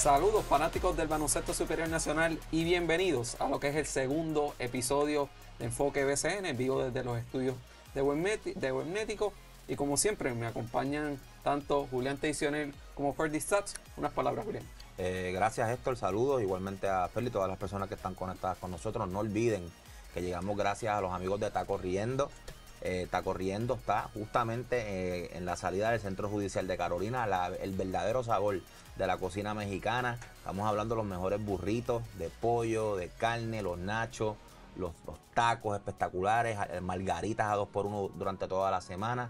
Saludos fanáticos del baloncesto superior nacional y bienvenidos a lo que es el segundo episodio de Enfoque BCN, vivo desde los estudios de Webnético. Y como siempre me acompañan tanto Julián Teicionel como Ferdi Stats. Unas palabras, Julián. Eh, gracias Héctor, saludos igualmente a Ferdi y todas las personas que están conectadas con nosotros. No olviden que llegamos gracias a los amigos de Taco Riendo eh, está corriendo, está justamente eh, en la salida del Centro Judicial de Carolina, el verdadero sabor de la cocina mexicana. Estamos hablando de los mejores burritos de pollo, de carne, los nachos, los, tacos espectaculares, eh, margaritas a dos por uno durante toda la semana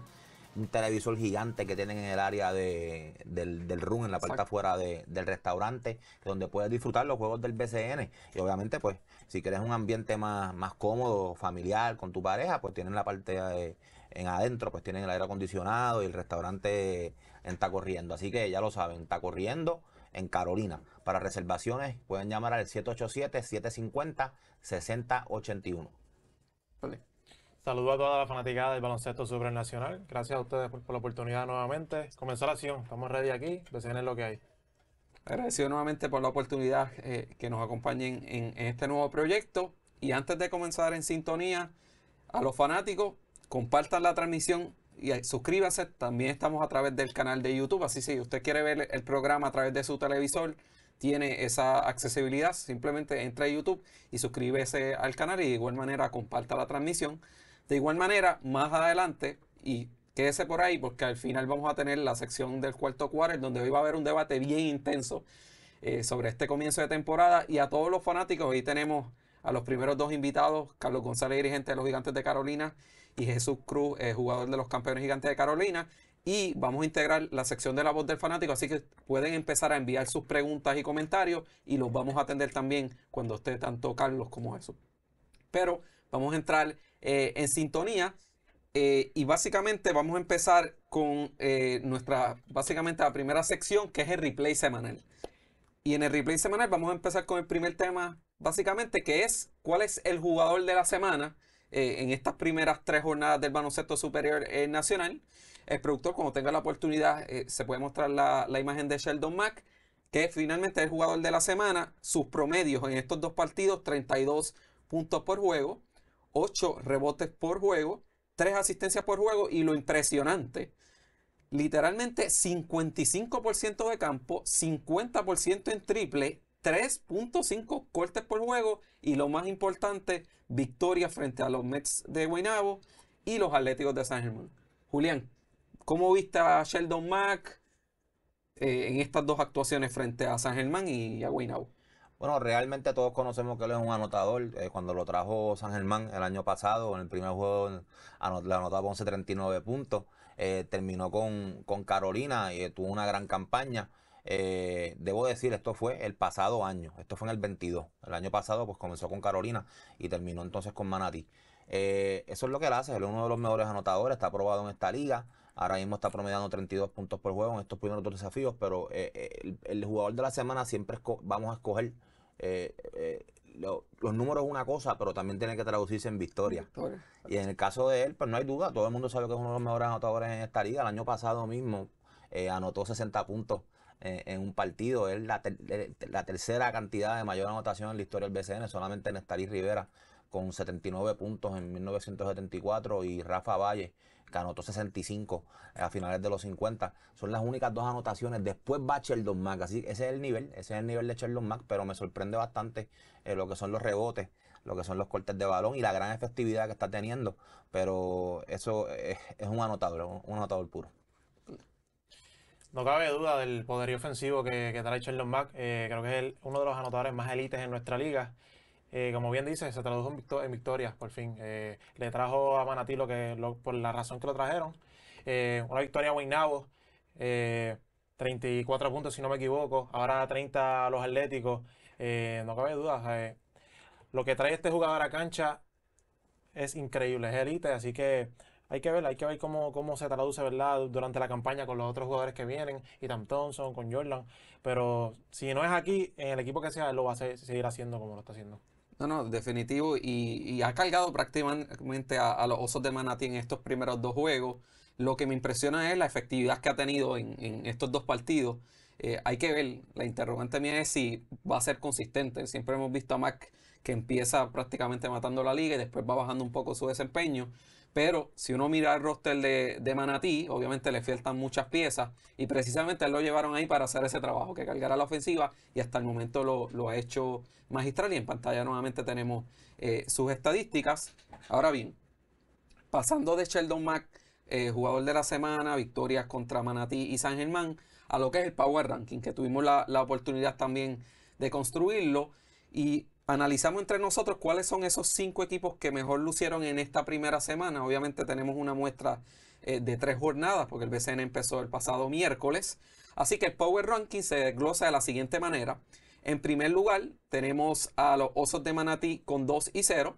un televisor gigante que tienen en el área del, del room, en la parte afuera del restaurante, donde puedes disfrutar los juegos del BCN. Y obviamente, pues, si quieres un ambiente más, más cómodo, familiar, con tu pareja, pues tienen la parte eh, en adentro, pues tienen el aire acondicionado y el restaurante está corriendo. Así que ya lo saben, está corriendo en Carolina. Para reservaciones pueden llamar al 787-750-6081. Vale. Saludos a toda la fanaticada del baloncesto supranacional. Gracias a ustedes por, la oportunidad nuevamente. Comenzó la acción. Estamos ready aquí. Deciden lo que hay. Agradecido nuevamente por la oportunidad eh, que nos acompañen en, este nuevo proyecto. Y antes de comenzar en sintonía, a los fanáticos, compartan la transmisión y eh, suscríbase. También estamos a través del canal de YouTube. Así si usted quiere ver el programa a través de su televisor, tiene esa accesibilidad. Simplemente entra a YouTube y suscríbase al canal y de igual manera comparta la transmisión. De igual manera, más adelante, y quédese por ahí porque al final vamos a tener la sección del cuarto quarter donde hoy va a haber un debate bien intenso eh, sobre este comienzo de temporada y a todos los fanáticos. Hoy tenemos a los primeros dos invitados, Carlos González, dirigente de los Gigantes de Carolina, y Jesús Cruz, eh, jugador de los Campeones Gigantes de Carolina. Y vamos a integrar la sección de la voz del fanático, así que pueden empezar a enviar sus preguntas y comentarios y los vamos a atender también cuando esté tanto Carlos como Jesús. Pero vamos a entrar eh, en sintonía. Eh, y básicamente vamos a empezar con eh, nuestra, básicamente la primera sección, que es el replay semanal. Y en el replay semanal vamos a empezar con el primer tema, básicamente, que es cuál es el jugador de la semana en estas primeras tres jornadas del baloncesto superior nacional. El productor, cuando tenga la oportunidad, se puede mostrar la, la imagen de Sheldon Mack, que finalmente es el jugador de la semana. Sus promedios en estos dos partidos, 32 puntos por juego. 8 rebotes por juego, 3 asistencias por juego y lo impresionante, literalmente 55% de campo, 50% en triple, 3.5 cortes por juego y lo más importante, victoria frente a los Mets de Guaynabo y los Atléticos de San Germán. Julián, ¿cómo viste a Sheldon Mack eh, en estas dos actuaciones frente a San Germán y a Guaynabo? Bueno, realmente todos conocemos que él es un anotador. Eh, cuando lo trajo San Germán el año pasado, en el primer juego le anotaba 11.39 puntos. Eh, terminó con, Carolina y eh, tuvo una gran campaña. debo decir, esto fue el pasado año, esto fue en el 22. El año pasado pues comenzó con Carolina y terminó entonces con Manatí. eso es lo que él hace, él es uno de los mejores anotadores, está aprobado en esta liga, ahora mismo está promediando 32 puntos por juego en estos primeros dos desafíos, pero el, jugador de la semana siempre vamos a escoger eh, eh, los números es una cosa, pero también tiene que traducirse en victoria. Y en el caso de él, pues no hay duda, todo el mundo sabe que es uno de los mejores anotadores en esta liga. El año pasado mismo eh, anotó 60 puntos en un partido. Es la, tercera cantidad de mayor anotación en la historia del BCN, solamente en Nestalí Rivera con 79 puntos en 1974 y Rafa Valle que anotó 65 a finales de los 50. Son las únicas dos anotaciones. Después va Sheldon Mack. Así ese es el nivel, ese es el nivel de Sheldon Mack, pero me sorprende bastante eh, lo que son los rebotes, lo que son los cortes de balón y la gran efectividad que está teniendo. Pero eso eh, es, un anotador, un anotador puro. No cabe duda del poderío ofensivo que, que trae Sheldon Mack. Eh, creo que es uno de los anotadores más élites en nuestra liga. Eh, como bien dice, se tradujo en, victorias, por fin. Eh, le trajo a Manatí lo que, por la razón que lo trajeron. Eh, una victoria a Guaynabo, 34 puntos si no me equivoco, ahora 30 a los Atléticos. no cabe duda, lo que trae este jugador a cancha es increíble, es élite así que hay que ver, hay que ver cómo, cómo se traduce, ¿verdad? Durante la campaña con los otros jugadores que vienen, y Tam Thompson, con Jordan. Pero si no es aquí, en el equipo que sea, él lo va a seguir haciendo como lo está haciendo. No, no, definitivo. Y, ha cargado prácticamente a, los osos de Manatí en estos primeros dos juegos. Lo que me impresiona es la efectividad que ha tenido en, estos dos partidos. Eh, hay que ver, la interrogante mía es si va a ser consistente. Siempre hemos visto a Mac que empieza prácticamente matando la liga y después va bajando un poco su desempeño. Pero si uno mira el roster de, de Manatí, obviamente le faltan muchas piezas y precisamente lo llevaron ahí para hacer ese trabajo que cargará la ofensiva y hasta el momento lo, ha hecho magistral y en pantalla nuevamente tenemos eh, sus estadísticas. Ahora bien, pasando de Sheldon Mack, eh, jugador de la semana, victorias contra Manatí y San Germán, a lo que es el Power Ranking, que tuvimos la, la oportunidad también de construirlo. Y analizamos entre nosotros cuáles son esos cinco equipos que mejor lucieron en esta primera semana. Obviamente tenemos una muestra eh, de tres jornadas porque el BCN empezó el pasado miércoles. Así que el Power Ranking se desglosa de la siguiente manera. En primer lugar tenemos a los Osos de Manatí con 2 y 0.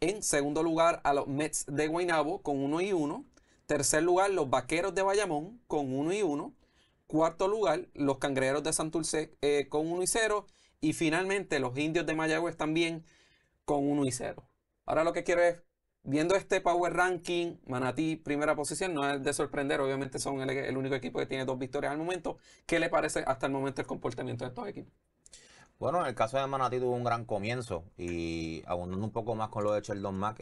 En segundo lugar a los Mets de Guaynabo con 1 y 1. Tercer lugar los Vaqueros de Bayamón con 1 y 1. Cuarto lugar los Cangrejeros de Santurce eh, con 1 y 0. Y finalmente los indios de Mayagüez también con 1 y 0. Ahora lo que quiero es, viendo este Power Ranking, Manatí primera posición, no es de sorprender, obviamente son el, único equipo que tiene dos victorias al momento. ¿Qué le parece hasta el momento el comportamiento de estos equipos? Bueno, en el caso de Manatí tuvo un gran comienzo y abundando un poco más con lo de Sheldon Mack,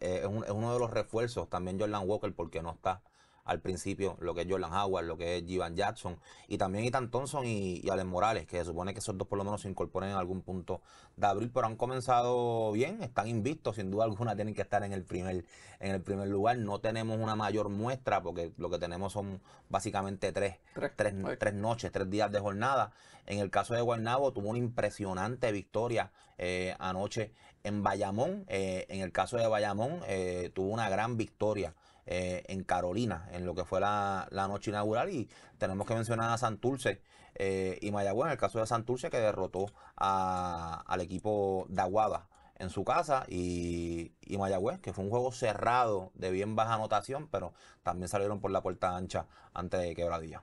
es uno de los refuerzos, también Jordan Walker porque no está al principio, lo que es Jordan Howard, lo que es Jivan Jackson, y también Ethan Thompson y, y Morales, que se supone que esos dos por lo menos se incorporen en algún punto de abril, pero han comenzado bien, están invistos, sin duda alguna tienen que estar en el primer, en el primer lugar. No tenemos una mayor muestra, porque lo que tenemos son básicamente tres, tres, noches, tres días de jornada. En el caso de Guaynabo tuvo una impresionante victoria eh, anoche en Bayamón. Eh, en el caso de Bayamón eh, tuvo una gran victoria eh, en Carolina, en lo que fue la, noche inaugural. Y tenemos que mencionar a Santurce eh, y Mayagüez, en el caso de Santurce, que derrotó al equipo de Aguada en su casa y, Mayagüez, que fue un juego cerrado de bien baja anotación, pero también salieron por la puerta ancha antes de quebradilla.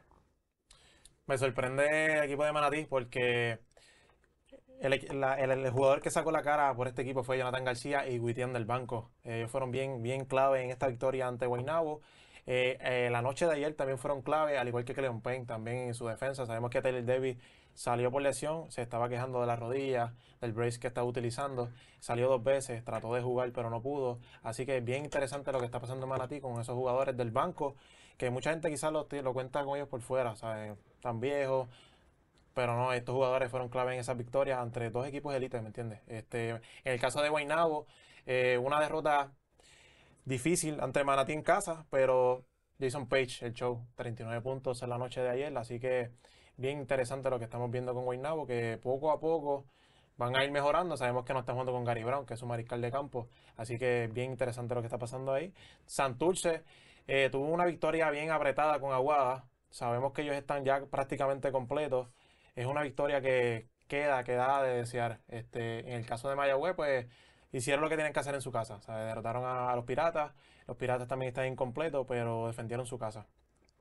Me sorprende el equipo de Manatí porque el, jugador que sacó la cara por este equipo fue Jonathan García y Guitián del Banco. Eh, ellos fueron bien, bien clave en esta victoria ante Guaynabo. Eh, eh, la noche de ayer también fueron clave, al igual que Cleon Payne también en su defensa. Sabemos que Taylor Davis salió por lesión, se estaba quejando de la rodilla, del brace que estaba utilizando. Salió dos veces, trató de jugar, pero no pudo. Así que es bien interesante lo que está pasando en Manatí con esos jugadores del banco, que mucha gente quizás lo, lo cuenta con ellos por fuera, saben, Tan viejos, pero no, estos jugadores fueron clave en esas victorias entre dos equipos de élite, ¿me entiendes? Este, en el caso de Guaynabo, eh, una derrota difícil ante Manatí en casa, pero Jason Page, el show, 39 puntos en la noche de ayer, así que bien interesante lo que estamos viendo con Guaynabo, que poco a poco van a ir mejorando. Sabemos que no están jugando con Gary Brown, que es su mariscal de campo. Así que bien interesante lo que está pasando ahí. Santurce eh, tuvo una victoria bien apretada con Aguada. Sabemos que ellos están ya prácticamente completos es una victoria que queda, que da de desear. Este, en el caso de Mayagüez, pues hicieron lo que tienen que hacer en su casa. derrotaron a, los piratas. Los piratas también están incompletos, pero defendieron su casa.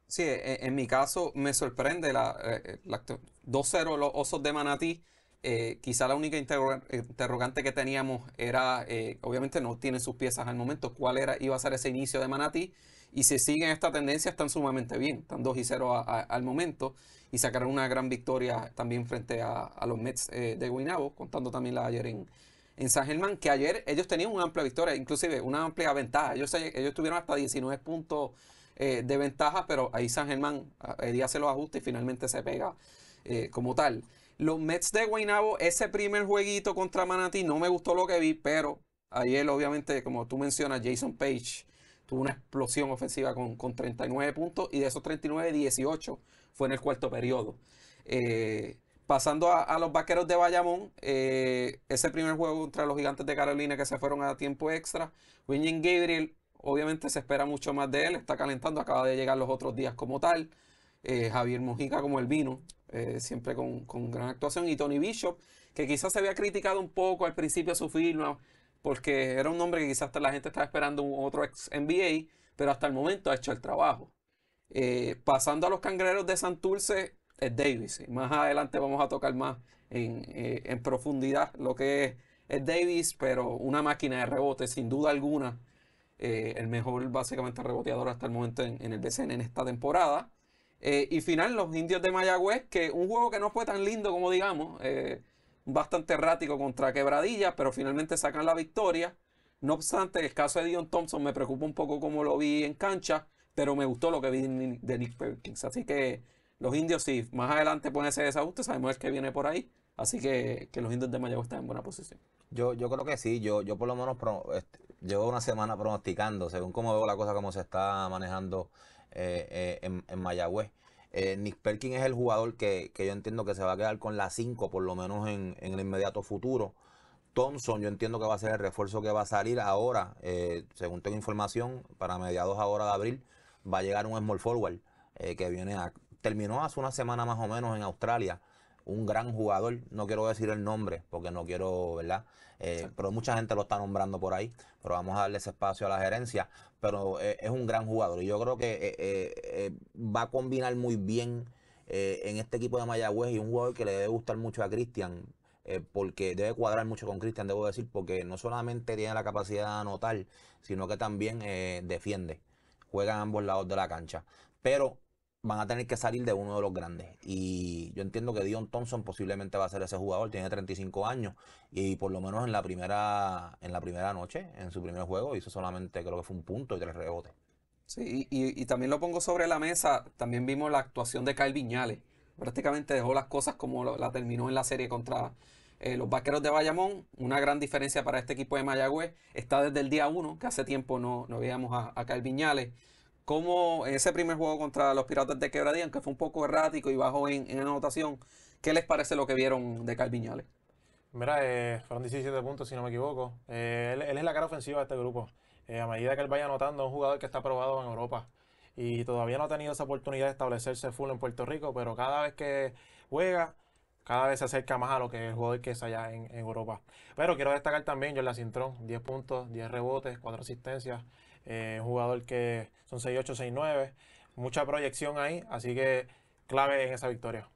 Sí, e, e, en, mi caso me sorprende la, 2-0 eh, eh, los osos de Manatí. Eh, quizá la única interrogante que teníamos era, obviamente no tienen sus piezas al momento, cuál era, iba a ser ese inicio de Manatí. Y si siguen esta tendencia, están sumamente bien, están 2 y 0 al momento y sacaron una gran victoria también frente a, los Mets eh, de Guinabo, contando también la ayer en, San Germán, que ayer ellos tenían una amplia victoria, inclusive una amplia ventaja. Ellos, ellos tuvieron hasta 19 puntos eh, de ventaja, pero ahí San Germán, el día se los ajusta y finalmente se pega eh, como tal. Los Mets de Guaynabo, ese primer jueguito contra Manati no me gustó lo que vi, pero ayer obviamente, como tú mencionas, Jason Page tuvo una explosión ofensiva con, 39 puntos y de esos 39, 18 fue en el cuarto periodo. Eh, pasando a, los vaqueros de Bayamón, eh, ese primer juego contra los gigantes de Carolina que se fueron a tiempo extra, winning Gabriel obviamente se espera mucho más de él, está calentando, acaba de llegar los otros días como tal. Eh, Javier Mojica como el vino, siempre con, con, gran actuación, y Tony Bishop, que quizás se había criticado un poco al principio de su firma, porque era un hombre que quizás hasta la gente estaba esperando un otro ex NBA, pero hasta el momento ha hecho el trabajo. Eh, pasando a los cangreros de Santurce, es Davis. más adelante vamos a tocar más en, eh, profundidad lo que es, Davis, pero una máquina de rebote, sin duda alguna. Eh, el mejor, básicamente, reboteador hasta el momento en, en el BCN en esta temporada. y final, los indios de Mayagüez, que un juego que no fue tan lindo como digamos bastante errático contra Quebradilla, pero finalmente sacan la victoria. No obstante, el caso de Dion Thompson me preocupa un poco como lo vi en cancha, pero me gustó lo que vi de Nick Perkins. Así que los indios, sí, más adelante pueden ese desajuste, sabemos el que viene por ahí. Así que, que los indios de Mayagüez están en buena posición. Yo, yo creo que sí, yo, yo por lo menos este, llevo una semana pronosticando, según cómo veo la cosa, cómo se está manejando eh, eh, en, en Mayagüez. Eh, Nick Perkins es el jugador que, yo entiendo que se va a quedar con la 5, por lo menos en, el inmediato futuro. Thompson, yo entiendo que va a ser el refuerzo que va a salir ahora, eh, según tengo información, para mediados ahora de abril va a llegar un small forward eh, que viene a, terminó hace una semana más o menos en Australia. Un gran jugador, no quiero decir el nombre porque no quiero, ¿verdad? pero mucha gente lo está nombrando por ahí. Pero vamos a darle ese espacio a la gerencia pero eh, es un gran jugador. Y yo creo que eh, eh, va a combinar muy bien en este equipo de Mayagüez y un jugador que le debe gustar mucho a Cristian. porque debe cuadrar mucho con Cristian, debo decir, porque no solamente tiene la capacidad de anotar, sino que también defiende. Juega en ambos lados de la cancha. Pero van a tener que salir de uno de los grandes. Y yo entiendo que Dion Thompson posiblemente va a ser ese jugador, tiene 35 años y por lo menos en la primera en la primera noche, en su primer juego, hizo solamente creo que fue un punto y tres rebotes. Sí, y, también lo pongo sobre la mesa, también vimos la actuación de Kyle Viñales. Prácticamente dejó las cosas como la terminó en la serie contra eh, los Vaqueros de Bayamón. Una gran diferencia para este equipo de Mayagüez está desde el día uno, que hace tiempo no, no veíamos a, a Kyle Viñales cómo ese primer juego contra los Piratas de Quebradía, aunque fue un poco errático y bajo en, anotación, ¿qué les parece lo que vieron de Viñales? Mira, eh, fueron 17 puntos, si no me equivoco. Eh, él, es la cara ofensiva de este grupo. Eh, a medida que él vaya anotando, es un jugador que está probado en Europa. Y todavía no ha tenido esa oportunidad de establecerse full en Puerto Rico, pero cada vez que juega, cada vez se acerca más a lo que es el jugador que es allá en, Europa. Pero quiero destacar también Jordan Cintrón, 10 puntos, 10 rebotes, 4 asistencias. Eh, jugador que son 6, 9, mucha proyección ahí, así que clave en esa victoria.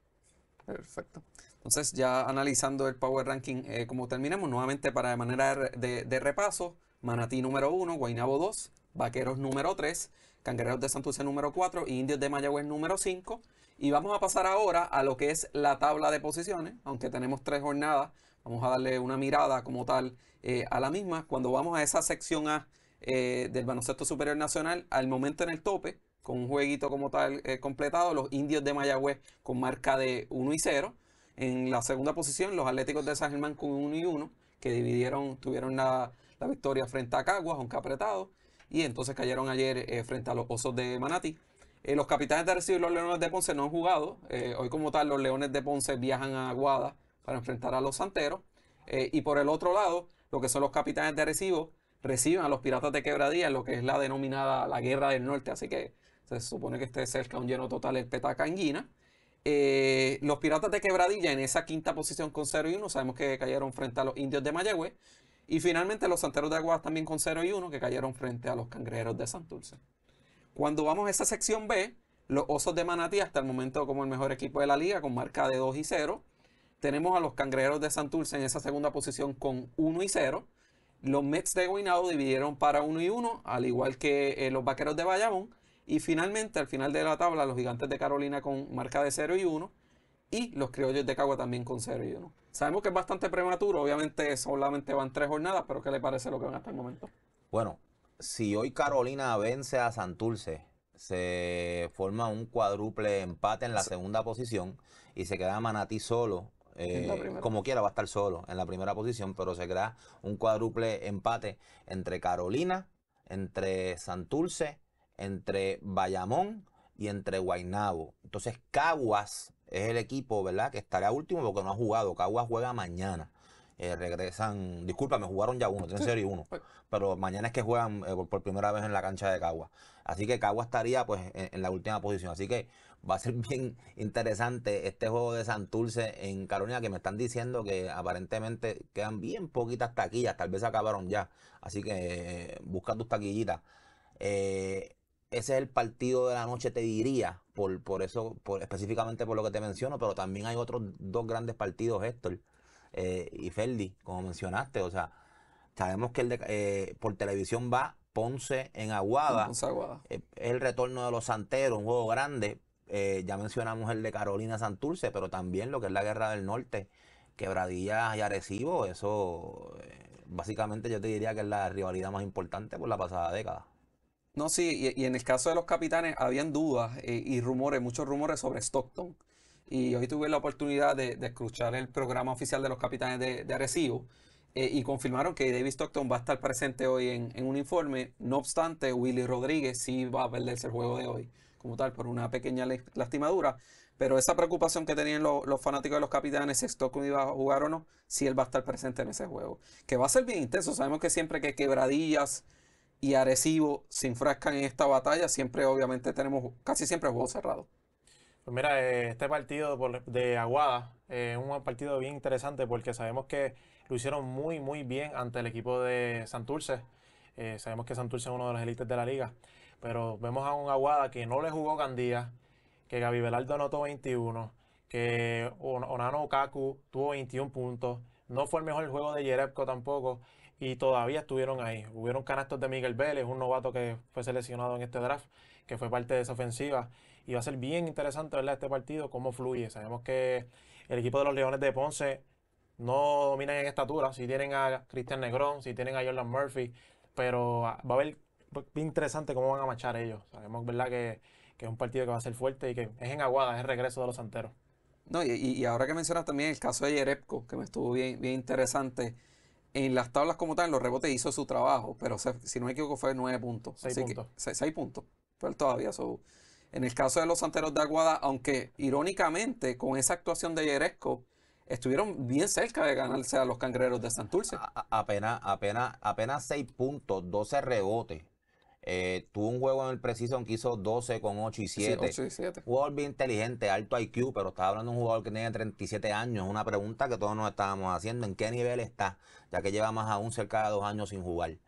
Perfecto. Entonces, ya analizando el Power Ranking, eh, como terminamos, nuevamente para de manera de, repaso, Manatí número 1, Guainabo 2, Vaqueros número 3, Canguerreros de Santurce número 4 Indios de Mayagüez número 5. Y vamos a pasar ahora a lo que es la tabla de posiciones, aunque tenemos tres jornadas, vamos a darle una mirada como tal eh, a la misma. Cuando vamos a esa sección A, eh, del baloncesto superior nacional al momento en el tope, con un jueguito como tal eh, completado, los indios de Mayagüez con marca de 1 y 0. En la segunda posición, los Atléticos de San Germán con 1 y 1, que dividieron, tuvieron la, victoria frente a Caguas, aunque apretado, y entonces cayeron ayer eh, frente a los Osos de Manati los capitanes de recibo y los Leones de Ponce no han jugado. hoy como tal, los Leones de Ponce viajan a Aguada para enfrentar a los Santeros. y por el otro lado, lo que son los capitanes de recibo, reciben a los piratas de Quebradilla en lo que es la denominada la Guerra del Norte. Así que se supone que esté cerca un lleno total el Petaca Guina. Eh, los piratas de Quebradilla en esa quinta posición con 0 y 1, sabemos que cayeron frente a los indios de Mayagüez. Y finalmente los santeros de Aguas también con 0 y 1, que cayeron frente a los cangrejeros de Santurce. Cuando vamos a esa sección B, los osos de Manatí, hasta el momento como el mejor equipo de la liga, con marca de 2 y 0. Tenemos a los cangrejeros de Santurce en esa segunda posición con 1 y 0. Los Mets de Guaynabo dividieron para uno y uno, al igual que eh, los Vaqueros de Bayamón. Y finalmente, al final de la tabla, los Gigantes de Carolina con marca de 0 y 1. Y los Criollos de Cagua también con 0 y 1. Sabemos que es bastante prematuro, obviamente solamente van tres jornadas, pero ¿qué le parece lo que van hasta el momento? Bueno, si hoy Carolina vence a Santurce, se forma un cuádruple empate en la segunda posición y se queda Manatí solo eh, como quiera va a estar solo en la primera posición, pero se crea un cuádruple empate entre Carolina, entre Santulce, entre Bayamón y entre Guaynabo. Entonces Caguas es el equipo, ¿verdad? Que estará último porque no ha jugado. Caguas juega mañana. Eh, regresan, disculpa, me jugaron ya uno, tienen serie uno, pues pero mañana es que juegan eh, por, primera vez en la cancha de Caguas. Así que Caguas estaría pues en, la última posición. Así que va a ser bien interesante este juego de Santurce en Carolina, que me están diciendo que aparentemente quedan bien poquitas taquillas, tal vez acabaron ya. Así que eh, busca tus taquillitas. Eh, ese es el partido de la noche, te diría, por, por eso, por, específicamente por lo que te menciono, pero también hay otros dos grandes partidos, Héctor eh, y Feldi, como mencionaste. O sea, sabemos que el de, por televisión va Ponce en Aguada. Ponce Aguada. es el retorno de los Santeros, un juego grande, eh, ya mencionamos el de Carolina Santurce, pero también lo que es la guerra del norte, Quebradillas y Arecibo, eso eh, básicamente yo te diría que es la rivalidad más importante por la pasada década. No, sí, y, en el caso de los capitanes habían dudas eh, y rumores, muchos rumores sobre Stockton. Y hoy tuve la oportunidad de, escuchar el programa oficial de los capitanes de, Arecibo y confirmaron que David Stockton va a estar presente hoy en, en un informe. No obstante, Willy Rodríguez sí va a perderse el juego de hoy como tal por una pequeña lastimadura, pero esa preocupación que tenían los, fanáticos de los capitanes, si Stockton iba a jugar o no, si él va a estar presente en ese juego, que va a ser bien intenso, sabemos que siempre que quebradillas y Arecibo se enfrascan en esta batalla, siempre obviamente tenemos casi siempre juego cerrado. Pues mira, eh, este partido de Aguada es eh, un partido bien interesante porque sabemos que lo hicieron muy, muy bien ante el equipo de Santurce. Eh, sabemos que Santurce es uno de los élites de la liga. Pero vemos a un Aguada que no le jugó candía que Gaby Velardo anotó 21, que Onano Kaku tuvo 21 puntos. No fue el mejor juego de Yerepko tampoco. Y todavía estuvieron ahí. Hubieron canastos de Miguel Vélez, un novato que fue seleccionado en este draft, que fue parte de esa ofensiva. Y va a ser bien interesante a este partido, cómo fluye. Sabemos que el equipo de los Leones de Ponce no domina en estatura. Si tienen a Cristian Negrón, si tienen a Jordan Murphy, pero va a haber pues, bien interesante cómo van a marchar ellos. Sabemos, ¿verdad?, que, es un partido que va a ser fuerte y que es en Aguada, es el regreso de los santeros. No, y, ahora que mencionas también el caso de Yerezco, que me estuvo bien, bien interesante. En las tablas como tal, los rebotes hizo su trabajo, pero si no me equivoco fue 9 puntos. 6 puntos. puntos. Pero todavía. son en el caso de los santeros de Aguada, aunque irónicamente con esa actuación de Yerezco, estuvieron bien cerca de ganarse a los cangreros de Santurce. apenas, apenas, apenas 6 puntos, 12 rebotes. Eh, tuvo un juego en el Precision que hizo 12 con 8 y 7. Jugador bien inteligente, alto IQ, pero estaba hablando de un jugador que tiene 37 años. Una pregunta que todos nos estábamos haciendo, ¿en qué nivel está? Ya que lleva más aún cerca de dos años sin jugar.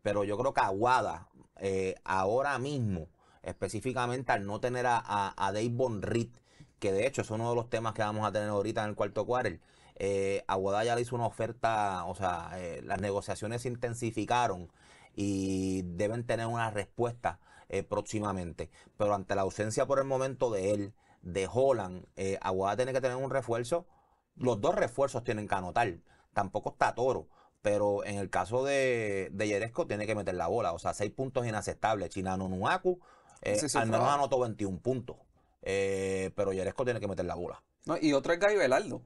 Pero yo creo que Aguada, eh, ahora mismo, específicamente al no tener a, a, a Dave que de hecho es uno de los temas que vamos a tener ahorita en el cuarto quarter, eh, Aguada ya le hizo una oferta, o sea, las negociaciones se intensificaron y deben tener una respuesta eh, próximamente. Pero ante la ausencia por el momento de él, de Holland, eh, Aguada tiene que tener un refuerzo. Los dos refuerzos tienen que anotar. Tampoco está Toro. Pero en el caso de, de Yeresco tiene que meter la bola. O sea, seis puntos inaceptables. Chinano Nuaku eh, al menos anotó 21 puntos. pero Yeresco tiene que meter la bola. y otro es Gaby Velardo,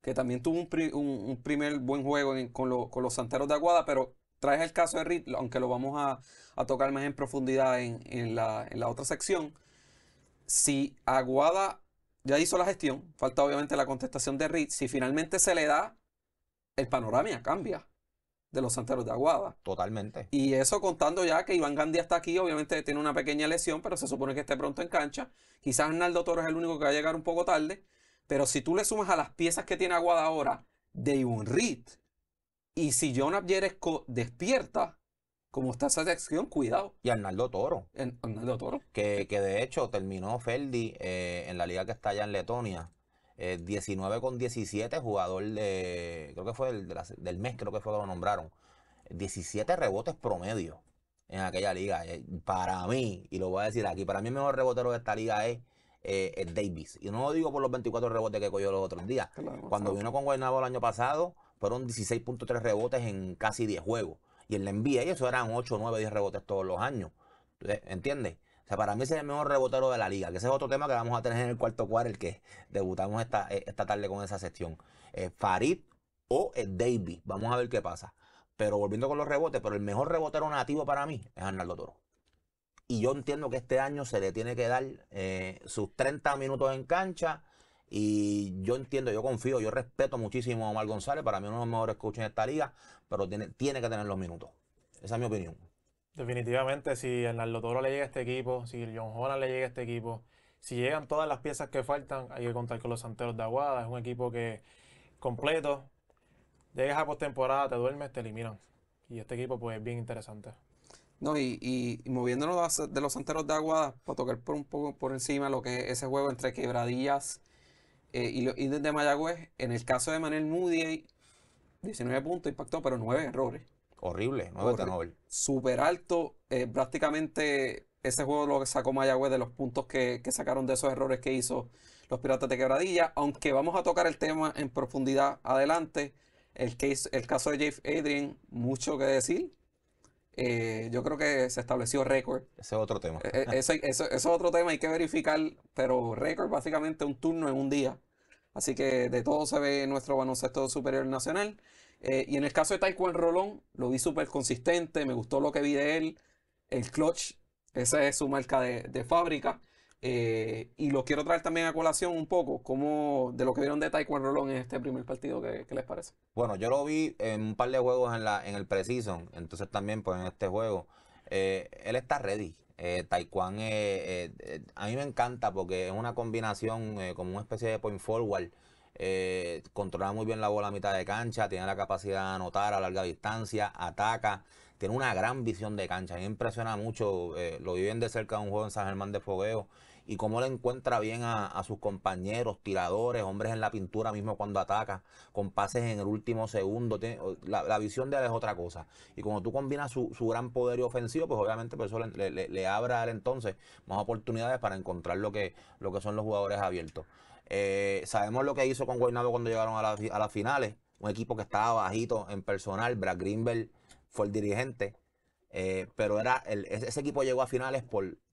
que también tuvo un, primer buen juego con, con los Santeros de Aguada, pero traes el caso de Reed, aunque lo vamos a, tocar más en profundidad en, la, otra sección. Si Aguada ya hizo la gestión, falta obviamente la contestación de Reed. Si finalmente se le da, el panorama cambia de los santeros de Aguada. Totalmente. Y eso contando ya que Iván Gandía está aquí, obviamente tiene una pequeña lesión, pero se supone que esté pronto en cancha. Quizás Arnaldo Toro es el único que va a llegar un poco tarde. Pero si tú le sumas a las piezas que tiene Aguada ahora, de un Reed, y si Jonathan Jerezco despierta, como está esa sección, cuidado. Y Arnaldo Toro. Arnaldo Toro. Que, de hecho terminó Ferdi eh, en la liga que está allá en Letonia. 19 eh, con 17, jugador de. Creo que fue del mes, creo que fue que lo nombraron. 17 rebotes promedio en aquella liga. Eh, para mí, y lo voy a decir aquí, para mí el mejor rebotero de esta liga es Davis. Y no lo digo por los 24 rebotes que cogió los otros días. Cuando vino con Guaynabo el año pasado, fueron 16.3 rebotes en casi 10 juegos. Y en la y eso eran 8, 9, 10 rebotes todos los años. ¿Entiendes? O sea, para mí es el mejor rebotero de la liga, que ese es otro tema que vamos a tener en el cuarto cuarto, el que debutamos esta, eh, esta tarde con esa sesión eh, Farid o el eh, vamos a ver qué pasa. Pero volviendo con los rebotes, pero el mejor rebotero nativo para mí es Arnaldo Toro. Y yo entiendo que este año se le tiene que dar sus 30 minutos en cancha, y yo entiendo, yo confío, yo respeto muchísimo a Omar González. Para mí uno de los mejores coaches en esta liga, pero tiene, tiene que tener los minutos. Esa es mi opinión. Definitivamente, si Hernando Toro le llega a este equipo, si John Holland le llega a este equipo, si llegan todas las piezas que faltan, hay que contar con los Santeros de Aguada. Es un equipo que completo. Llegas a postemporada, te duermes, te eliminan. Y este equipo pues es bien interesante. No, y, moviéndonos de los Santeros de Aguada, para tocar por un poco por encima lo que ese juego entre Quebradillas eh, y, los de Mayagüez, en el caso de Manuel Moody, 19 puntos impactó, pero 9 errores. Horrible, 9 Nobel. Súper alto, eh, prácticamente ese juego lo sacó Mayagüez de los puntos que, sacaron de esos errores que hizo los Piratas de Quebradilla, aunque vamos a tocar el tema en profundidad adelante. El, el caso de Jeff Adrian, mucho que decir. Eh, yo creo que se estableció récord. Ese es otro tema. Eh, eh, es otro tema, hay que verificar, pero récord básicamente un turno en un día. Así que de todo se ve nuestro baloncesto superior nacional. y en el caso de Taekwondo Rolón, lo vi súper consistente, me gustó lo que vi de él. El clutch, esa es su marca de, de fábrica. Eh, y lo quiero traer también a colación un poco, como de lo que vieron de Taekwondo Rolón en este primer partido, ¿qué, les parece? Bueno, yo lo vi en un par de juegos en, la, en el preseason, entonces también pues en este juego. Eh, él está ready. Eh, Taekwondo eh, a mí me encanta porque es una combinación como una especie de point forward. Eh, controla muy bien la bola a mitad de cancha, tiene la capacidad de anotar a larga distancia, ataca, tiene una gran visión de cancha. A mí me impresiona mucho, lo vi bien de cerca de un juego en San Germán de Fogueo y cómo le encuentra bien a, sus compañeros, tiradores, hombres en la pintura mismo cuando ataca, con pases en el último segundo. la, visión de él es otra cosa. Y cuando tú combinas su, gran poder y ofensivo, pues obviamente pues eso le, le, abre a entonces más oportunidades para encontrar lo que, lo que son los jugadores abiertos. Eh, sabemos lo que hizo con Guaynabo cuando llegaron a, a las finales. Un equipo que estaba bajito en personal. Brad Greenberg fue el dirigente. Eh, pero era e-, ese equipo llegó a finales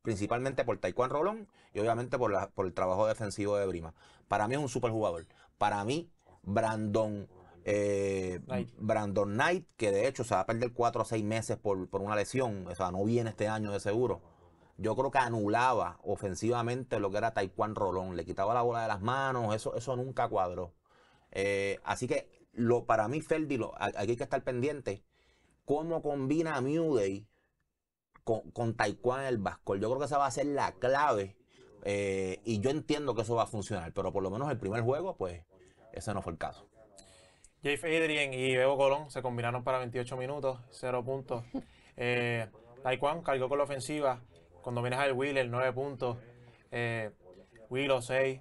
principalmente por Taekwondo Rolón y obviamente por, el trabajo defensivo de Brima. Para mí es un super jugador. Para mí, Brandon eh, Knight. Brandon Knight, que de hecho se va a perder cuatro o seis meses por, una lesión, o sea, no viene este año de seguro. Yo creo que anulaba ofensivamente lo que era Taekwondo Rolón, le quitaba la bola de las manos, eso, eso nunca cuadró. Eh, así que lo, para mí, Ferdi, aquí hay que estar pendiente cómo combina muday con, con Taekwondo el basco? Yo creo que esa va a ser la clave. Eh, y yo entiendo que eso va a funcionar, pero por lo menos el primer juego, pues, ese no fue el caso. Jay Adrian y Evo Colón se combinaron para 28 minutos, 0 puntos. Eh, cargó con la ofensiva. Cuando vienes el Wheeler, 9 puntos. Eh, Willow, 6.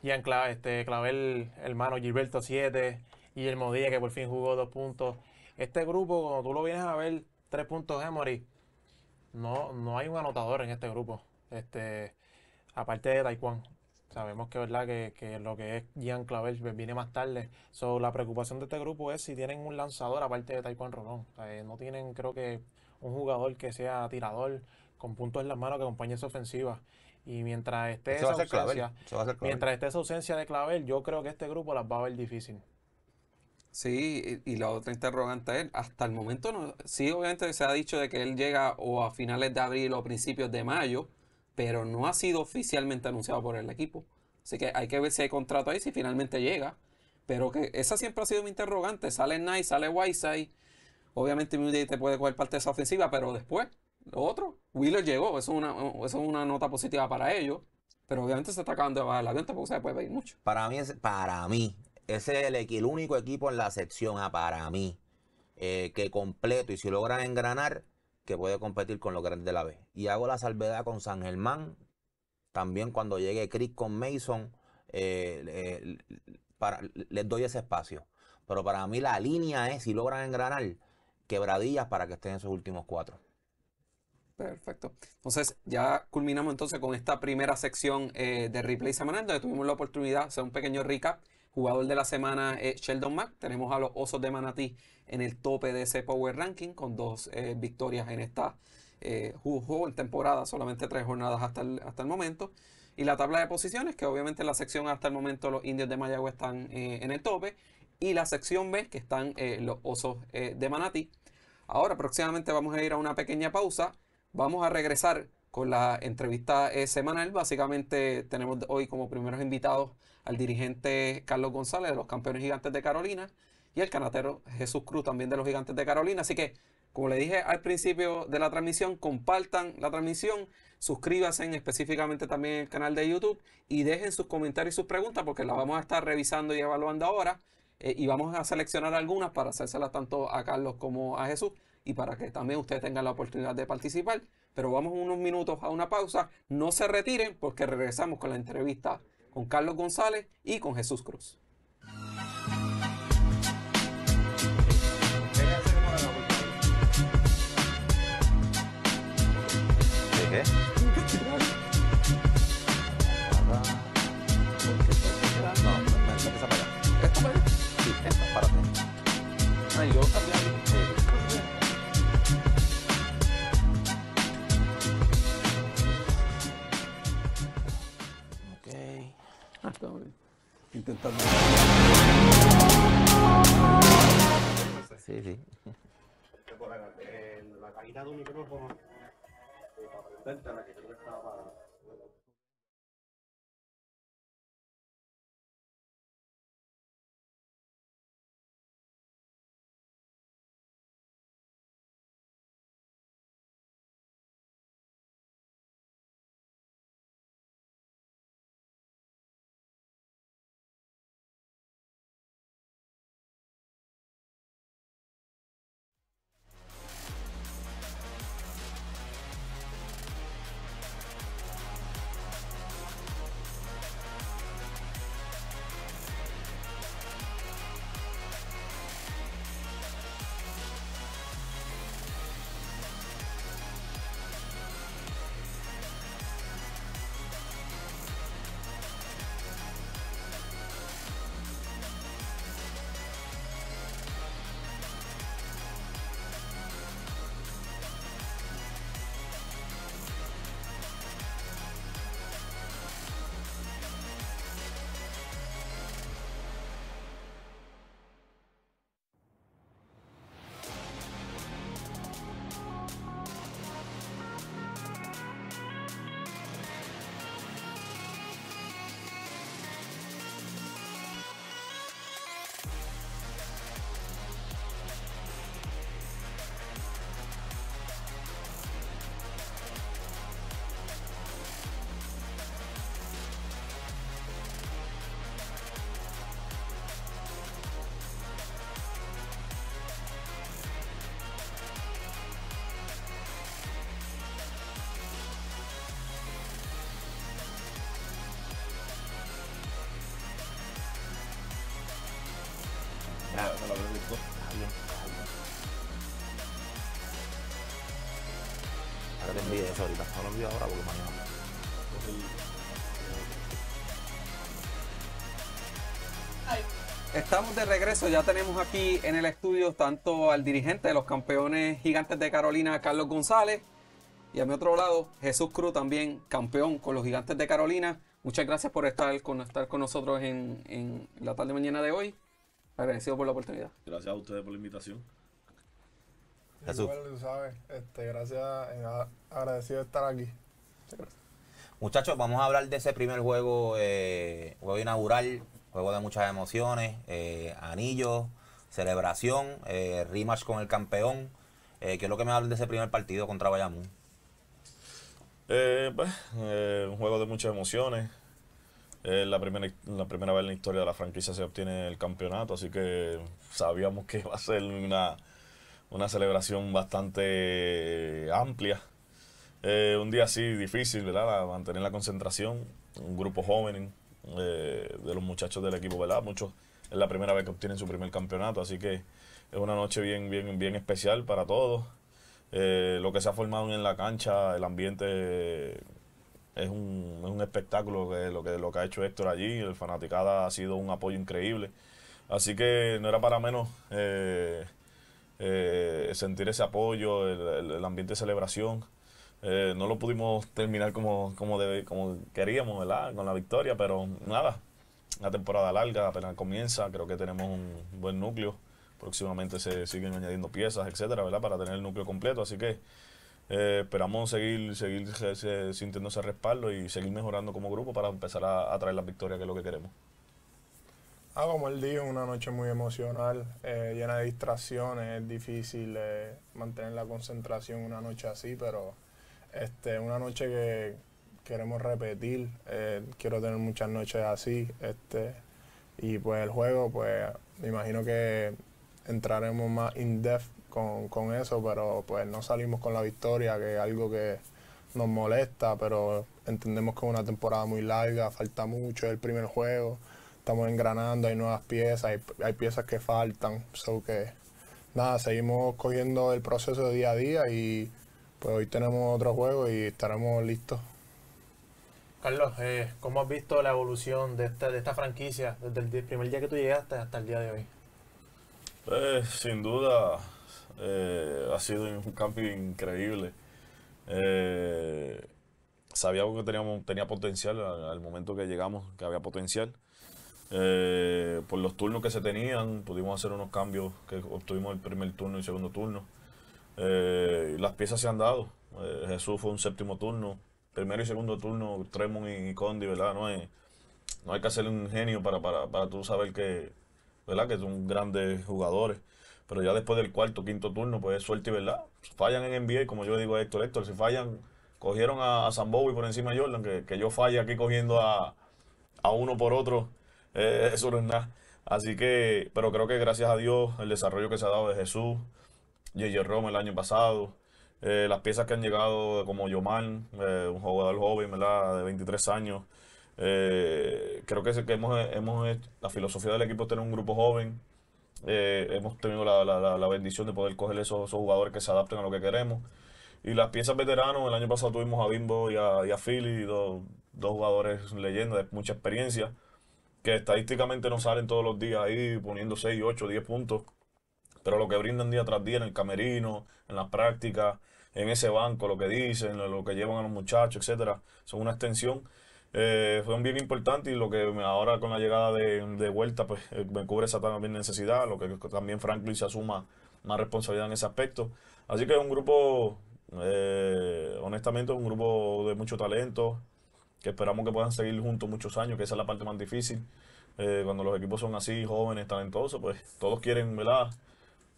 Ian clave este, Clavel, hermano Gilberto, 7. Y el que por fin jugó 2 puntos. Este grupo, cuando tú lo vienes a ver, tres puntos Emory, no, no hay un anotador en este grupo. Este, aparte de Taekwondo. Sabemos que verdad que, lo que es Gian Clavel pues, viene más tarde. So, la preocupación de este grupo es si tienen un lanzador aparte de Taekwondo Rolón. no tienen, creo que, un jugador que sea tirador con puntos en las manos que acompañe esa ofensiva. Y mientras esté, esa ausencia, mientras esté esa ausencia de Clavel, yo creo que este grupo las va a ver difícil. Sí, y, la otra interrogante es, hasta el momento no, sí, obviamente se ha dicho de que él llega o a finales de abril o principios de mayo, pero no ha sido oficialmente anunciado por el equipo. Así que hay que ver si hay contrato ahí, si finalmente llega. Pero que esa siempre ha sido mi interrogante. Sale Nice, sale Whiteside. Obviamente te puede coger parte de esa ofensiva, pero después, lo otro, Wheeler llegó. Eso es una, es una nota positiva para ellos. Pero obviamente se está acabando de bajar la venta porque se puede pedir mucho. Para mí, para mí, ese es el, único equipo en la sección A ah, para mí eh, que completo y si logran engranar, que puede competir con los grandes de la B. Y hago la salvedad con San Germán. También cuando llegue Chris con Mason, eh, para, les doy ese espacio. Pero para mí la línea es, si logran engranar, quebradillas para que estén en esos últimos cuatro. Perfecto. Entonces, ya culminamos entonces con esta primera sección eh, de replay semanal, donde tuvimos la oportunidad de hacer un pequeño rica Jugador de la semana es Sheldon Mack. Tenemos a los Osos de Manatí en el tope de ese Power Ranking con dos eh, victorias en esta eh, jugo en temporada, solamente tres jornadas hasta el, hasta el momento. Y la tabla de posiciones, que obviamente en la sección hasta el momento los indios de Mayagüez están eh, en el tope. Y la sección B, que están eh, los Osos de Manatí. Ahora próximamente vamos a ir a una pequeña pausa. Vamos a regresar con la entrevista semanal. Básicamente tenemos hoy como primeros invitados al dirigente Carlos González de los Campeones Gigantes de Carolina y el canatero Jesús Cruz también de los Gigantes de Carolina. Así que, como le dije al principio de la transmisión, compartan la transmisión, suscríbanse específicamente también el canal de YouTube y dejen sus comentarios y sus preguntas porque las vamos a estar revisando y evaluando ahora. Eh, y vamos a seleccionar algunas para hacérselas tanto a Carlos como a Jesús y para que también ustedes tengan la oportunidad de participar. Pero vamos unos minutos a una pausa. No se retiren porque regresamos con la entrevista con Carlos González y con Jesús Cruz. intentando. Sí, sí. Por la cajita de un micrófono, eh, la que creo que estaba para. Estamos de regreso, ya tenemos aquí en el estudio tanto al dirigente de los campeones gigantes de Carolina, Carlos González, y a mi otro lado, Jesús Cruz, también campeón con los gigantes de Carolina. Muchas gracias por estar con, estar con nosotros en, en la tarde mañana de hoy. Agradecido por la oportunidad. Gracias a ustedes por la invitación. Jesús. tú sabes, este, gracias, eh, agradecido de estar aquí. Muchachos, vamos a hablar de ese primer juego, eh, juego inaugural, juego de muchas emociones, eh, anillos, celebración, eh, rematch con el campeón. ¿Qué es lo que me hablan de ese primer partido contra Bayamón? pues, un juego de muchas emociones, es la primera, la primera vez en la historia de la franquicia se obtiene el campeonato, así que sabíamos que va a ser una, celebración bastante amplia. Eh, un día así difícil, ¿verdad? mantener la concentración, un grupo joven eh, de los muchachos del equipo, ¿verdad? Muchos es la primera vez que obtienen su primer campeonato, así que es una noche bien, bien, bien especial para todos. Eh, lo que se ha formado en la cancha, el ambiente es un, es un espectáculo que, lo, que, lo que ha hecho Héctor allí. El Fanaticada ha sido un apoyo increíble. Así que no era para menos eh, eh, sentir ese apoyo, el, el ambiente de celebración. Eh, no lo pudimos terminar como, como, como queríamos, ¿verdad? Con la victoria, pero nada. Una temporada larga, apenas comienza. Creo que tenemos un buen núcleo. Próximamente se siguen añadiendo piezas, etcétera, ¿verdad? Para tener el núcleo completo. Así que eh, esperamos seguir, seguir sintiendo ese respaldo y seguir mejorando como grupo para empezar a, traer las victorias, que es lo que queremos. Ah, como él dijo, una noche muy emocional, eh, llena de distracciones, es difícil eh, mantener la concentración una noche así, pero este, una noche que queremos repetir, quiero tener muchas noches así, este, y pues el juego, pues me imagino que entraremos más in-depth con, eso, pero pues no salimos con la victoria, que es algo que nos molesta, pero entendemos que es una temporada muy larga, falta mucho, el primer juego, estamos engranando, hay nuevas piezas, hay, piezas que faltan, so que nada, seguimos cogiendo el proceso día a día y pues hoy tenemos otro juego y estaremos listos. Carlos, eh, ¿cómo has visto la evolución de esta, de esta franquicia desde el primer día que tú llegaste hasta el día de hoy? Pues sin duda eh, ha sido un cambio increíble. Eh, sabíamos que teníamos, tenía potencial al, momento que llegamos, que había potencial. Eh, por los turnos que se tenían, pudimos hacer unos cambios que obtuvimos el primer turno y el segundo turno. las piezas se han dado. Jesús fue un séptimo turno. Primero y segundo turno, Tremont y, Condi, ¿verdad? No, no hay que hacerle un genio para, para, para tú saber que, ¿verdad? que son grandes jugadores. Pero ya después del cuarto, quinto turno, pues es suerte y verdad. Fallan en NBA, como yo digo a Héctor, Héctor, si fallan, cogieron a, a por encima de Jordan, que, que yo falla aquí cogiendo a, uno por otro, eh, eso no es nada. Así que, pero creo que gracias a Dios, el desarrollo que se ha dado de Jesús, J.J. Roma el año pasado, eh, las piezas que han llegado como Yoman, eh, un jugador joven, ¿verdad? de 23 años, creo que, que hemos, la filosofía del equipo es tener un grupo joven, eh, hemos tenido la, la, la, bendición de poder coger esos, esos, jugadores que se adapten a lo que queremos. Y las piezas veteranos, el año pasado tuvimos a Bimbo y a, Philly, dos, jugadores leyendas de mucha experiencia, que estadísticamente no salen todos los días ahí poniendo 6, 8, 10 puntos, pero lo que brindan día tras día en el camerino, en las prácticas, en ese banco, lo que dicen, lo, lo que llevan a los muchachos, etcétera, son una extensión eh, fue un bien importante y lo que ahora con la llegada de, vuelta, pues eh, me cubre esa también necesidad, lo que también Franklin se asuma más responsabilidad en ese aspecto. Así que es un grupo, eh, honestamente, es un grupo de mucho talento, que esperamos que puedan seguir juntos muchos años, que esa es la parte más difícil. cuando los equipos son así, jóvenes, talentosos, pues todos quieren, ¿verdad?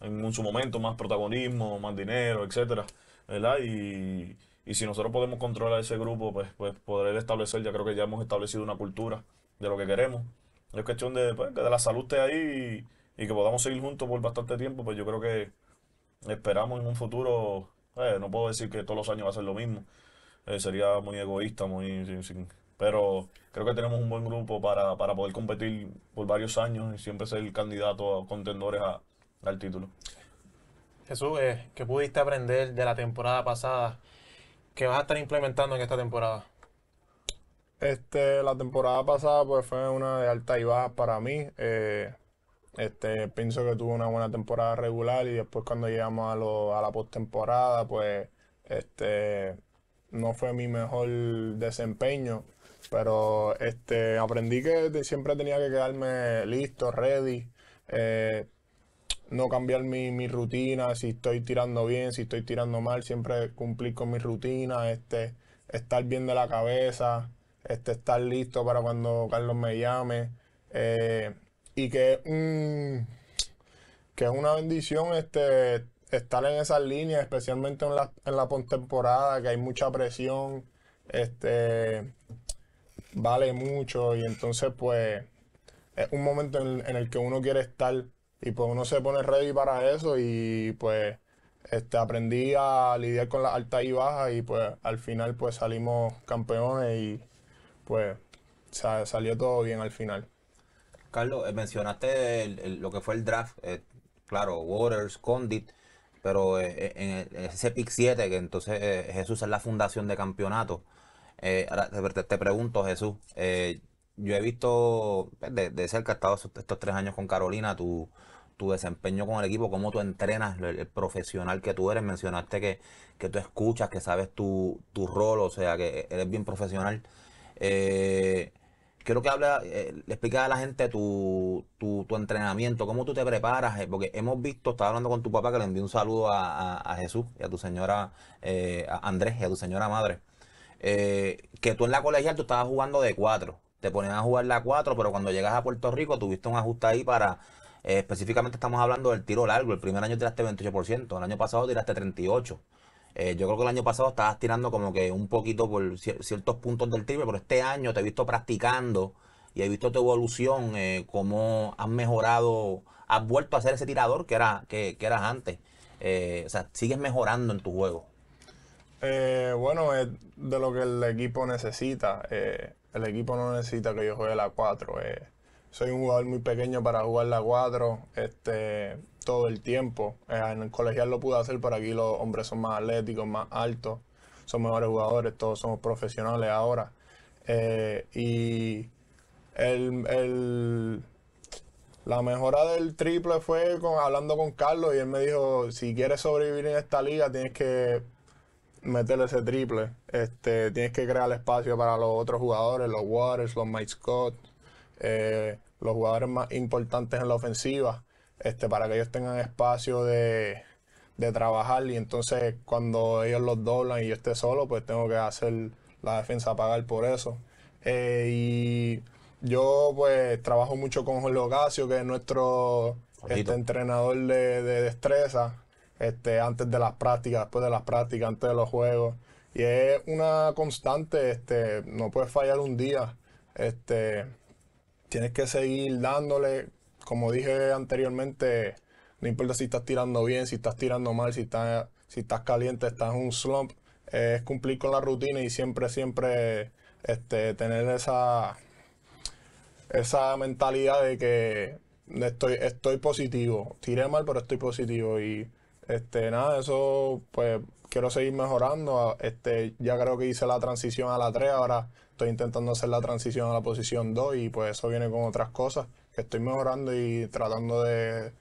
En, su momento más protagonismo, más dinero, etcétera, ¿verdad? Y, y si nosotros podemos controlar ese grupo, pues, pues poder establecer, ya creo que ya hemos establecido una cultura de lo que queremos. Es cuestión de pues, que de la salud esté ahí y, que podamos seguir juntos por bastante tiempo, pues yo creo que esperamos en un futuro, eh, no puedo decir que todos los años va a ser lo mismo, eh, sería muy egoísta, muy pero creo que tenemos un buen grupo para, poder competir por varios años y siempre ser candidato a contendores al título. Jesús, eh, ¿qué pudiste aprender de la temporada pasada que vas a estar implementando en esta temporada? Este, la temporada pasada pues fue una de alta y baja para mí. Eh, este, pienso que tuve una buena temporada regular y después cuando llegamos a, la postemporada, pues este, no fue mi mejor desempeño. Pero este, aprendí que siempre tenía que quedarme listo, ready. Eh, no cambiar mi, rutina, si estoy tirando bien, si estoy tirando mal, siempre cumplir con mi rutina, este, estar bien de la cabeza, este, estar listo para cuando Carlos me llame. Eh, y que, que es una bendición este, estar en esas líneas, especialmente en la, en la que hay mucha presión, este, vale mucho y entonces pues es un momento en el que uno quiere estar y pues uno se pone ready para eso y pues este, aprendí a lidiar con las altas y bajas y pues al final pues salimos campeones y pues salió todo bien al final. Carlos, eh, mencionaste lo que fue el draft, eh, claro, Waters, Condit, pero eh, en, ese pick 7 que entonces Jesús es la fundación de campeonato. te, te, pregunto, Jesús, yo he visto pues, de, de cerca, he estado estos, tres años con Carolina, tu tu desempeño con el equipo, cómo tú entrenas, el, profesional que tú eres. Mencionaste que, tú escuchas, que sabes tu, rol, o sea, que eres bien profesional. Eh, quiero que hable, eh, le explique a la gente tu, entrenamiento, cómo tú te preparas, eh, porque hemos visto, estaba hablando con tu papá que le envió un saludo a, Jesús y a tu señora, Andrés y a tu señora madre, que tú en la colegial tú estabas jugando de cuatro, te ponían a jugar la cuatro, pero cuando llegas a Puerto Rico tuviste un ajuste ahí para eh, específicamente estamos hablando del tiro largo. El primer año tiraste 28%, el año pasado tiraste 38%. Eh, yo creo que el año pasado estabas tirando como que un poquito por ciertos puntos del triple, pero este año te he visto practicando y he visto tu evolución, eh, cómo has mejorado, has vuelto a ser ese tirador que, era, que, eras antes. o sea, sigues mejorando en tu juego. bueno, es de lo que el equipo necesita. el equipo no necesita que yo juegue la 4 soy un jugador muy pequeño para jugar la 4 este, todo el tiempo. Eh, en el colegial lo pude hacer, pero aquí los hombres son más atléticos, más altos, son mejores jugadores, todos somos profesionales ahora. Eh, y la mejora del triple fue con, hablando con Carlos y él me dijo, si quieres sobrevivir en esta liga tienes que meterle ese triple. Este, tienes que crear espacio para los otros jugadores, los Waters, los Mike Scott, eh, los jugadores más importantes en la ofensiva, este, para que ellos tengan espacio de, trabajar y entonces cuando ellos los doblan y yo esté solo, pues tengo que hacer la defensa pagar por eso. Eh, y yo pues trabajo mucho con Jorge Ocasio, que es nuestro este, entrenador de, destreza, este, antes de las prácticas, después de las prácticas, antes de los juegos. Y es una constante, este, no puedes fallar un día. Este, tienes que seguir dándole, como dije anteriormente, no importa si estás tirando bien, si estás tirando mal, si estás, si estás caliente, estás en un slump, es cumplir con la rutina y siempre, siempre este, tener esa, esa mentalidad de que estoy, estoy positivo. Tiré mal, pero estoy positivo y este, nada, eso pues quiero seguir mejorando. Ah, este, ya creo que hice la transición a la 3, ahora estoy intentando hacer la transición a la posición 2 y pues eso viene con otras cosas que estoy mejorando y tratando de,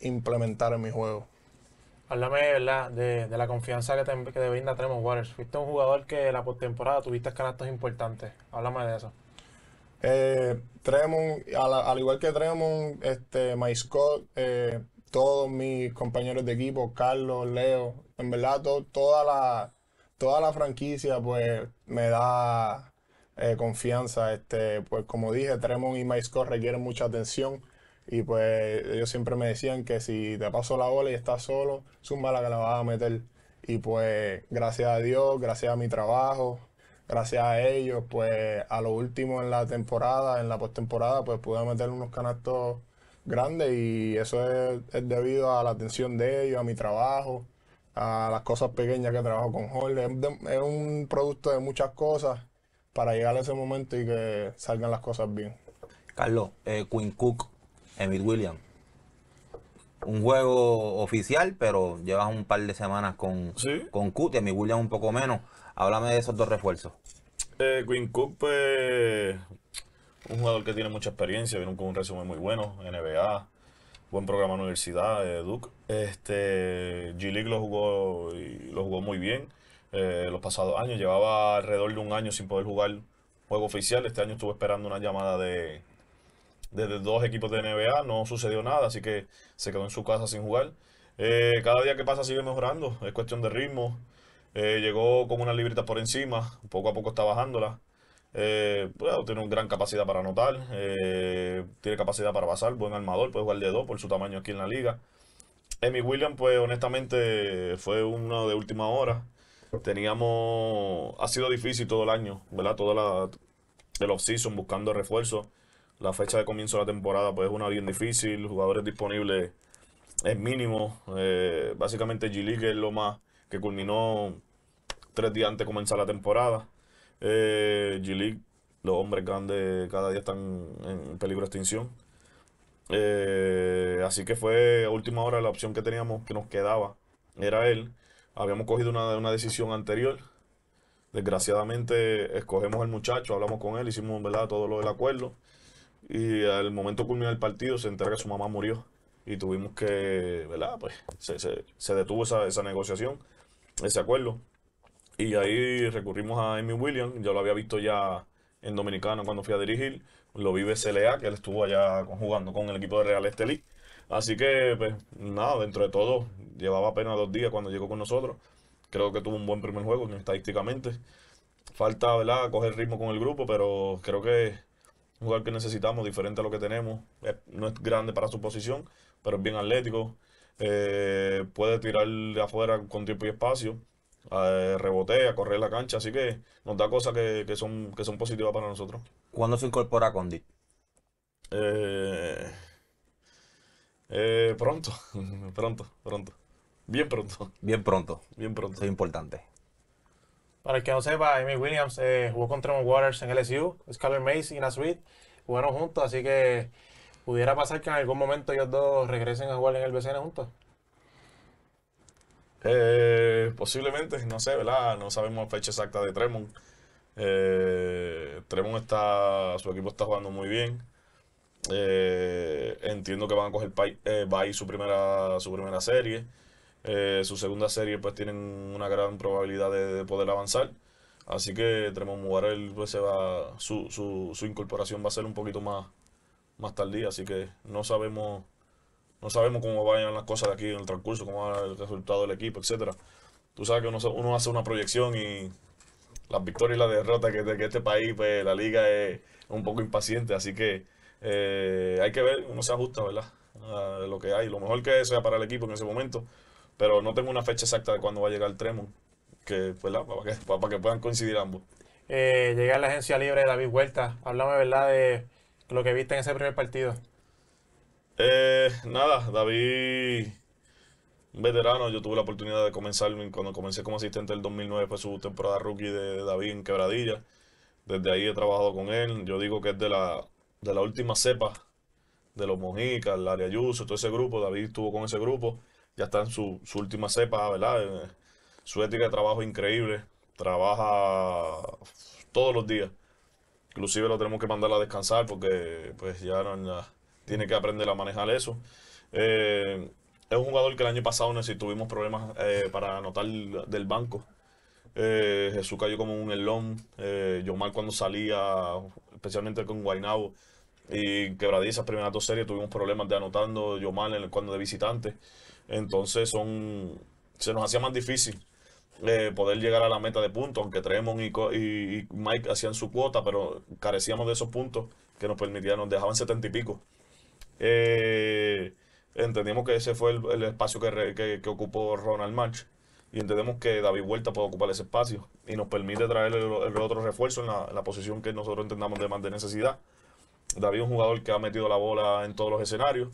implementar en mi juego. Háblame De, la confianza que te, que brinda Tremont Waters. Fuiste un jugador que la postemporada tuviste canastos importantes. Háblame de eso. Eh, al, igual que Tremont, este, todos mis compañeros de equipo, Carlos, Leo, en verdad toda, la, toda la franquicia pues me da eh, confianza. Este, pues como dije, Tremont y MyScore requieren mucha atención y pues ellos siempre me decían que si te paso la bola y estás solo, un bala que la vas a meter. Y pues gracias a Dios, gracias a mi trabajo, gracias a ellos, pues a lo último en la temporada, en la postemporada, pues pude meter unos canastos grande y eso es, debido a la atención de ellos, a mi trabajo, a las cosas pequeñas que trabajo con Jorge. Es, un producto de muchas cosas para llegar a ese momento y que salgan las cosas bien. Carlos, eh, Quinn Cook, Emil Williams. Un juego oficial, pero llevas un par de semanas con, con Cook y William Williams un poco menos. Háblame de esos dos refuerzos. Eh, Cook, pues, un jugador que tiene mucha experiencia, vino con un resumen muy bueno, NBA, buen programa en universidad, eh, Duke. Este, G League lo jugó, y lo jugó muy bien eh, los pasados años, llevaba alrededor de un año sin poder jugar juego oficial, este año estuvo esperando una llamada de, dos equipos de NBA, no sucedió nada, así que se quedó en su casa sin jugar. Eh, cada día que pasa sigue mejorando, es cuestión de ritmo. llegó con una libritas por encima, poco a poco está bajándola. Eh, tiene una gran capacidad para anotar, eh, tiene capacidad para pasar, buen armador, puede jugar de dos por su tamaño aquí en la liga. Emmy Williams, pues honestamente fue uno de última hora. Teníamos, ha sido difícil todo el año, ¿verdad? Todo la, el off-season buscando refuerzos. La fecha de comienzo de la temporada, pues es una bien difícil, jugadores disponibles es mínimo. Eh, básicamente G-League es lo más que culminó tres días antes de comenzar la temporada. Eh, los hombres grandes cada día están en peligro de extinción. Eh, así que fue a última hora la opción que teníamos, que nos quedaba, era él. Habíamos cogido una, una decisión anterior. Desgraciadamente escogemos al muchacho, hablamos con él, hicimos ¿verdad? todo lo del acuerdo. Y al momento culminar el partido se entera que su mamá murió. Y tuvimos que, ¿verdad? Pues se, detuvo esa negociación, ese acuerdo. Y ahí recurrimos a Emmy Williams, yo lo había visto ya en Dominicano cuando fui a dirigir, lo vi BCLA, que él estuvo allá jugando con el equipo de Real Estelí. Así que, pues nada, dentro de todo, llevaba apenas dos días cuando llegó con nosotros. Creo que tuvo un buen primer juego estadísticamente. Falta, ¿verdad?, coger ritmo con el grupo, pero creo que es un jugador que necesitamos, diferente a lo que tenemos. no es grande para su posición, pero es bien atlético. Eh, puede tirar de afuera con tiempo y espacio a eh, a correr la cancha, así que nos da cosas que, son, que son positivas para nosotros. ¿Cuándo se incorpora Condit? Eh, eh, pronto, pronto, pronto. Bien pronto. Bien pronto. Bien pronto. es importante. Para el que no sepa, Amy Williams eh, jugó contra Tremont Waters en LSU, Scarlet Mace y suite, jugaron juntos, así que pudiera pasar que en algún momento ellos dos regresen a jugar en el BCN juntos. Eh, posiblemente, no sé, ¿verdad? No sabemos la fecha exacta de Tremont. Eh, Tremont está, su equipo está jugando muy bien. Eh, entiendo que van a coger eh, Bay su primera, su primera serie. Eh, su segunda serie, pues tienen una gran probabilidad de, poder avanzar. Así que Tremont Mugarel, pues, se va, su, su, incorporación va a ser un poquito más, más tardía. Así que no sabemos no sabemos cómo vayan las cosas de aquí en el transcurso, cómo va el resultado del equipo, etcétera. Tú sabes que uno, hace una proyección y las victorias y las derrotas que, de que este país, pues, la liga es un poco impaciente, así que eh, hay que ver, uno se ajusta, ¿verdad? A lo que hay, lo mejor que sea para el equipo en ese momento, pero no tengo una fecha exacta de cuándo va a llegar el Tremont, que, ¿verdad? Para, que, puedan coincidir ambos. Eh, a la agencia libre de David Huerta, háblame, ¿verdad?, de lo que viste en ese primer partido. Eh, nada, David, un veterano, yo tuve la oportunidad de comenzar, cuando comencé como asistente del 2009, fue su temporada rookie de David en Quebradilla. Desde ahí he trabajado con él. Yo digo que es de la, de la última cepa de los Mojicas, el Área Yuso, todo ese grupo. David estuvo con ese grupo. Ya está en su, última cepa, ¿verdad? Eh, su ética de trabajo es increíble. Trabaja todos los días. Inclusive lo tenemos que mandar a descansar porque pues ya no... Tiene que aprender a manejar eso. Eh, es un jugador que el año pasado necesitó, tuvimos problemas eh, para anotar del banco. Eh, Jesús cayó como un elón. Yo Yomar cuando salía, especialmente con Guainabo y Quebradizas, primeras dos series, tuvimos problemas de anotando Yomar en cuando de visitante. Entonces son, se nos hacía más difícil poder llegar a la meta de puntos, aunque Tremont y, y, Mike hacían su cuota, pero carecíamos de esos puntos que nos permitían, nos dejaban setenta y pico. Eh, entendimos que ese fue el, espacio que, ocupó Ronald March y entendemos que David vuelta puede ocupar ese espacio y nos permite traer el, otro refuerzo en la, posición que nosotros entendamos de más de necesidad. David es un jugador que ha metido la bola en todos los escenarios.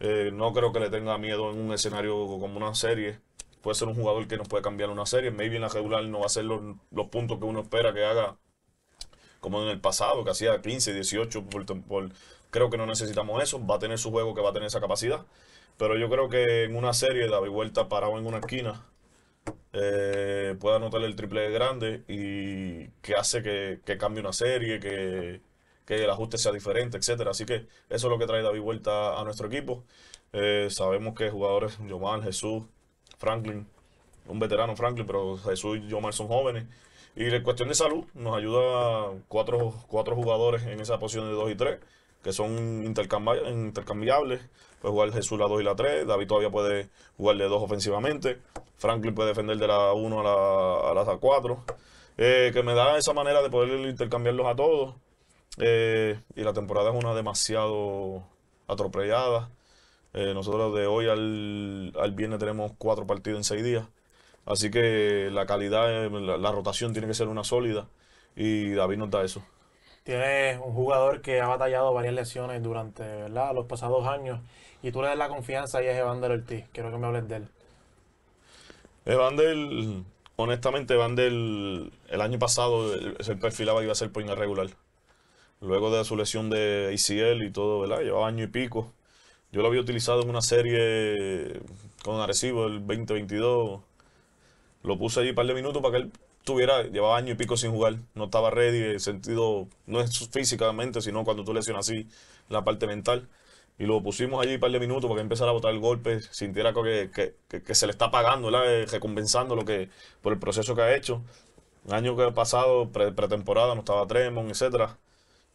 Eh, no creo que le tenga miedo en un escenario como una serie. Puede ser un jugador que nos puede cambiar una serie. Maybe en la regular no va a ser los, puntos que uno espera que haga como en el pasado, que hacía 15, 18 por, Creo que no necesitamos eso. Va a tener su juego que va a tener esa capacidad. Pero yo creo que en una serie, David Vuelta parado en una esquina, pueda eh, puede anotar el triple grande y que hace que, cambie una serie, que, el ajuste sea diferente, etcétera. Así que eso es lo que trae David Vuelta a nuestro equipo. Eh, sabemos que jugadores, Yomar, Jesús, Franklin, un veterano Franklin, pero Jesús y Yomar son jóvenes. Y en cuestión de salud, nos ayuda cuatro, cuatro jugadores en esa posición de 2 y 3 que son intercambiables. Puede jugar Jesús la 2 y la 3. David todavía puede jugarle de 2 ofensivamente. Franklin puede defender de la 1 a la, a 4. Eh, que me da esa manera de poder intercambiarlos a todos. Eh, y la temporada es una demasiado atropellada. Eh, nosotros de hoy al, viernes tenemos 4 partidos en 6 días. Así que la calidad, la rotación tiene que ser una sólida. Y David nos da eso tienes un jugador que ha batallado varias lesiones durante los pasados años y tú le das la confianza y es Evander Ortiz. Quiero que me hables de él. Evander, honestamente, Evander el año pasado se perfilaba que iba a ser point regular. Luego de su lesión de ACL y todo, ¿verdad? Llevaba año y pico. Yo lo había utilizado en una serie con Arecibo el 2022. Lo puse allí un par de minutos para que él llevaba año y pico sin jugar, no estaba ready, sentido, no es físicamente, sino cuando tú lesionas así, la parte mental. Y lo pusimos allí un par de minutos para que empezara a botar el golpe, sintiera que, se le está pagando, ¿la? Eh, recompensando lo que, por el proceso que ha hecho. El año que ha pasado, pretemporada, no estaba Tremont, etcétera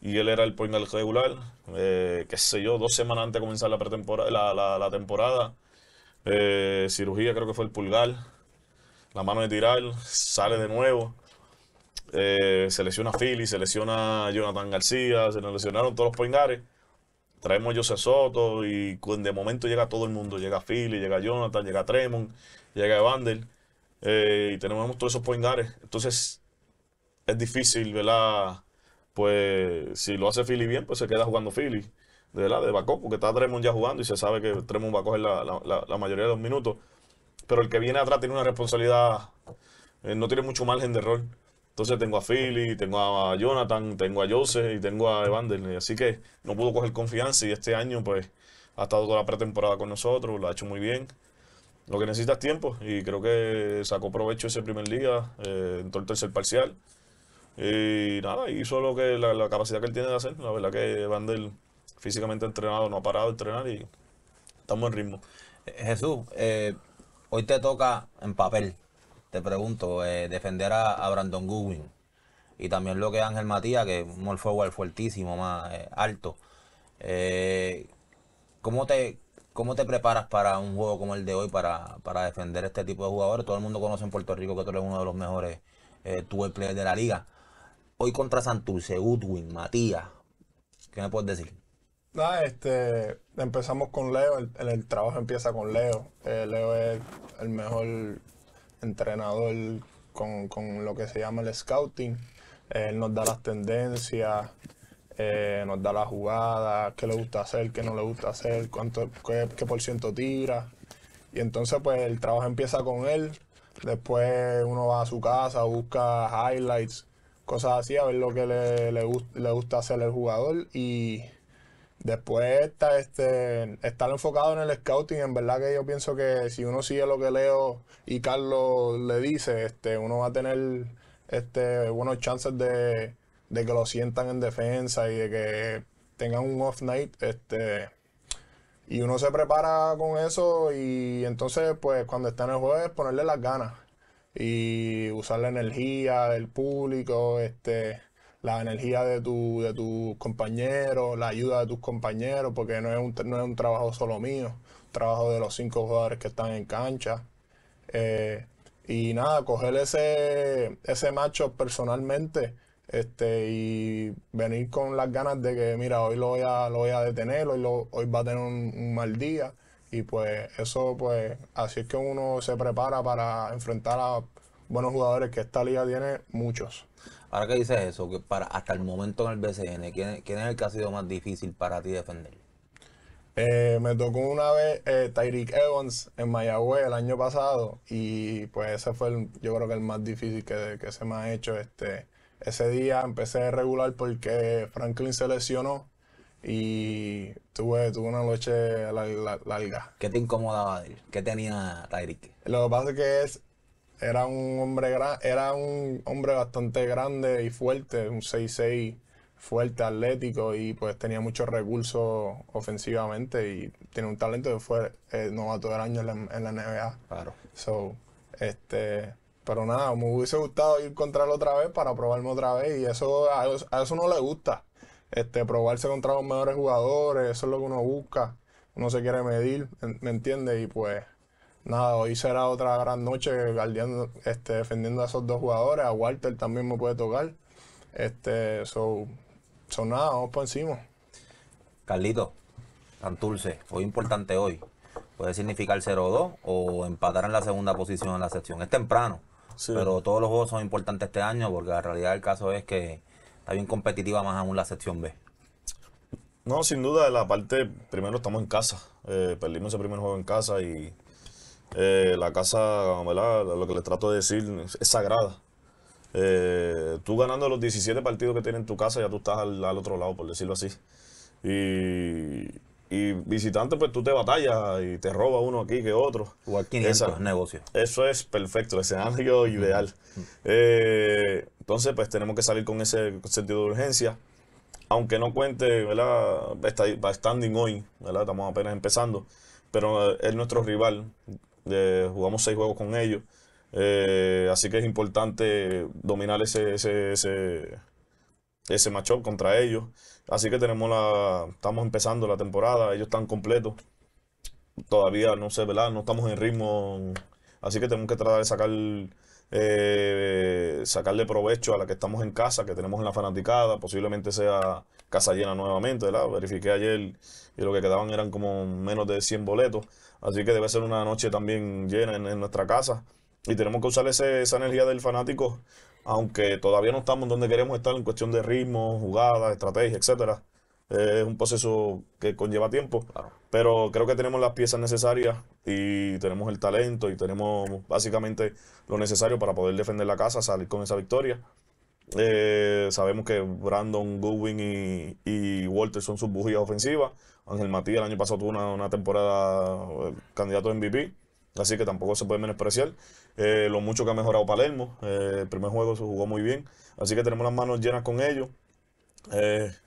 y él era el point regular. que eh, qué sé yo, dos semanas antes de comenzar la, pretemporada, la, temporada, eh, cirugía creo que fue el pulgar la mano de tirar, sale de nuevo. Eh, se lesiona Philly, se lesiona Jonathan García, se lesionaron todos los poingares. Traemos a José Soto y de momento llega todo el mundo. Llega Philly, llega Jonathan, llega Tremont, llega Evander. Eh, y tenemos todos esos poingares. Entonces es difícil, ¿verdad? Pues si lo hace Philly bien, pues se queda jugando Philly. ¿verdad? De Bacó, porque está Tremont ya jugando y se sabe que Tremont va a coger la, la, la mayoría de los minutos pero el que viene atrás tiene una responsabilidad, eh, no tiene mucho margen de error. Entonces tengo a Philly, tengo a Jonathan, tengo a Joseph y tengo a Evander. Así que no pudo coger confianza y este año pues ha estado toda la pretemporada con nosotros, lo ha hecho muy bien. Lo que necesita es tiempo y creo que sacó provecho ese primer día, eh, entró el tercer parcial. Y nada, hizo lo que la, capacidad que él tiene de hacer. La verdad que Evander físicamente entrenado no ha parado de entrenar y estamos en ritmo. Eh, Jesús, eh, Hoy te toca en papel, te pregunto, eh, defender a, Brandon Goodwin y también lo que Ángel Matías, que es un forward fuertísimo, más eh, alto. Eh, ¿cómo, te, ¿Cómo te preparas para un juego como el de hoy, para, para defender este tipo de jugadores? Todo el mundo conoce en Puerto Rico que tú eres uno de los mejores eh, players de la liga. Hoy contra Santurce, Goodwin, Matías, ¿qué me puedes decir? Ah, este, empezamos con Leo, el, trabajo empieza con Leo. Leo es el mejor entrenador con, lo que se llama el scouting. Él nos da las tendencias, eh, nos da las jugadas, qué le gusta hacer, qué no le gusta hacer, cuánto, qué, por ciento tira. Y entonces pues el trabajo empieza con él, después uno va a su casa, busca highlights, cosas así, a ver lo que le, le, le gusta hacer el jugador y Después está este, estar enfocado en el scouting. En verdad que yo pienso que si uno sigue lo que Leo y Carlos le dice, este, uno va a tener este, buenos chances de, que lo sientan en defensa y de que tengan un off night. Este, y uno se prepara con eso y entonces pues cuando está en el juego es ponerle las ganas y usar la energía del público. Este, la energía de, de tus compañeros, la ayuda de tus compañeros, porque no es un, es un trabajo solo mío, trabajo de los cinco jugadores que están en cancha. Eh, y nada, coger ese, ese macho personalmente este, y venir con las ganas de que, mira, hoy lo voy a, lo voy a detener, hoy, hoy va a tener un, mal día. Y pues eso, pues así es que uno se prepara para enfrentar a buenos jugadores que esta liga tiene muchos. Ahora que dices eso, que para hasta el momento en el BCN, ¿quién, es el que ha sido más difícil para ti defender? Eh, me tocó una vez eh, Tyreek Evans en Mayagüez el año pasado y pues ese fue yo creo que el más difícil que, se me ha hecho. Este, ese día empecé a regular porque Franklin se lesionó y tuve, tuve una noche larga. ¿Qué te incomodaba ¿Qué tenía Tyreek? Lo que pasa es que es, era un hombre era un hombre bastante grande y fuerte, un 6-6 fuerte, atlético y pues tenía muchos recursos ofensivamente y tiene un talento que fue eh, novato del año en la, en la, NBA. Claro. So, este, pero nada, me hubiese gustado ir contra él otra vez para probarme otra vez y eso a, eso no le gusta. Este, probarse contra los mejores jugadores, eso es lo que uno busca. Uno se quiere medir, ¿me entiendes? Y pues nada, hoy será otra gran noche este, defendiendo a esos dos jugadores. A Walter también me puede tocar. Este, son nada, vamos por encima. Carlito, Antulce, hoy importante hoy. Puede significar 0-2 o empatar en la segunda posición en la sección. Es temprano, pero todos los juegos son importantes este año porque la realidad del caso es que está bien competitiva más aún la sección B. No, sin duda, la parte, primero estamos en casa. Eh, perdimos el primer juego en casa y eh, la casa, lo que les trato de decir, es sagrada. Eh, tú ganando los 17 partidos que tienes en tu casa, ya tú estás al, otro lado, por decirlo así. Y, visitante, pues tú te batallas y te roba uno aquí que otro. O aquí negocios. Eso es perfecto, ese escenario ideal. Eh, entonces, pues tenemos que salir con ese sentido de urgencia. Aunque no cuente, ¿verdad? Está, standing hoy, ¿verdad? Estamos apenas empezando. Pero es nuestro rival jugamos seis juegos con ellos. Eh, así que es importante dominar ese, ese, ese, ese matchup contra ellos. Así que tenemos la, estamos empezando la temporada, ellos están completos. Todavía no sé, ¿verdad? No estamos en ritmo. Así que tenemos que tratar de sacar eh, sacarle provecho a la que estamos en casa, que tenemos en la fanaticada, posiblemente sea casa llena nuevamente, ¿verdad? Verifiqué ayer y lo que quedaban eran como menos de 100 boletos, Así que debe ser una noche también llena en, nuestra casa. Y tenemos que usar esa energía del fanático, aunque todavía no estamos donde queremos estar en cuestión de ritmo, jugada, estrategia, etcétera. es un proceso que conlleva tiempo, pero creo que tenemos las piezas necesarias y tenemos el talento y tenemos básicamente lo necesario para poder defender la casa, salir con esa victoria. Eh, sabemos que Brandon, Goodwin y Walter son sus bujías ofensivas. Ángel Matías el año pasado tuvo una, temporada eh, candidato a MVP, así que tampoco se puede menospreciar. Eh, lo mucho que ha mejorado Palermo, eh, el primer juego se jugó muy bien, así que tenemos las manos llenas con ellos.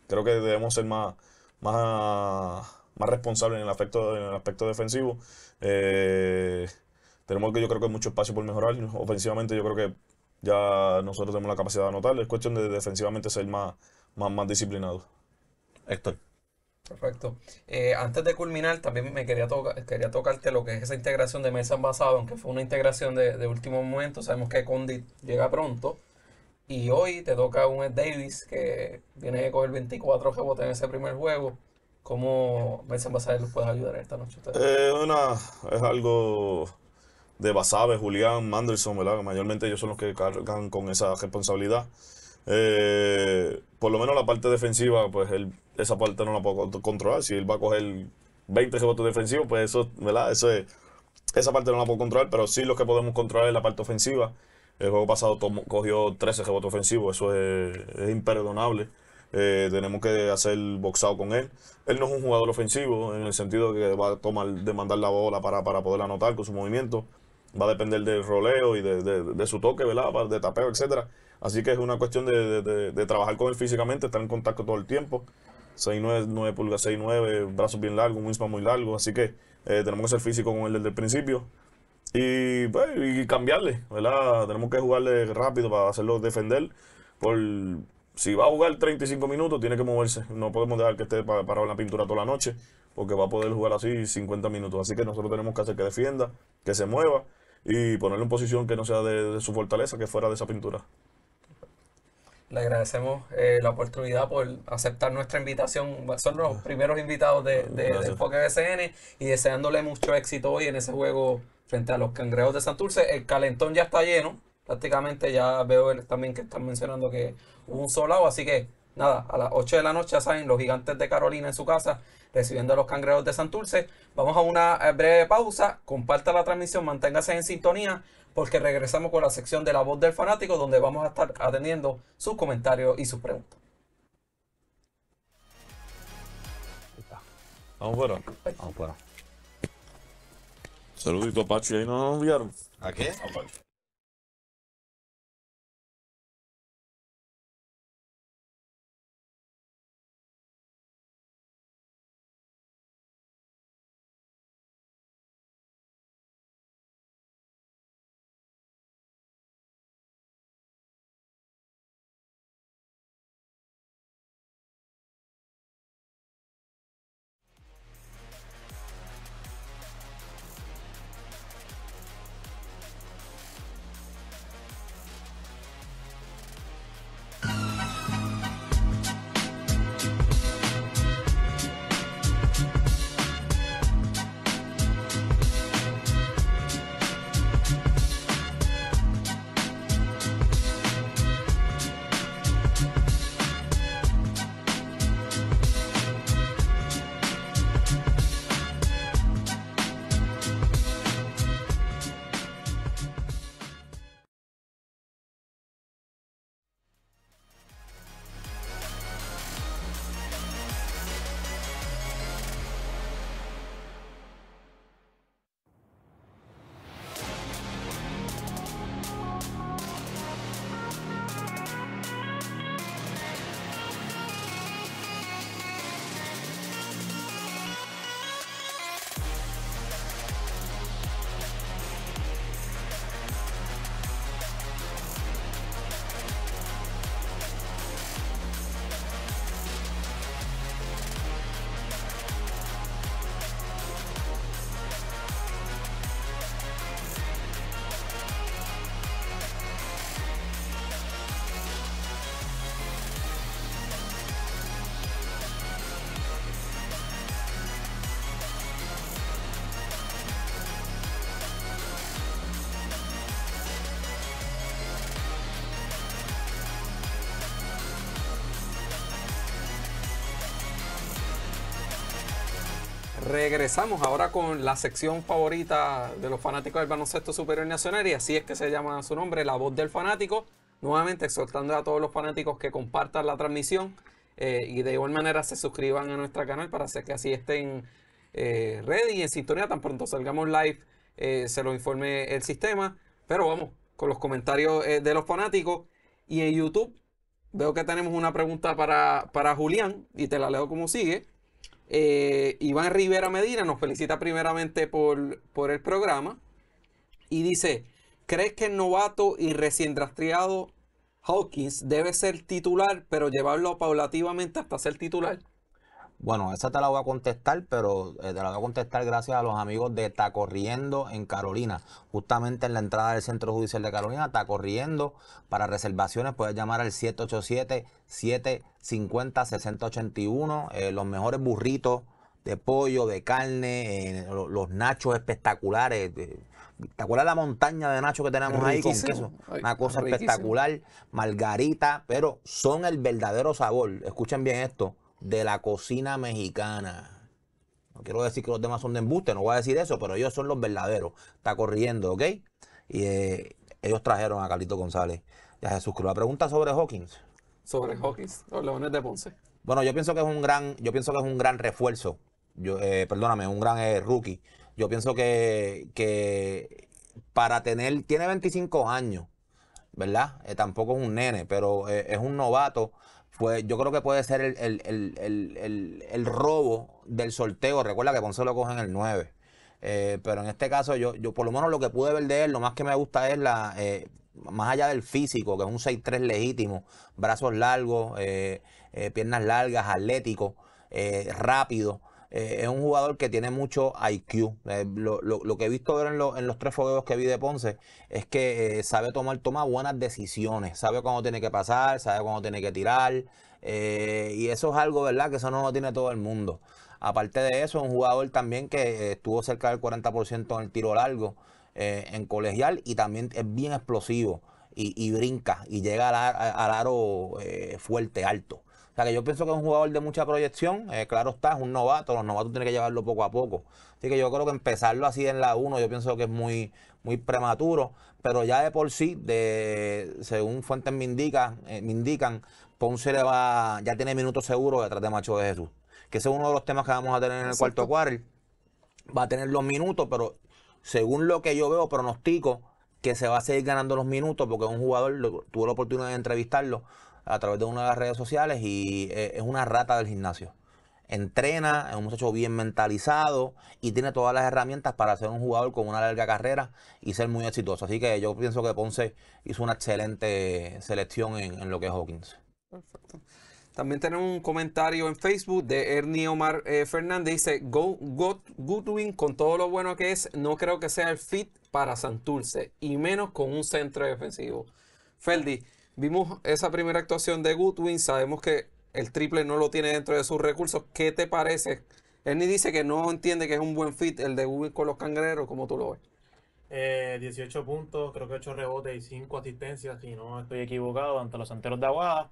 creo que debemos ser más, más, más responsables en el aspecto, en el aspecto defensivo. tenemos que yo creo que hay mucho espacio por mejorar. Ofensivamente yo creo que ya nosotros tenemos la capacidad de anotar. Es cuestión de defensivamente ser más, más, más disciplinados. Héctor. Perfecto. Eh, antes de culminar, también me quería, quería tocarte lo que es esa integración de mesa Basado, aunque fue una integración de, último momento. Sabemos que Condit llega pronto. Y hoy te toca un Ed Davis que viene a coger 24 rebotes en ese primer juego. ¿Cómo Mesa Basado los puedes ayudar esta noche? una, es algo de Basabe, Julián, Manderson, ¿verdad? Mayormente ellos son los que cargan con esa responsabilidad. Eh, por lo menos la parte defensiva, pues el esa parte no la puedo controlar. Si él va a coger 20 rebotes defensivos, pues eso, ¿verdad? esa parte no la puedo controlar, pero sí lo que podemos controlar es la parte ofensiva. El juego pasado cogió 13 rebotes ofensivos, eso es, imperdonable. Eh, tenemos que hacer boxado con él. Él no es un jugador ofensivo en el sentido de que va a tomar, de mandar la bola para, para poder anotar con su movimiento. Va a depender del roleo y de, su toque, ¿verdad? De tapeo, etcétera. Así que es una cuestión de, de, trabajar con él físicamente, estar en contacto todo el tiempo. 6'9, 9 pulgas, 6'9, brazos bien largos, un wingspan muy largo. Así que eh, tenemos que ser físicos con él desde el principio. Pues, y, cambiarle, ¿verdad? Tenemos que jugarle rápido para hacerlo defender. Por, si va a jugar 35 minutos, tiene que moverse. No podemos dejar que esté parado en la pintura toda la noche, porque va a poder jugar así 50 minutos. Así que nosotros tenemos que hacer que defienda, que se mueva y ponerle en posición que no sea de su fortaleza, que fuera de esa pintura. Le agradecemos eh, la oportunidad por aceptar nuestra invitación. Son los ah. primeros invitados de, de, del enfoque BCN y deseándole mucho éxito hoy en ese juego frente a los cangrejos de Santurce. El calentón ya está lleno. Prácticamente ya veo también que están mencionando que hubo un solado. Así que nada, a las 8 de la noche saben, los gigantes de Carolina en su casa recibiendo a los cangrejos de Santurce. Vamos a una eh, breve pausa. Comparta la transmisión, manténgase en sintonía porque regresamos con la sección de la voz del fanático donde vamos a estar atendiendo sus comentarios y sus preguntas. Vamos fuera. Vamos fuera. Ahí no nos enviaron. ¿A qué? regresamos ahora con la sección favorita de los fanáticos del baloncesto superior nacional y así es que se llama su nombre, la voz del fanático. Nuevamente exhortando a todos los fanáticos que compartan la transmisión eh, y de igual manera se suscriban a nuestro canal para hacer que así estén eh, ready y en sintonía. Tan pronto salgamos live eh, se lo informe el sistema. Pero vamos con los comentarios eh, de los fanáticos y en YouTube veo que tenemos una pregunta para Julián y te la leo como sigue. Eh, Iván Rivera Medina nos felicita primeramente por, por el programa y dice, ¿crees que el novato y recién rastreado Hawkins debe ser titular, pero llevarlo paulativamente hasta ser titular? Bueno, esa te la voy a contestar, pero eh, te la voy a contestar gracias a los amigos de Tacorriendo en Carolina. Justamente en la entrada del Centro Judicial de Carolina, Tacorriendo. Para reservaciones puedes llamar al 787-750-6081. Eh, los mejores burritos de pollo, de carne, eh, los nachos espectaculares. ¿Te acuerdas la montaña de nachos que tenemos ahí con queso. Una cosa espectacular. Margarita, pero son el verdadero sabor. Escuchen bien esto de la cocina mexicana. No quiero decir que los demás son de embuste, no voy a decir eso, pero ellos son los verdaderos. Está corriendo, ¿ok? Y eh, ellos trajeron a Carlito González ya se Jesús Cruz. La pregunta sobre Hawkins. Sobre Hawkins, los Leones de Ponce. Bueno, yo pienso que es un gran, yo pienso que es un gran refuerzo. Yo, eh, perdóname, un gran eh, rookie. Yo pienso que, que para tener, tiene 25 años, ¿verdad? tampoco es un nene, pero es un novato pues yo creo que puede ser el, el, el, el robo del sorteo. Recuerda que Ponce lo coge en el 9. Eh, pero en este caso, yo, yo por lo menos lo que pude ver de él, lo más que me gusta es la, eh, más allá del físico, que es un 6'3 legítimo, brazos largos, eh, piernas largas, atlético, rápido. Eh, es un jugador que tiene mucho IQ. Eh, lo, que he visto en, los tres fogueos que vi de Ponce es que eh, sabe tomar, toma buenas decisiones, sabe cuándo tiene que pasar, sabe cuándo tiene que tirar. y eso es algo, ¿verdad? Que eso no lo tiene todo el mundo. Aparte de eso, es un jugador también que estuvo cerca del 40% en el tiro largo en colegial y también es bien explosivo y, brinca y llega al, al aro fuerte, alto sea que yo pienso que es un jugador de mucha proyección. Eh, claro está, es un novato. Los novatos tienen que llevarlo poco a poco. Así que yo creo que empezarlo así en la 1, yo pienso que es muy, muy prematuro. Pero ya de por sí, de, según fuentes me, eh, me indican, Ponce le va, ya tiene minutos seguros detrás de Macho de Jesús. Que ese es uno de los temas que vamos a tener en el cuarto cuarto. Va a tener los minutos, pero según lo que yo veo, pronostico que se va a seguir ganando los minutos porque es un jugador, tuve la oportunidad de entrevistarlo, a través de una de las redes sociales y eh, es una rata del gimnasio. Entrena, es un muchacho bien mentalizado y tiene todas las herramientas para ser un jugador con una larga carrera y ser muy exitoso. Así que yo pienso que Ponce hizo una excelente selección en, lo que es Hawkins. Perfecto. También tenemos un comentario en Facebook de Ernie Omar eh, Fernández. Dice, Go, go Goodwin, con todo lo bueno que es, no creo que sea el fit para Santurce, y menos con un centro defensivo. Feldi, Vimos esa primera actuación de Goodwin, sabemos que el triple no lo tiene dentro de sus recursos. ¿Qué te parece? Él ni dice que no entiende que es un buen fit el de Goodwin con los cangreros como tú lo ves. 18 eh, puntos, creo que 8 rebotes y 5 asistencias, si no estoy equivocado, ante los santeros de Aguada.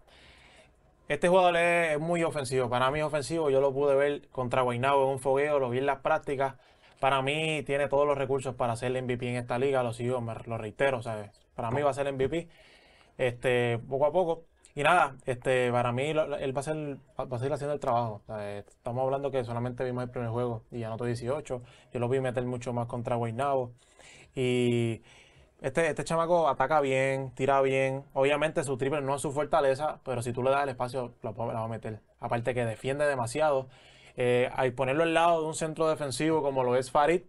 Este jugador es muy ofensivo, para mí es ofensivo, yo lo pude ver contra Guaynabo en un fogueo, lo vi en las prácticas. Para mí tiene todos los recursos para ser el MVP en esta liga, lo sigo, lo reitero, Para mí va a ser el MVP este, poco a poco. Y nada, este, para mí él va a, ser, va seguir haciendo el trabajo. Eh, estamos hablando que solamente vimos el primer juego y ya anotó 18. Yo lo vi meter mucho más contra Guaynabo. Y este, este chamaco ataca bien, tira bien. Obviamente su triple no es su fortaleza, pero si tú le das el espacio, la, va a meter. Aparte que defiende demasiado. Eh, al ponerlo al lado de un centro defensivo como lo es Farid,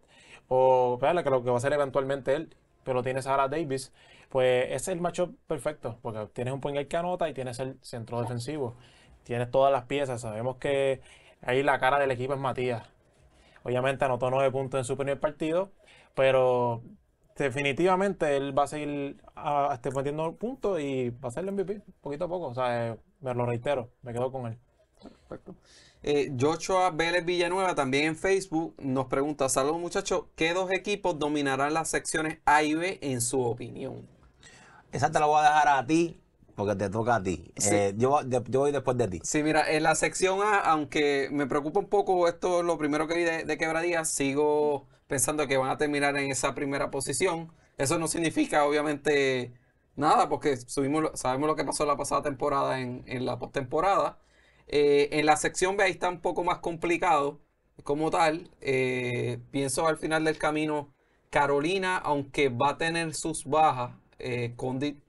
o que lo que va a hacer eventualmente él, pero lo tiene Sarah Davis, pues es el macho perfecto, porque tienes un ponga que anota y tienes el centro defensivo. Tienes todas las piezas. Sabemos que ahí la cara del equipo es Matías. Obviamente anotó nueve puntos en su primer partido, pero definitivamente él va a seguir este, metiendo puntos y va a ser el MVP poquito a poco. O sea, eh, me lo reitero, me quedo con él. Perfecto. Eh, Joshua Vélez Villanueva también en Facebook nos pregunta, saludos muchachos, ¿qué dos equipos dominarán las secciones A y B en su opinión? Esa te la voy a dejar a ti porque te toca a ti. Eh, yo, voy después de ti. Sí, mira, en la sección A, aunque me preocupa un poco esto, lo primero que vi de, quebradías, sigo pensando que van a terminar en esa primera posición. Eso no significa, obviamente, nada, porque sabemos lo que pasó la pasada temporada en, la postemporada. Eh, en la sección B ahí está un poco más complicado como tal. Eh, pienso al final del camino, Carolina, aunque va a tener sus bajas, eh, Condit,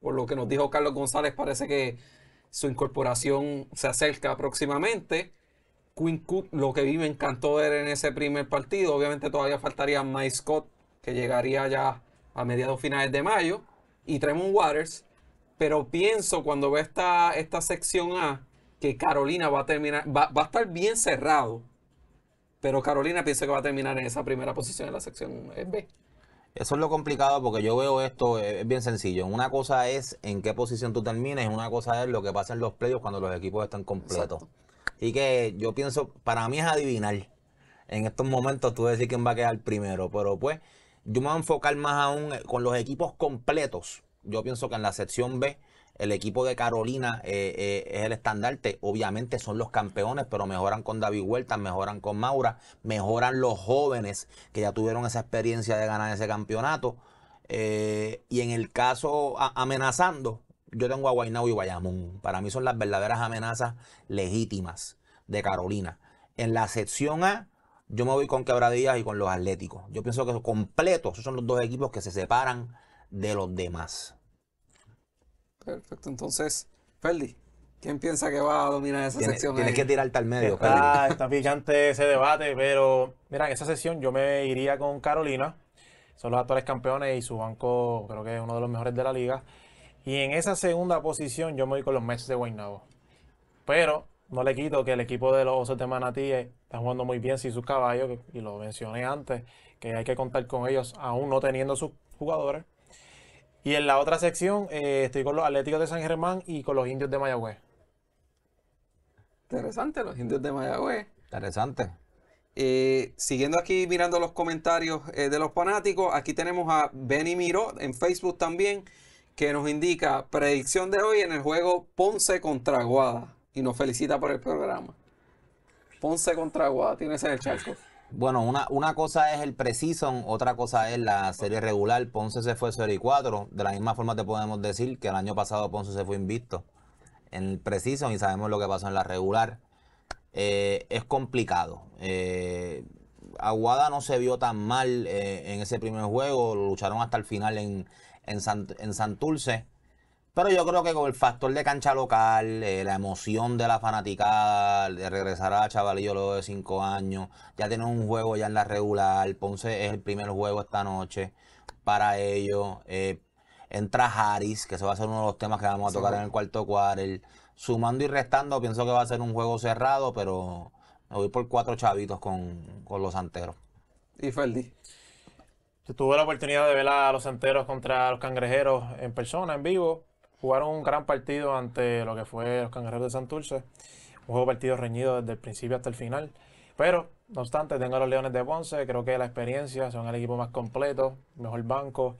por lo que nos dijo Carlos González, parece que su incorporación se acerca próximamente. Quinn Cook, lo que vi me encantó ver en ese primer partido. Obviamente todavía faltaría Mike Scott, que llegaría ya a mediados finales de mayo, y Tremont Waters. Pero pienso cuando ve esta, esta sección A que Carolina va a terminar, va, a estar bien cerrado. Pero Carolina pienso que va a terminar en esa primera posición en la sección B. Eso es lo complicado porque yo veo esto, eh, es bien sencillo. Una cosa es en qué posición tú termines, una cosa es lo que pasa en los playoffs cuando los equipos están completos. Y que yo pienso, para mí es adivinar. En estos momentos tú decir quién va a quedar primero, pero pues yo me voy a enfocar más aún eh, con los equipos completos. Yo pienso que en la sección B el equipo de Carolina eh, eh, es el estandarte. Obviamente son los campeones, pero mejoran con David Huerta, mejoran con Maura, mejoran los jóvenes que ya tuvieron esa experiencia de ganar ese campeonato. Eh, y en el caso amenazando, yo tengo a Guaynabo y Guayamón. Para mí son las verdaderas amenazas legítimas de Carolina. En la sección A, yo me voy con Quebradillas y con los Atléticos. Yo pienso que completos, esos son los dos equipos que se separan de los demás. Perfecto, entonces, Ferdi, ¿quién piensa que va a dominar esa sección? Tienes que tirarte al medio, Ferdi. Ah, está brillante ese debate, pero mira, en esa sección yo me iría con Carolina. Son los actuales campeones y su banco creo que es uno de los mejores de la liga. Y en esa segunda posición yo me voy con los meses de Guaynabo. Pero no le quito que el equipo de los Osos de Manatí está jugando muy bien sin sus caballos, y lo mencioné antes, que hay que contar con ellos aún no teniendo sus jugadores. Y en la otra sección eh, estoy con los Atléticos de San Germán y con los Indios de Mayagüez. Interesante, los Indios de Mayagüez. Interesante. Eh, siguiendo aquí mirando los comentarios eh, de los fanáticos, aquí tenemos a Benny Miró en Facebook también, que nos indica predicción de hoy en el juego Ponce contra Guada y nos felicita por el programa. Ponce contra Guada, tienes en el charco. Bueno, una, una cosa es el preseason, otra cosa es la serie regular. Ponce se fue 0 y 4. De la misma forma te podemos decir que el año pasado Ponce se fue invicto en el y sabemos lo que pasó en la regular. Eh, es complicado. Eh, Aguada no se vio tan mal eh, en ese primer juego, lucharon hasta el final en, en, en pero yo creo que con el factor de cancha local, eh, la emoción de la fanaticada, de regresar a Chavalillo luego de cinco años, ya tienen un juego ya en la regular, Ponce es el primer juego esta noche para ellos. Eh, entra Harris, que se va a ser uno de los temas que vamos a tocar en el cuarto cuarto, Sumando y restando, pienso que va a ser un juego cerrado, pero me voy por cuatro chavitos con, los Santeros. Y Ferdi. tuve la oportunidad de ver a los santeros contra los cangrejeros en persona, en vivo. Jugaron un gran partido ante lo que fue los Cangrejos de Santurce. Un juego partido reñido desde el principio hasta el final. Pero, no obstante, tengo a los Leones de Ponce. Creo que la experiencia son el equipo más completo, mejor banco.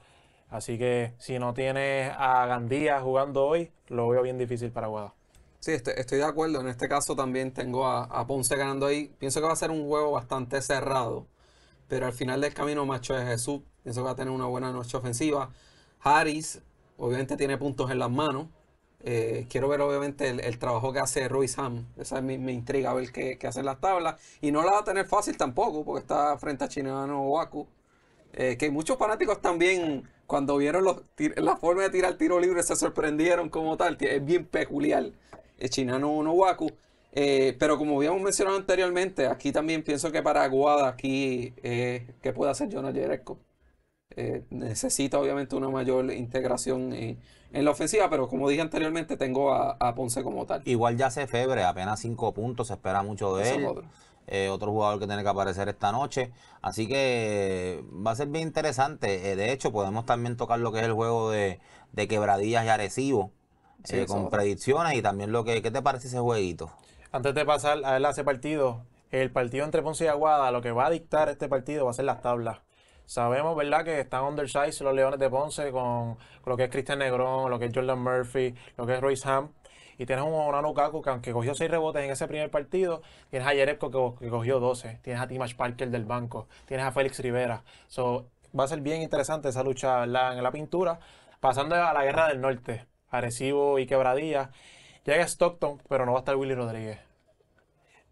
Así que si no tienes a Gandía jugando hoy, lo veo bien difícil para Guada. Sí, este, estoy, de acuerdo. En este caso también tengo a, a, Ponce ganando ahí. Pienso que va a ser un juego bastante cerrado. Pero al final del camino, Macho de Jesús, pienso que va a tener una buena noche ofensiva. Harris Obviamente tiene puntos en las manos. Eh, quiero ver obviamente el, trabajo que hace Roy Sam. Esa me intriga, ver qué, hacen las tablas. Y no la va a tener fácil tampoco, porque está frente a chinano Waku. Eh, que muchos fanáticos también, cuando vieron la forma de tirar tiro libre, se sorprendieron como tal. Es bien peculiar. El eh, Chinano Waku. pero como habíamos mencionado anteriormente, aquí también pienso que para Guada aquí, eh, ¿qué puede hacer Jonah Jerezco? Eh, necesita obviamente una mayor integración eh, en, la ofensiva, pero como dije anteriormente, tengo a, Ponce como tal. Igual ya hace febre, apenas cinco puntos, se espera mucho de él. Eh, otro. jugador que tiene que aparecer esta noche. Así que va a ser bien interesante. de hecho, podemos también tocar lo que es el juego de, de quebradillas y Arecibo con predicciones y también lo que. ¿Qué te parece ese jueguito? Antes de pasar a ese partido, el partido entre Ponce y Aguada, lo que va a dictar este partido va a ser las tablas. Sabemos, ¿verdad?, que están undersized los Leones de Ponce con, lo que es Cristian Negrón, lo que es Jordan Murphy, lo que es Royce Ham. Y tienes un Onano que aunque cogió seis rebotes en ese primer partido, tienes a Jerepko que, cogió 12, tienes a Timash Parker del banco, tienes a Félix Rivera. So, va a ser bien interesante esa lucha en la pintura. Pasando a la guerra del norte, Arecibo y Quebradilla. Llega Stockton, pero no va a estar Willy Rodríguez.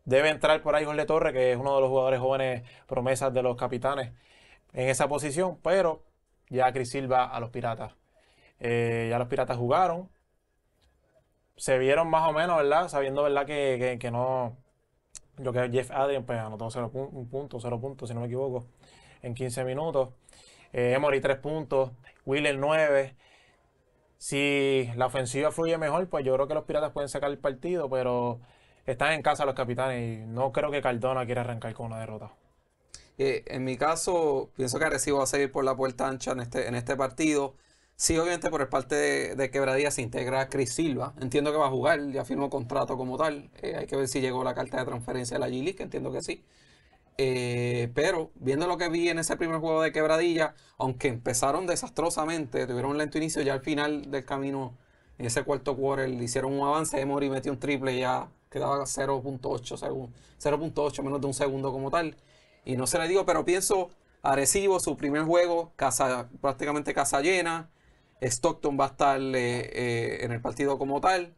Debe entrar por ahí Jorge Torre, que es uno de los jugadores jóvenes promesas de los capitanes en esa posición, pero ya Chris Silva a los Piratas. Eh, ya los Piratas jugaron. Se vieron más o menos, ¿verdad? Sabiendo, ¿verdad? Que, que, no. Yo que Jeff Adrian pues, anotó 0 un punto, 0 puntos, si no me equivoco, en 15 minutos. Eh, Emory 3 puntos, Wheeler 9. Si la ofensiva fluye mejor, pues yo creo que los Piratas pueden sacar el partido, pero están en casa los capitanes y no creo que Cardona quiera arrancar con una derrota. Eh, en mi caso, pienso que Arecibo va a seguir por la puerta ancha en este, en este partido. Sí, obviamente por el parte de, Quebradilla se integra Cris Silva. Entiendo que va a jugar, ya firmó contrato como tal. Eh, hay que ver si llegó la carta de transferencia de la G-League, que entiendo que sí. Eh, pero viendo lo que vi en ese primer juego de Quebradilla, aunque empezaron desastrosamente, tuvieron un lento inicio, ya al final del camino, en ese cuarto quarter, hicieron un avance. Emory metió un triple, ya quedaba 0.8 0.8 menos de un segundo como tal. Y no se le digo, pero pienso Arecibo, su primer juego, casa, prácticamente casa llena. Stockton va a estar eh, eh, en el partido como tal.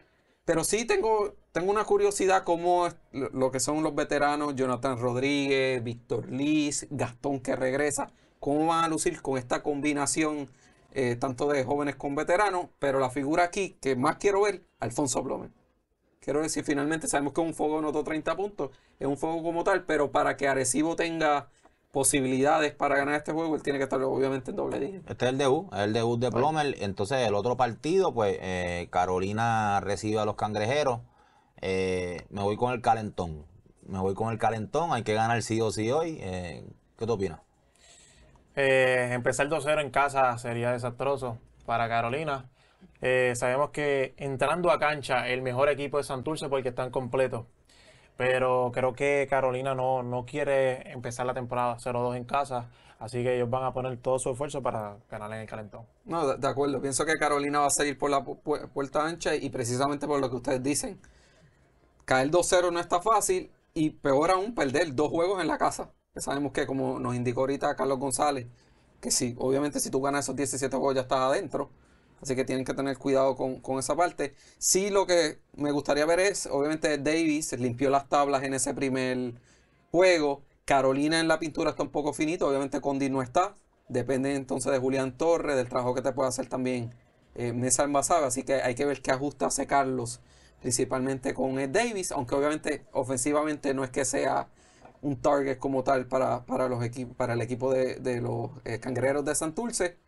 Pero sí tengo, tengo una curiosidad como lo que son los veteranos, Jonathan Rodríguez, Víctor Liz, Gastón que regresa, cómo van a lucir con esta combinación eh, tanto de jóvenes con veteranos, pero la figura aquí que más quiero ver, Alfonso Blumen. Quiero decir, finalmente sabemos que un fuego notó 30 puntos, es un fuego como tal, pero para que Arecibo tenga posibilidades para ganar este juego, él tiene que estar obviamente en doble día. Este es el debut, es el debut de Plomer. Entonces, el otro partido, pues eh, Carolina recibe a los cangrejeros. Eh, me voy con el calentón. Me voy con el calentón. Hay que ganar sí o sí hoy. Eh, ¿Qué tú opinas? empezar 2-0 en casa sería desastroso para Carolina. Eh, sabemos que entrando a cancha, el mejor equipo es Santurce porque están completos. Pero creo que Carolina no, quiere empezar la temporada 0-2 en casa. Así que ellos van a poner todo su esfuerzo para ganarle en el calentón. No, de acuerdo. Pienso que Carolina va a seguir por la puerta ancha y precisamente por lo que ustedes dicen. Caer 2-0 no está fácil y peor aún perder dos juegos en la casa. sabemos que, como nos indicó ahorita Carlos González, que sí, obviamente si tú ganas esos 17 juegos ya estás adentro. Así que tienen que tener cuidado con, esa parte. Sí, lo que me gustaría ver es, obviamente, Davis limpió las tablas en ese primer juego. Carolina en la pintura está un poco finito. Obviamente, Condi no está. Depende entonces de Julián Torres, del trabajo que te puede hacer también en eh, Mesa Almazaba. Así que hay que ver qué ajusta hace Carlos, principalmente con Davis. Aunque obviamente, ofensivamente, no es que sea un target como tal para, para el equipo de, los eh, cangrejeros de Santurce.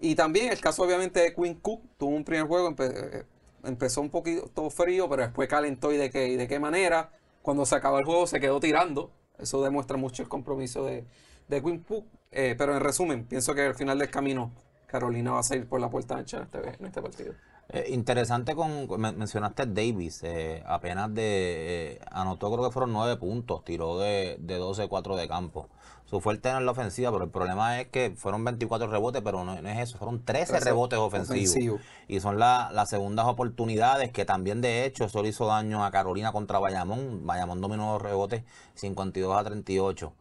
Y también el caso obviamente de Quinn Cook, tuvo un primer juego, eh, empezó un poquito todo frío, pero después calentó y de qué, y de qué manera. Cuando se acabó el juego se quedó tirando. Eso demuestra mucho el compromiso de, de Quinn Cook. Eh, pero en resumen, pienso que al final del camino Carolina va a salir por la puerta ancha en este, este partido. Eh, interesante con mencionaste Davis, eh, apenas de eh, anotó creo que fueron nueve puntos, tiró de, de 12-4 de campo. Su fuerte en la ofensiva, pero el problema es que fueron 24 rebotes, pero no, es eso, fueron 13, rebotes ofensivos. Y son las segundas oportunidades que también de hecho solo hizo daño a Carolina contra Bayamón. Bayamón dominó los rebotes 52 a 38.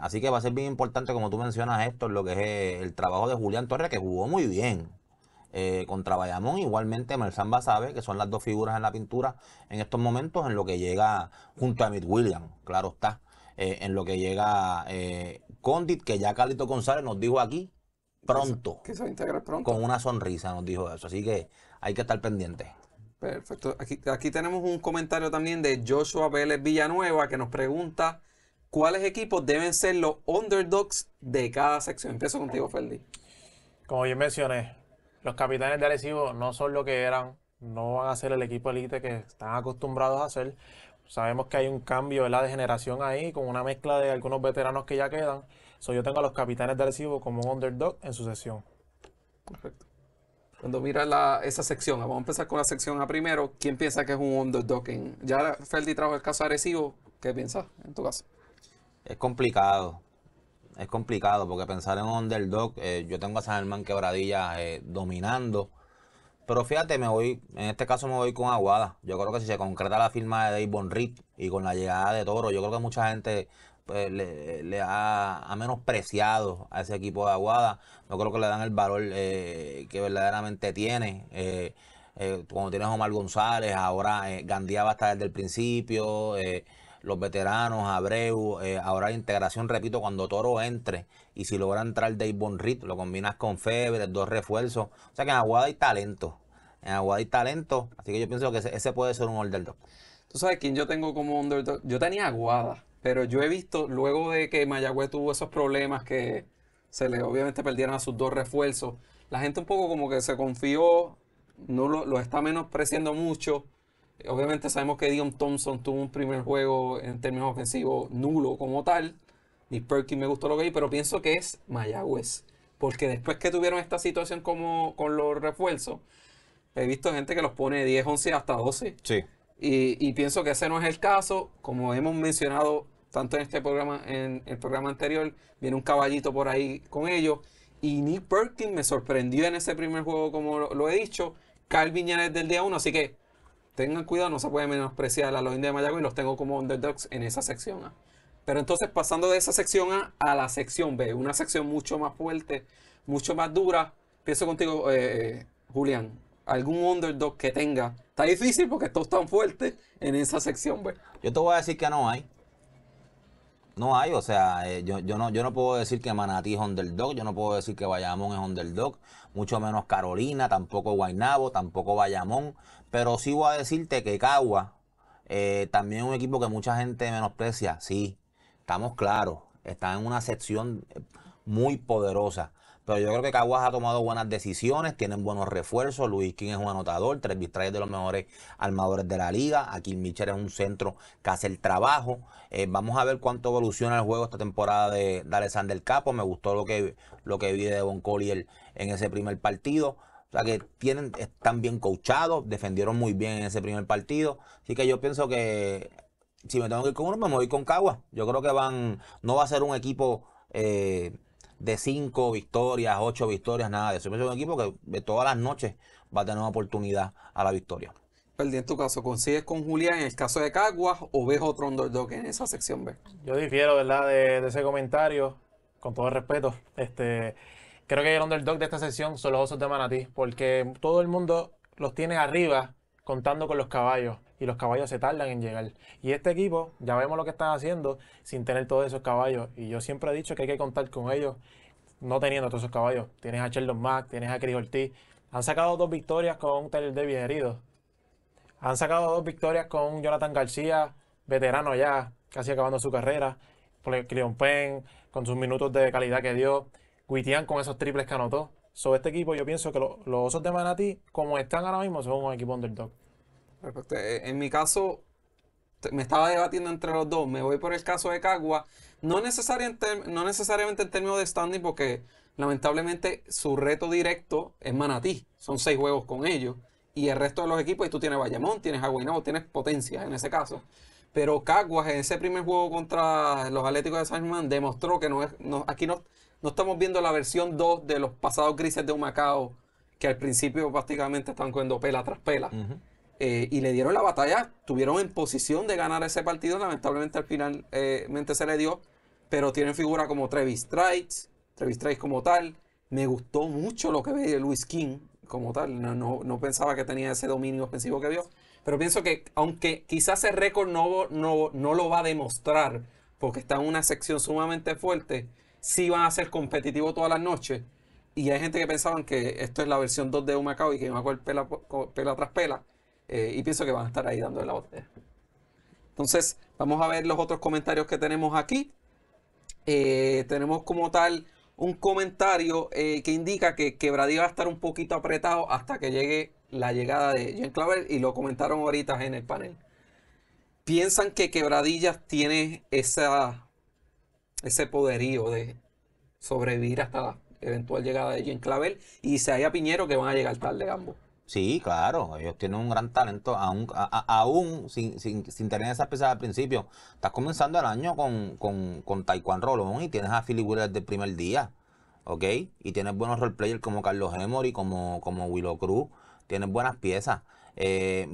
así que va a ser bien importante, como tú mencionas, esto, lo que es el trabajo de Julián Torres, que jugó muy bien eh, contra Bayamón. Igualmente, Mersamba sabe que son las dos figuras en la pintura en estos momentos, en lo que llega junto a Mitt Williams, claro está, eh, en lo que llega eh, Condit, que ya Carlito González nos dijo aquí pronto. Que pronto. Con una sonrisa nos dijo eso. Así que hay que estar pendiente Perfecto. Aquí, tenemos un comentario también de Joshua Vélez Villanueva que nos pregunta cuáles equipos deben ser los underdogs de cada sección. Empiezo contigo, Ferdi. Como yo mencioné, los capitanes de Arecibo no son lo que eran, no van a ser el equipo elite que están acostumbrados a ser. Sabemos que hay un cambio ¿verdad? de generación ahí, con una mezcla de algunos veteranos que ya quedan. So, yo tengo a los capitanes de Arecibo como un underdog en su sesión. Perfecto. Cuando mira esa sección, vamos a empezar con la sección A primero. ¿Quién piensa que es un underdog? En, ya Ferdi trajo el caso de Arecibo. ¿Qué piensas en tu caso? Es complicado es complicado porque pensar en underdog, eh, yo tengo a San Germán quebradilla eh, dominando. Pero fíjate, me voy, en este caso me voy con Aguada. Yo creo que si se concreta la firma de Davon Reed y con la llegada de Toro, yo creo que mucha gente pues, le, le ha, menospreciado a ese equipo de Aguada. No creo que le dan el valor eh, que verdaderamente tiene. Eh, cuando tienes Omar González, ahora Gandía va a estar desde el principio. Eh, los veteranos, Abreu, eh, ahora la integración, repito, cuando Toro entre y si logra entrar Dave Bonrit, lo combinas con Febre, dos refuerzos. O sea que en Aguada hay talento. En Aguada hay talento. Así que yo pienso que ese, puede ser un underdog. Tú sabes quién yo tengo como underdog. Yo tenía Aguada, pero yo he visto, luego de que Mayagüez tuvo esos problemas que se le obviamente perdieron a sus dos refuerzos, la gente un poco como que se confió, no lo, lo está menospreciando mucho. Obviamente sabemos que Dion Thompson tuvo un primer juego en términos ofensivos nulo como tal. Nick Perkins me gustó lo que hay, pero pienso que es Mayagüez. Porque después que tuvieron esta situación como con los refuerzos, he visto gente que los pone 10, 11 hasta 12. Y, pienso que ese no es el caso. Como hemos mencionado tanto en este programa, en el programa anterior, viene un caballito por ahí con ellos. Y Nick Perkins me sorprendió en ese primer juego, como lo, he dicho. Calvin ya es del día 1, así que tengan cuidado, no se puede menospreciar a los indios de y los tengo como underdogs en esa sección A. Pero entonces pasando de esa sección A a la sección B, una sección mucho más fuerte, mucho más dura. Pienso contigo, eh, Julián, algún underdog que tenga. Está difícil porque todos están fuertes en esa sección B. Yo te voy a decir que no hay. No hay, o sea, eh, yo, yo, no, yo no puedo decir que Manatí es underdog, yo no puedo decir que Bayamón es underdog, mucho menos Carolina, tampoco Guaynabo, tampoco Bayamón, pero sí voy a decirte que Cagua eh, también un equipo que mucha gente menosprecia, sí, estamos claros, está en una sección eh, muy poderosa, pero yo creo que Caguas ha tomado buenas decisiones, tienen buenos refuerzos. Luis King es un anotador, tres es de los mejores armadores de la liga. Aquí Mitchell es un centro que hace el trabajo. Eh, vamos a ver cuánto evoluciona el juego esta temporada de, de Alexander Capo. Me gustó lo que, lo que vi de Bon en ese primer partido. O sea que tienen, están bien coachados, defendieron muy bien en ese primer partido. Así que yo pienso que si me tengo que ir con uno, pues me voy con Caguas. Yo creo que van, no va a ser un equipo eh, de cinco victorias, ocho victorias, nada eso. es un equipo que todas las noches va a tener una oportunidad a la victoria. Perdí en tu caso, ¿consigues con Julián en el caso de Caguas o ves otro underdog en esa sección B? Yo difiero, ¿verdad?, de, ese comentario, con todo respeto. Este, creo que el underdog de esta sección son los osos de Manatí, porque todo el mundo los tiene arriba contando con los caballos y los caballos se tardan en llegar. Y este equipo, ya vemos lo que están haciendo sin tener todos esos caballos. Y yo siempre he dicho que hay que contar con ellos no teniendo todos esos caballos. Tienes a Sheldon Mack, tienes a Chris Ortiz. Han sacado dos victorias con Tyler Davis herido. Han sacado dos victorias con Jonathan García, veterano ya, casi acabando su carrera. Cleon Penn, con sus minutos de calidad que dio. Guitian con esos triples que anotó. Sobre este equipo, yo pienso que los osos de Manatí, como están ahora mismo, son un equipo underdog. Eh, en mi caso, me estaba debatiendo entre los dos. Me voy por el caso de Cagua. No, necesariamente, no necesariamente en términos de standing, porque lamentablemente su reto directo es Manatí. Son seis juegos con ellos. Y el resto de los equipos, y tú tienes Bayamón, tienes Aguinaldo, tienes potencia en ese caso. Pero Caguas en ese primer juego contra los Atléticos de San Germán demostró que no es, aquí no, estamos viendo la versión 2 de los pasados grises de un Macao que al principio prácticamente están cogiendo pela tras pela. Eh, y le dieron la batalla, tuvieron en posición de ganar ese partido, lamentablemente al final eh, se le dio, pero tienen figura como Travis Strikes, Travis Strikes como tal, me gustó mucho lo que veía Luis King como tal, no, pensaba que tenía ese dominio ofensivo que vio, pero pienso que aunque quizás ese récord no, no, lo va a demostrar, porque está en una sección sumamente fuerte, sí van a ser competitivos todas las noches, y hay gente que pensaban que esto es la versión 2 de Humacao y que me pela, pela tras pela, eh, y pienso que van a estar ahí dando la botella. Entonces, vamos a ver los otros comentarios que tenemos aquí. Eh, tenemos como tal un comentario eh, que indica que Quebradilla va a estar un poquito apretado hasta que llegue la llegada de Jean Clavel y lo comentaron ahorita en el panel. Piensan que Quebradillas tiene esa, ese poderío de sobrevivir hasta la eventual llegada de Jean Clavel y si a Piñero que van a llegar tarde ambos. Sí, claro, ellos tienen un gran talento, aún, aún sin, sin, sin, tener esas piezas al principio. Estás comenzando el año con, con, Taekwondo Rolón y tienes a Philly desde el primer día, ¿ok? Y tienes buenos roleplayers como Carlos Emory, como, como Willow Cruz, tienes buenas piezas. Eh,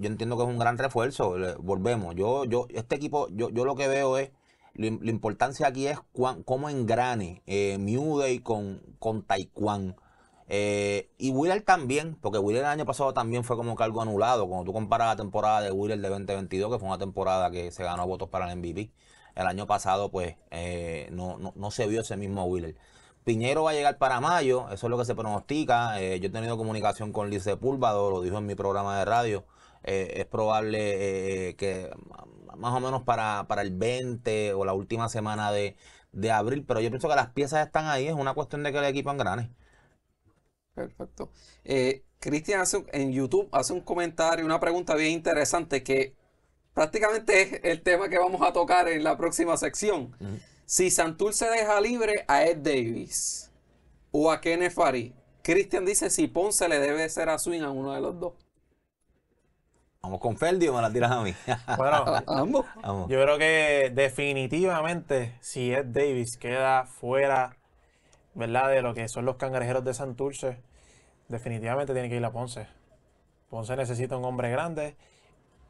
yo entiendo que es un gran refuerzo, volvemos. Yo, yo, este equipo, yo, yo lo que veo es, la, importancia aquí es cómo engrane eh, Day con, con Taekwondo eh, y Wheeler también, porque Wheeler el año pasado también fue como cargo anulado. Cuando tú comparas la temporada de Wheeler de 2022, que fue una temporada que se ganó votos para el MVP, el año pasado pues eh, no, no, no, se vio ese mismo Wheeler. Piñero va a llegar para mayo, eso es lo que se pronostica. Eh, yo he tenido comunicación con Lice Sepúlvado, lo dijo en mi programa de radio. es probable que más o menos para, para el 20 o la última semana de, abril, pero yo pienso que las piezas están ahí, es una cuestión de que le equipo engrane. Perfecto. Eh, Cristian en YouTube hace un comentario, una pregunta bien interesante que prácticamente es el tema que vamos a tocar en la próxima sección. Si Santur se deja libre a Ed Davis o a Kenneth Fari, Cristian dice si Ponce le debe ser a Swing a uno de los dos. Vamos con Ferdi me la tiras a mí. bueno, ambos. Yo creo que definitivamente si Ed Davis queda fuera ¿verdad? De lo que son los cangrejeros de Santurce, definitivamente tiene que ir a Ponce. Ponce necesita un hombre grande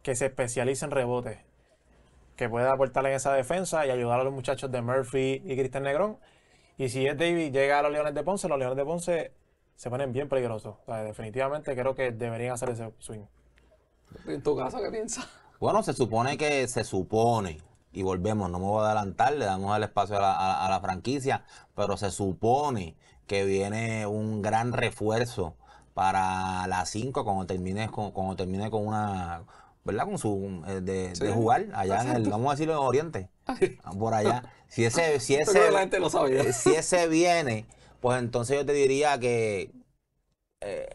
que se especialice en rebotes, que pueda aportar en esa defensa y ayudar a los muchachos de Murphy y Cristian Negrón. Y si es David llega a los Leones de Ponce, los Leones de Ponce se ponen bien peligrosos. definitivamente creo que deberían hacer ese swing. ¿En tu caso qué piensas? Bueno, se supone que se supone y volvemos, no me voy a adelantar, le damos el espacio a la, franquicia, pero se supone que viene un gran refuerzo para las 5 cuando termine con, cuando termine con una ¿verdad? Con su eh, de, jugar allá en el, vamos a decirlo en Oriente. Por allá. Si ese, si ese, eh, si ese viene, pues entonces yo te diría que eh,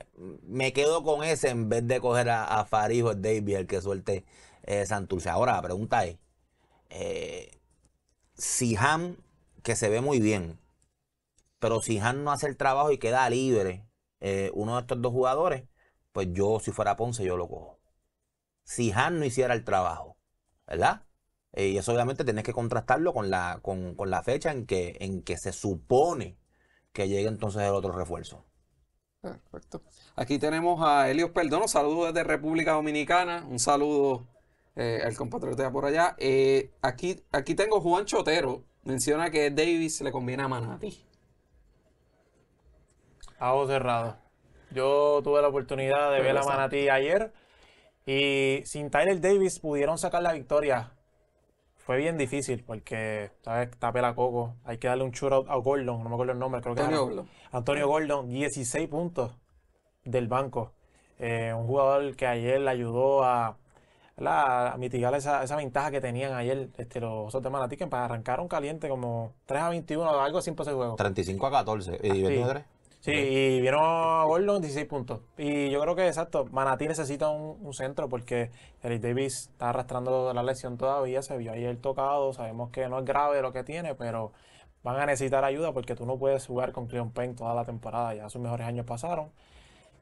me quedo con ese en vez de coger a, Farijo, el David, el que suelte eh, Santurce. Ahora la pregunta es, eh, si Han, que se ve muy bien, pero si Han no hace el trabajo y queda libre eh, uno de estos dos jugadores, pues yo, si fuera Ponce, yo lo cojo. Si Han no hiciera el trabajo, ¿verdad? Eh, y eso obviamente tenés que contrastarlo con la, con, la fecha en que, en que se supone que llegue entonces el otro refuerzo. Perfecto. Aquí tenemos a Elios Perdono, saludos desde República Dominicana, un saludo eh, el al compatriota por allá. Eh, aquí, aquí tengo Juan Chotero. Menciona que Davis le conviene a Manati. A cerrado. Yo tuve la oportunidad de ver a Manati ayer. Y sin Tyler Davis pudieron sacar la victoria. Fue bien difícil porque, ¿sabes? Tapé coco. Hay que darle un churro a Gordon. No me acuerdo el nombre. Creo que Antonio Gordon. Antonio Gordon, 16 puntos del banco. Eh, un jugador que ayer le ayudó a a mitigar esa, esa, ventaja que tenían ayer este, los otros de Manatí, que arrancaron caliente como 3 a 21 o algo siempre ese juego. 35 a 14 y 23. Sí, y vieron a Gordon 16 puntos. Y yo creo que, exacto, Manatí necesita un, centro porque Eric Davis está arrastrando la lesión todavía, se vio ayer tocado, sabemos que no es grave lo que tiene, pero van a necesitar ayuda porque tú no puedes jugar con Cleon Payne toda la temporada, ya sus mejores años pasaron.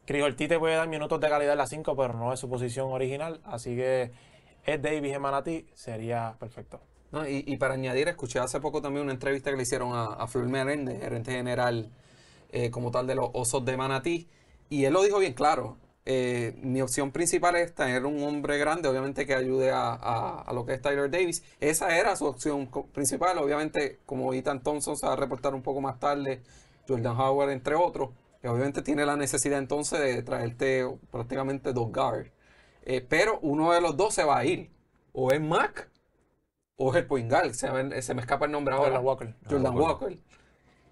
Crigolti te puede dar minutos de calidad en las 5, pero no es su posición original. Así que es Davis en Manatí sería perfecto. y, para añadir, escuché hace poco también una entrevista que le hicieron a, a Flor gerente general eh, como tal de los Osos de Manatí, y él lo dijo bien claro. Eh, mi opción principal es tener un hombre grande, obviamente que ayude a, lo que es Tyler Davis. Esa era su opción principal, obviamente, como Ethan Thompson se va a reportar un poco más tarde, Jordan Howard, entre otros que obviamente tiene la necesidad entonces de traerte prácticamente dos guards. Eh, pero uno de los dos se va a ir. O es Mac o es el Se, me, escapa el nombre ahora. Jordan Walker. Ah,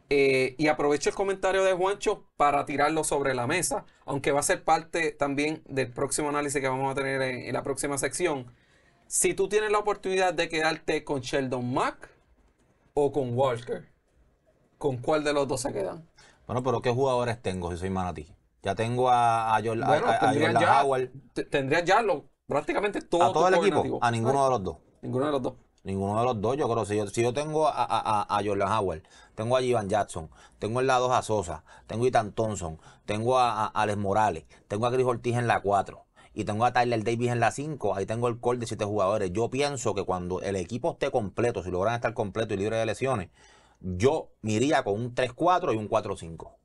eh, y aprovecho el comentario de Juancho para tirarlo sobre la mesa, aunque va a ser parte también del próximo análisis que vamos a tener en, en la próxima sección. Si tú tienes la oportunidad de quedarte con Sheldon Mac o con Walker, ¿con cuál de los dos se quedan? Bueno, pero ¿qué jugadores tengo si soy manatí? Ya tengo a, a, Jordan, a, Howard. Tendrías ya lo, prácticamente todo. ¿A todo el equipo? A ninguno de los dos. Ninguno de los dos. Ninguno de los dos, yo creo. Si yo, tengo a, Jordan Howard, tengo a Ivan Jackson, tengo el la 2 a Sosa, tengo a Ethan Thompson, tengo a, Alex Morales, tengo a Chris Ortiz en la 4 y tengo a Tyler Davis en la 5, ahí tengo el core de 7 jugadores. Yo pienso que cuando el equipo esté completo, si logran estar completo y libre de lesiones, yo me iría con un 3-4 y un 4-5.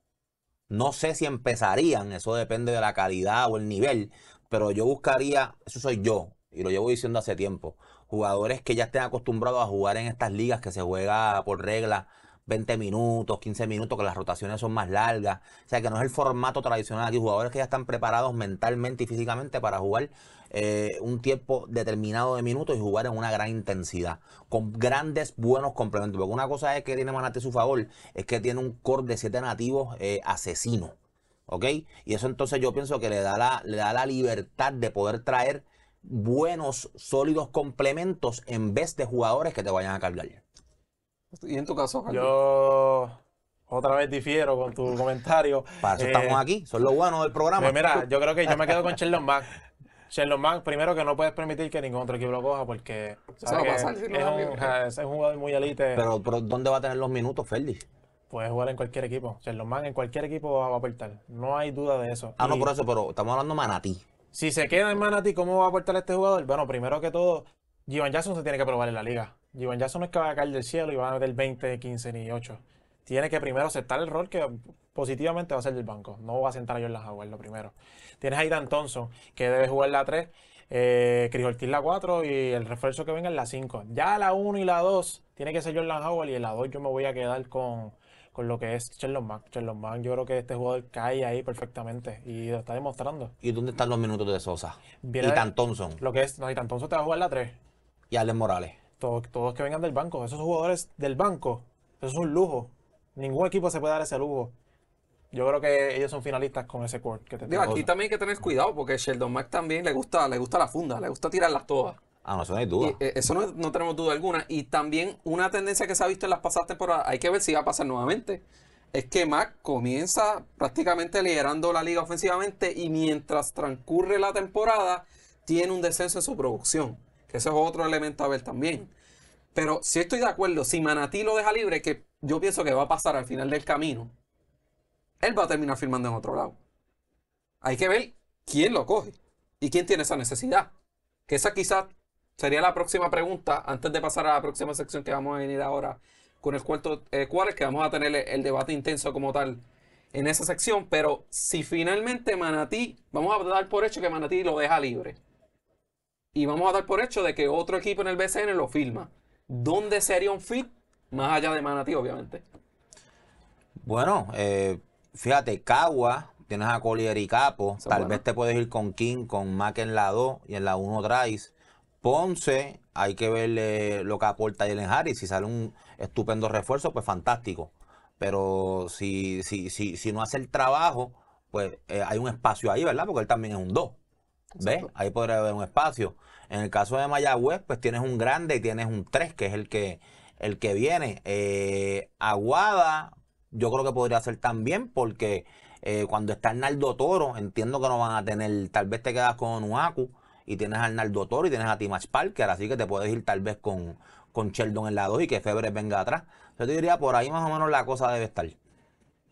No sé si empezarían, eso depende de la calidad o el nivel, pero yo buscaría, eso soy yo, y lo llevo diciendo hace tiempo, jugadores que ya estén acostumbrados a jugar en estas ligas que se juega por regla 20 minutos, 15 minutos, que las rotaciones son más largas. O sea, que no es el formato tradicional aquí. Jugadores que ya están preparados mentalmente y físicamente para jugar eh, un tiempo determinado de minutos y jugar en una gran intensidad, con grandes buenos complementos. Porque una cosa es que tiene Manate a su favor, es que tiene un core de siete nativos eh, asesino asesinos. ¿Ok? Y eso entonces yo pienso que le da la, da la libertad de poder traer buenos, sólidos complementos en vez de jugadores que te vayan a cargar. ¿Y en tu caso, Yo otra vez difiero con tu comentario. Para eso estamos eh, aquí, son los buenos del programa. Pues mira, yo creo que yo me quedo con Sherlock Mack. Sherlock Mann, primero que no puedes permitir que ningún otro equipo lo coja porque es, un, es, un, jugador muy elite. Pero, ¿dónde va a tener los minutos, Ferdi? Puedes jugar en cualquier equipo. Sherlock Mann en cualquier equipo va a aportar. No hay duda de eso. Ah, no, por eso, pero estamos hablando de Manatí. Si se queda en Manatí, ¿cómo va a aportar este jugador? Bueno, primero que todo, Givan Jackson se tiene que probar en la liga. Givan Jackson no es que va a caer del cielo y va a meter 20, 15 ni 8 tiene que primero aceptar el rol que positivamente va a ser del banco. No va a sentar a Jordan Howard lo primero. Tienes a Aidan Thompson, que debe jugar la 3, eh, Chris Ortiz la 4 y el refuerzo que venga en la 5. Ya la 1 y la 2 tiene que ser Jordan Howard y en la 2 yo me voy a quedar con, lo que es Sherlock Mack. Sherlock yo creo que este jugador cae ahí perfectamente y lo está demostrando. ¿Y dónde están los minutos de Sosa? Idan y Thompson. Lo que es, no, Idan Thompson te va a jugar la 3. Y Alex Morales. Todos, todos que vengan del banco. Esos jugadores del banco, eso es un lujo Ningún equipo se puede dar ese lujo. Yo creo que ellos son finalistas con ese core que te aquí también hay que tener cuidado porque Sheldon Mac también le gusta, le gusta la funda, le gusta tirarlas todas. Ah, no, eso no hay duda. Eh, eso no, tenemos duda alguna. Y también una tendencia que se ha visto en las pasadas temporadas, hay que ver si va a pasar nuevamente, es que Mac comienza prácticamente liderando la liga ofensivamente y mientras transcurre la temporada tiene un descenso en su producción. Que ese es otro elemento a ver también. Pero si estoy de acuerdo, si Manatí lo deja libre, que yo pienso que va a pasar al final del camino, él va a terminar firmando en otro lado. Hay que ver quién lo coge y quién tiene esa necesidad. Que esa quizás sería la próxima pregunta antes de pasar a la próxima sección que vamos a venir ahora con el cuarto eh, cuarto, que vamos a tener el, debate intenso como tal en esa sección, pero si finalmente Manatí, vamos a dar por hecho que Manatí lo deja libre. Y vamos a dar por hecho de que otro equipo en el BCN lo firma. ¿dónde sería un fit? Más allá de Manatí, obviamente. Bueno, eh, fíjate, Cagua, tienes a Collier y Capo. tal vez te puedes ir con King, con Mac en la 2 y en la 1 traes. Ponce, hay que verle lo que aporta Jalen Harris. Si sale un estupendo refuerzo, pues fantástico. Pero si, si, si, si no hace el trabajo, pues eh, hay un espacio ahí, ¿verdad? Porque él también es un 2. ¿Ves? Ahí podría haber un espacio. En el caso de Mayagüez, pues tienes un grande y tienes un 3, que es el que, el que viene. Eh, Aguada, yo creo que podría ser también, porque eh, cuando está Arnaldo Toro, entiendo que no van a tener, tal vez te quedas con Onuaku y tienes a Arnaldo Toro y tienes a Timach Parker, así que te puedes ir tal vez con, con Sheldon en la 2 y que Febre venga atrás. Yo te diría, por ahí más o menos la cosa debe estar.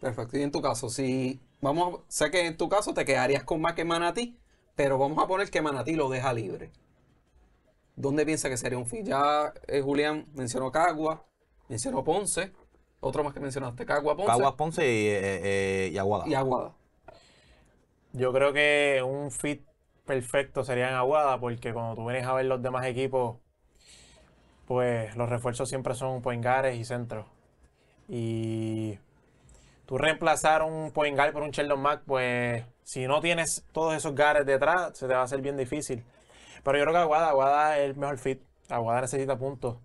Perfecto, y en tu caso, si vamos, sé que en tu caso te quedarías con más que Manatí, pero vamos a poner que Manatí lo deja libre. ¿Dónde piensa que sería un fit? Ya eh, Julián mencionó Cagua, mencionó Ponce, otro más que mencionaste, Cagua, Ponce. Cagua, Ponce eh, eh, y, Aguada. Y Aguada. Yo creo que un fit perfecto sería en Aguada, porque cuando tú vienes a ver los demás equipos, pues los refuerzos siempre son poingares y centros. Y tú reemplazar un poingar por un Sheldon Mac, pues si no tienes todos esos gares detrás, se te va a hacer bien difícil. Pero yo creo que Aguada, Aguada es el mejor fit. Aguada necesita puntos.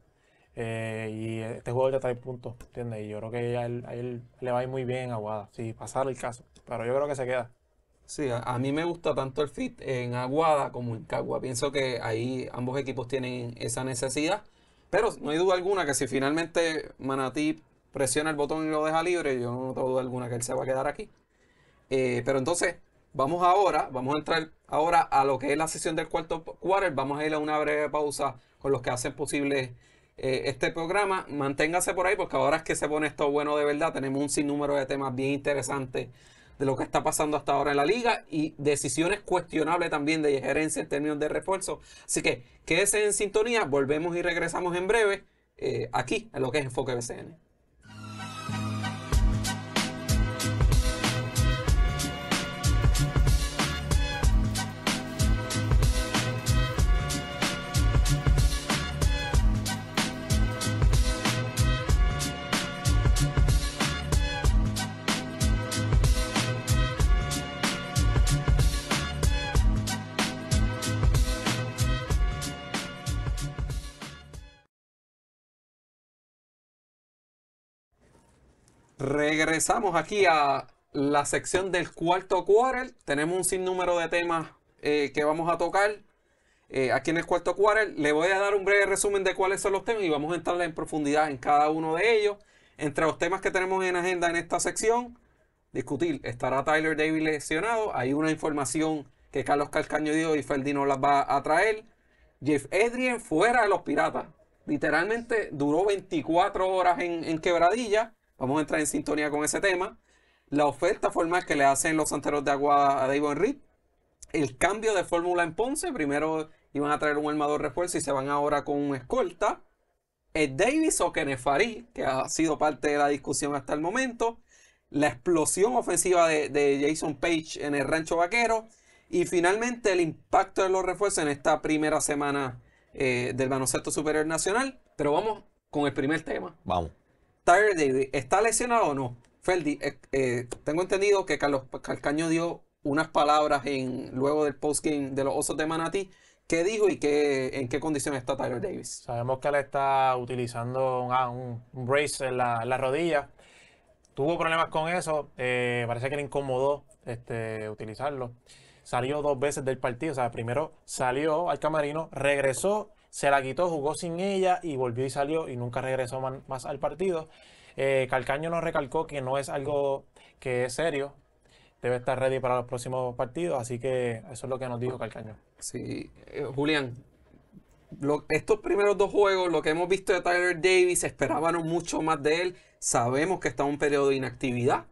Eh, y este jugador ya trae puntos, ¿entiendes? Y yo creo que a él, le va a ir muy bien Aguada, si pasara el caso. Pero yo creo que se queda. Sí, a, mí me gusta tanto el fit en Aguada como en Cagua. Pienso que ahí ambos equipos tienen esa necesidad. Pero no hay duda alguna que si finalmente Manatí presiona el botón y lo deja libre, yo no tengo duda alguna que él se va a quedar aquí. Eh, pero entonces, Vamos ahora, vamos a entrar ahora a lo que es la sesión del cuarto quarter. Vamos a ir a una breve pausa con los que hacen posible eh, este programa. Manténgase por ahí porque ahora es que se pone esto bueno de verdad. Tenemos un sinnúmero de temas bien interesantes de lo que está pasando hasta ahora en la liga y decisiones cuestionables también de gerencia en términos de refuerzo. Así que quédese en sintonía, volvemos y regresamos en breve eh, aquí a lo que es Enfoque BCN. Regresamos aquí a la sección del cuarto quarter. Tenemos un sinnúmero de temas eh, que vamos a tocar. Eh, aquí en el cuarto quarter le voy a dar un breve resumen de cuáles son los temas y vamos a entrar en profundidad en cada uno de ellos. Entre los temas que tenemos en agenda en esta sección, discutir, estará Tyler Davis lesionado. Hay una información que Carlos Calcaño dio y Ferdino las va a traer. Jeff Edrien fuera de los piratas. Literalmente duró 24 horas en, en quebradilla. Vamos a entrar en sintonía con ese tema. La oferta formal que le hacen los santeros de agua a David Henry. El cambio de fórmula en Ponce. Primero iban a traer un armador refuerzo y se van ahora con un escolta. El Davis o Kenneth que ha sido parte de la discusión hasta el momento. La explosión ofensiva de, Jason Page en el Rancho Vaquero. Y finalmente el impacto de los refuerzos en esta primera semana eh, del baloncesto superior nacional. Pero vamos con el primer tema. Vamos. Davis, está lesionado o no? Feldi, eh, eh, tengo entendido que Carlos Calcaño dio unas palabras en, luego del postgame de los Osos de Manatí. ¿Qué dijo y qué, en qué condición está Tyler Davis? Sabemos que él está utilizando un, ah, un brace en la, rodilla. Tuvo problemas con eso. Eh, parece que le incomodó este, utilizarlo. Salió dos veces del partido. O sea, primero salió al camarino, regresó se la quitó, jugó sin ella y volvió y salió y nunca regresó más al partido. Eh, Calcaño nos recalcó que no es algo que es serio, debe estar ready para los próximos partidos, así que eso es lo que nos dijo Calcaño. Sí, eh, Julián, estos primeros dos juegos, lo que hemos visto de Tyler Davis, esperábamos mucho más de él, sabemos que está en un periodo de inactividad,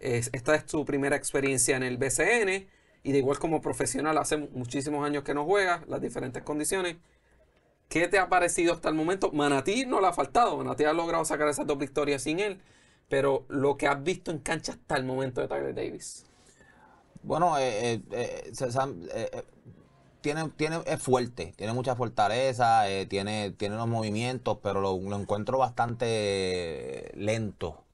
esta es su primera experiencia en el BCN, y de igual como profesional hace muchísimos años que no juega, las diferentes condiciones. ¿Qué te ha parecido hasta el momento? Manatí no le ha faltado. Manatí ha logrado sacar esas dos victorias sin él. Pero lo que has visto en cancha hasta el momento de Tyler Davis. Bueno, eh, eh, eh, tiene, tiene, es fuerte, tiene mucha fortaleza, tiene, tiene los movimientos, pero lo, encuentro bastante lento.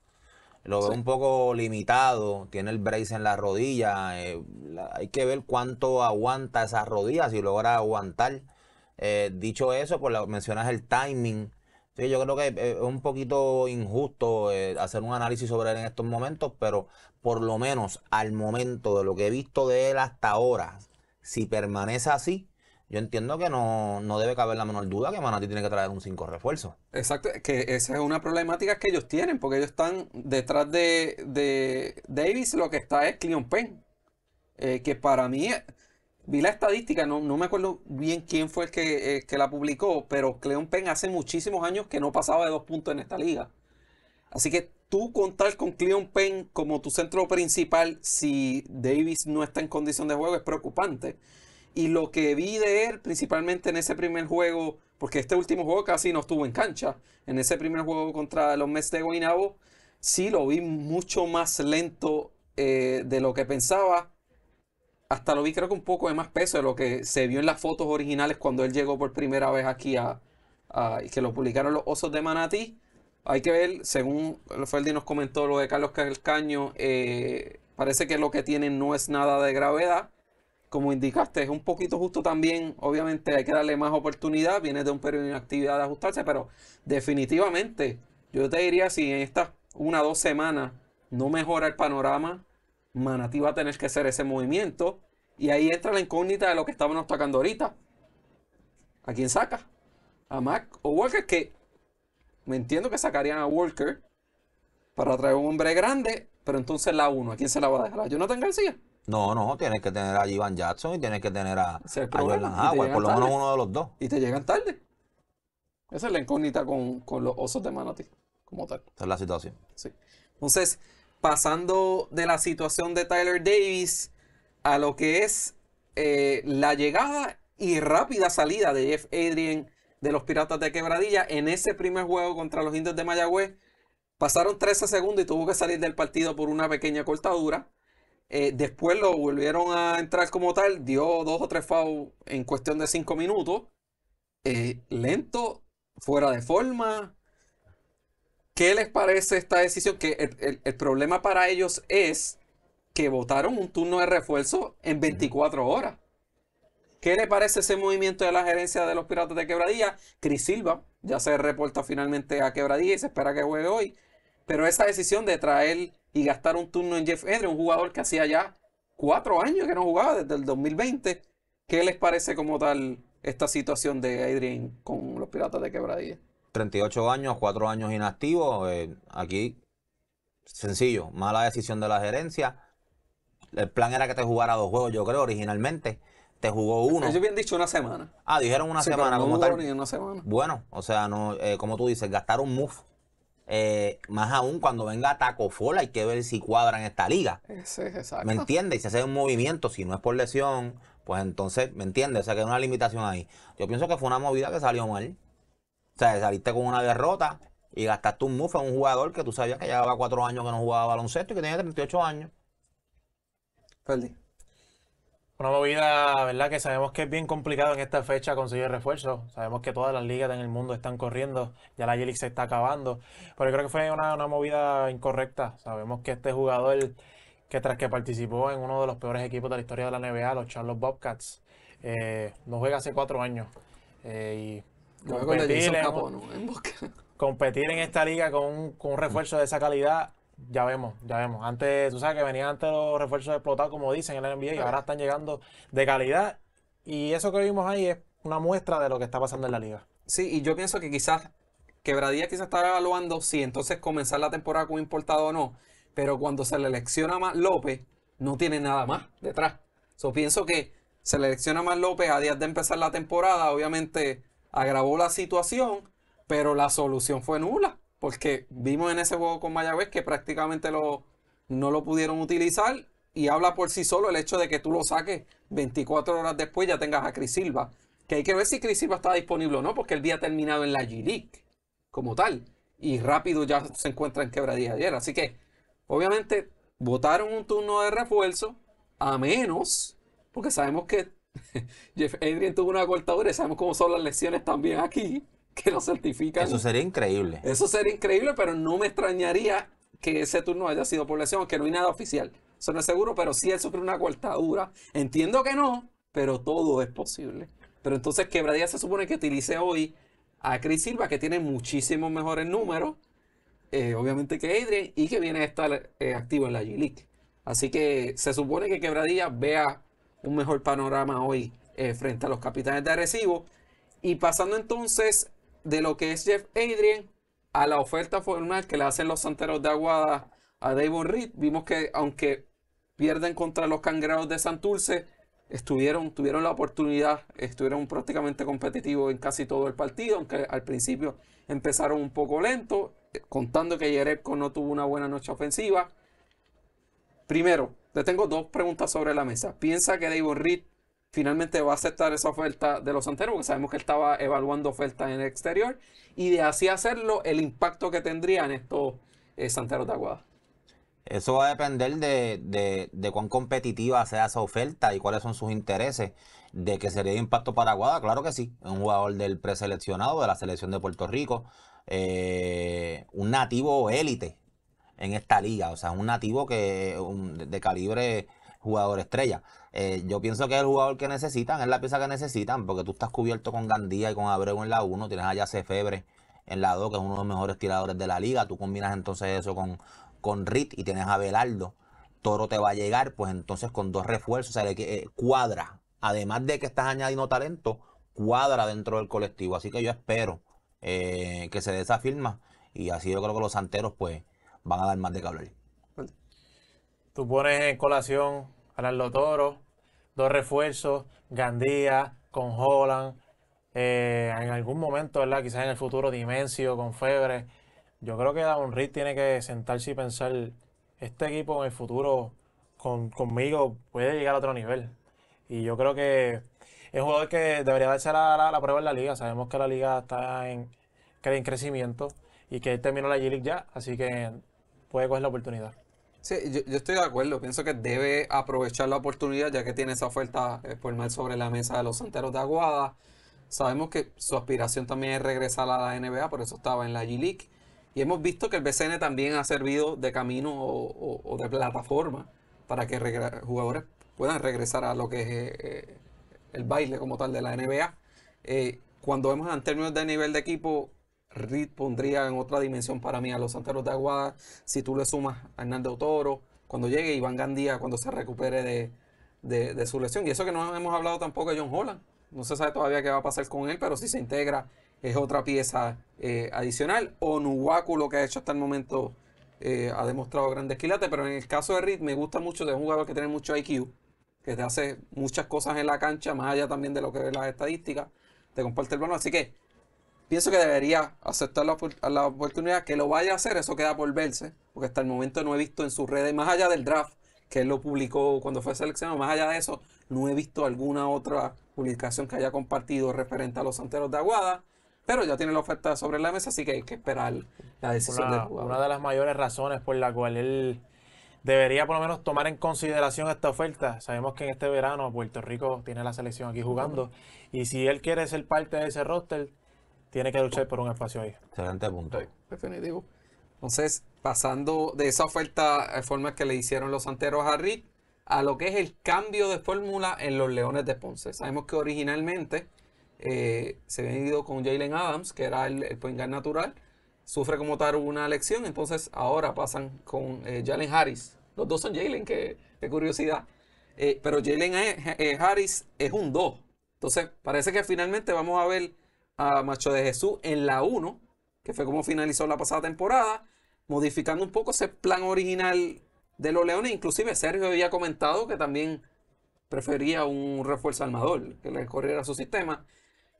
Lo veo un poco limitado, tiene el brace en la rodilla. hay que ver cuánto aguanta esas rodillas, si logra aguantar eh, dicho eso, pues mencionas el timing. yo creo que eh, es un poquito injusto eh, hacer un análisis sobre él en estos momentos, pero por lo menos al momento de lo que he visto de él hasta ahora, si permanece así, yo entiendo que no, no debe caber la menor duda que Manati tiene que traer un 5 refuerzo. Exacto, que esa es una problemática que ellos tienen, porque ellos están detrás de, Davis, lo que está es Cleon Penn, que para mí vi la estadística, no, me acuerdo bien quién fue el que, eh, la publicó, pero Cleon Penn hace muchísimos años que no pasaba de dos puntos en esta liga. Así que tú contar con Cleon Penn como tu centro principal si Davis no está en condición de juego es preocupante. Y lo que vi de él, principalmente en ese primer juego, porque este último juego casi no estuvo en cancha, en ese primer juego contra los Mets de Guaynabo, sí lo vi mucho más lento eh, de lo que pensaba hasta lo vi creo que un poco de más peso de lo que se vio en las fotos originales cuando él llegó por primera vez aquí a, que lo publicaron los Osos de Manatí. Hay que ver, según Feldi nos comentó lo de Carlos Calcaño, eh, parece que lo que tienen no es nada de gravedad. Como indicaste, es un poquito justo también. Obviamente hay que darle más oportunidad. Viene de un periodo de inactividad de ajustarse, pero definitivamente yo te diría si en estas una o dos semanas no mejora el panorama, Manati va a tener que hacer ese movimiento. Y ahí entra la incógnita de lo que estábamos tocando ahorita. ¿A quién saca? ¿A Mac o Walker? Que me entiendo que sacarían a Walker para traer un hombre grande, pero entonces la uno. ¿a quién se la va a dejar? ¿A Jonathan García? No, no, tienes que tener a Ivan Jackson y tienes que tener a, Jordan Howard, por lo menos uno de los dos. Y te llegan tarde. Esa es la incógnita con, los osos de Manati. como tal. Esa es la situación. Sí. Entonces, pasando de la situación de Tyler Davis a lo que es eh, la llegada y rápida salida de Jeff Adrien de los Piratas de Quebradilla en ese primer juego contra los Indios de Mayagüez. Pasaron 13 segundos y tuvo que salir del partido por una pequeña cortadura. Eh, después lo volvieron a entrar como tal, dio dos o tres fouls en cuestión de cinco minutos. Eh, lento, fuera de forma, ¿Qué les parece esta decisión? Que el, problema para ellos es que votaron un turno de refuerzo en 24 horas. ¿Qué les parece ese movimiento de la gerencia de los Piratas de Quebradilla? Cris Silva ya se reporta finalmente a Quebradilla y se espera que juegue hoy. Pero esa decisión de traer y gastar un turno en Jeff Edre, un jugador que hacía ya cuatro años que no jugaba desde el 2020, ¿qué les parece como tal esta situación de Adrian con los Piratas de Quebradilla? 38 años, 4 años inactivo eh, aquí, sencillo, mala decisión de la gerencia. El plan era que te jugara dos juegos, yo creo, originalmente. Te jugó uno. Ellos bien dicho una semana. Ah, dijeron una semana una semana. Bueno, o sea, no, eh, como tú dices, gastar un move. Eh, más aún cuando venga Taco Fola, hay que ver si cuadra en esta liga. ¿Me entiendes? Y si hace un movimiento, si no es por lesión, pues entonces, ¿me entiendes? O sea, que hay una limitación ahí. Yo pienso que fue una movida que salió mal. O sea, saliste con una derrota y gastaste un mufa a un jugador que tú sabías que llevaba cuatro años que no jugaba baloncesto y que tenía 38 años. Perdí. Una movida, ¿verdad? Que sabemos que es bien complicado en esta fecha conseguir refuerzos. Sabemos que todas las ligas en el mundo están corriendo. Ya la j se está acabando. Pero yo creo que fue una, movida incorrecta. Sabemos que este jugador, que tras que participó en uno de los peores equipos de la historia de la NBA, los Charlotte Bobcats, eh, no juega hace cuatro años. Eh, y competir, en, esta liga con un, refuerzo de esa calidad, ya vemos, ya vemos. Antes, tú sabes que venían antes los refuerzos explotados, como dicen en la NBA, y ahora están llegando de calidad. Y eso que vimos ahí es una muestra de lo que está pasando en la liga. Sí, y yo pienso que quizás Quebradía quizás está evaluando si entonces comenzar la temporada con importado o no. Pero cuando se le elecciona más López, no tiene nada más detrás. Yo pienso que se le elecciona más López a días de empezar la temporada. Obviamente agravó la situación, pero la solución fue nula, porque vimos en ese juego con Mayagüez que prácticamente no lo pudieron utilizar y habla por sí solo el hecho de que tú lo saques 24 horas después ya tengas a Crisilva, Silva, que hay que ver si Cris Silva está disponible o no, porque él ha terminado en la G-League como tal y rápido ya se encuentra en quebradilla ayer, así que obviamente votaron un turno de refuerzo a menos porque sabemos que Jeff Adrian tuvo una cortadura y sabemos cómo son las lesiones también aquí, que lo certifican. Eso sería increíble. Eso sería increíble, pero no me extrañaría que ese turno haya sido por lesión, que no hay nada oficial. Eso no es seguro, pero sí él sufrió una cortadura. Entiendo que no, pero todo es posible. Pero entonces Quebradía se supone que utilice hoy a Chris Silva, que tiene muchísimos mejores números, eh, obviamente que Adrian, y que viene a estar eh, activo en la G-League. Así que se supone que Quebradilla vea un mejor panorama hoy eh, frente a los capitanes de Arecibo. Y pasando entonces de lo que es Jeff Adrian a la oferta formal que le hacen los santeros de Aguada a David Reed, vimos que aunque pierden contra los cangrejos de Santurce, estuvieron, tuvieron la oportunidad, estuvieron prácticamente competitivos en casi todo el partido, aunque al principio empezaron un poco lento, eh, contando que Yerepko no tuvo una buena noche ofensiva. Primero, te tengo dos preguntas sobre la mesa. ¿Piensa que David Reed finalmente va a aceptar esa oferta de los Santeros? Porque sabemos que él estaba evaluando ofertas en el exterior. Y de así hacerlo, el impacto que tendrían estos eh, Santeros de Aguada. Eso va a depender de, cuán competitiva sea esa oferta y cuáles son sus intereses. De que sería de impacto para Aguada, claro que sí. Un jugador del preseleccionado, de la selección de Puerto Rico. Eh, un nativo élite en esta liga. O sea, un nativo que de calibre jugador estrella. Eh, yo pienso que es el jugador que necesitan, es la pieza que necesitan, porque tú estás cubierto con Gandía y con Abreu en la 1, tienes a Yace en la 2, que es uno de los mejores tiradores de la liga. Tú combinas entonces eso con, con Rit y tienes a Belardo. Toro te va a llegar, pues entonces con dos refuerzos, o sea, que, eh, cuadra. Además de que estás añadiendo talento, cuadra dentro del colectivo. Así que yo espero eh, que se dé esa firma y así yo creo que los santeros, pues van a dar más de calor Tú pones en colación a Lalo Toro, dos refuerzos, Gandía, con Holland, eh, en algún momento, ¿verdad? Quizás en el futuro Dimensio, con Febre. Yo creo que Down Reed tiene que sentarse y pensar, este equipo en el futuro conmigo puede llegar a otro nivel. Y yo creo que es un jugador que debería darse la, la, prueba en la liga. Sabemos que la liga está en, en crecimiento y que él terminó la G-League ya. Así que puede coger la oportunidad. Sí, yo, estoy de acuerdo. Pienso que debe aprovechar la oportunidad ya que tiene esa oferta formal eh, sobre la mesa de los Santeros de Aguada. Sabemos que su aspiración también es regresar a la NBA, por eso estaba en la G-League. Y hemos visto que el BCN también ha servido de camino o, de plataforma para que jugadores puedan regresar a lo que es eh, el baile como tal de la NBA. Eh, cuando vemos en términos de nivel de equipo, Reed pondría en otra dimensión para mí a los Santos de Aguada. Si tú le sumas a Hernando Toro, cuando llegue Iván Gandía, cuando se recupere de, su lesión. Y eso que no hemos hablado tampoco de John Holland. No se sabe todavía qué va a pasar con él, pero si se integra es otra pieza eh, adicional. O Nuwaku, lo que ha hecho hasta el momento, eh, ha demostrado grandes quilates. Pero en el caso de Reed, me gusta mucho de un jugador que tiene mucho IQ, que te hace muchas cosas en la cancha, más allá también de lo que ve las estadísticas. Te comparte el balón. Así que pienso que debería aceptar la, oportunidad. Que lo vaya a hacer, eso queda por verse. Porque hasta el momento no he visto en sus redes, más allá del draft, que él lo publicó cuando fue seleccionado, más allá de eso, no he visto alguna otra publicación que haya compartido referente a los santeros de Aguada. Pero ya tiene la oferta sobre la mesa, así que hay que esperar la decisión una, del Una de las mayores razones por la cual él debería por lo menos tomar en consideración esta oferta. Sabemos que en este verano Puerto Rico tiene la selección aquí jugando. Y si él quiere ser parte de ese roster, tiene que luchar por un espacio ahí. Excelente punto. definitivo. Entonces, pasando de esa oferta de eh, forma que le hicieron los santeros a Rick, a lo que es el cambio de fórmula en los Leones de Ponce. Sabemos que originalmente eh, se había ido con Jalen Adams, que era el, el natural. Sufre como tal una lección. entonces ahora pasan con eh, Jalen Harris. Los dos son Jalen, qué, curiosidad. pero Jalen e, e, Harris es un 2. Entonces, parece que finalmente vamos a ver a Macho de Jesús en la 1, que fue como finalizó la pasada temporada, modificando un poco ese plan original de los Leones. Inclusive Sergio había comentado que también prefería un refuerzo armador que le corriera su sistema.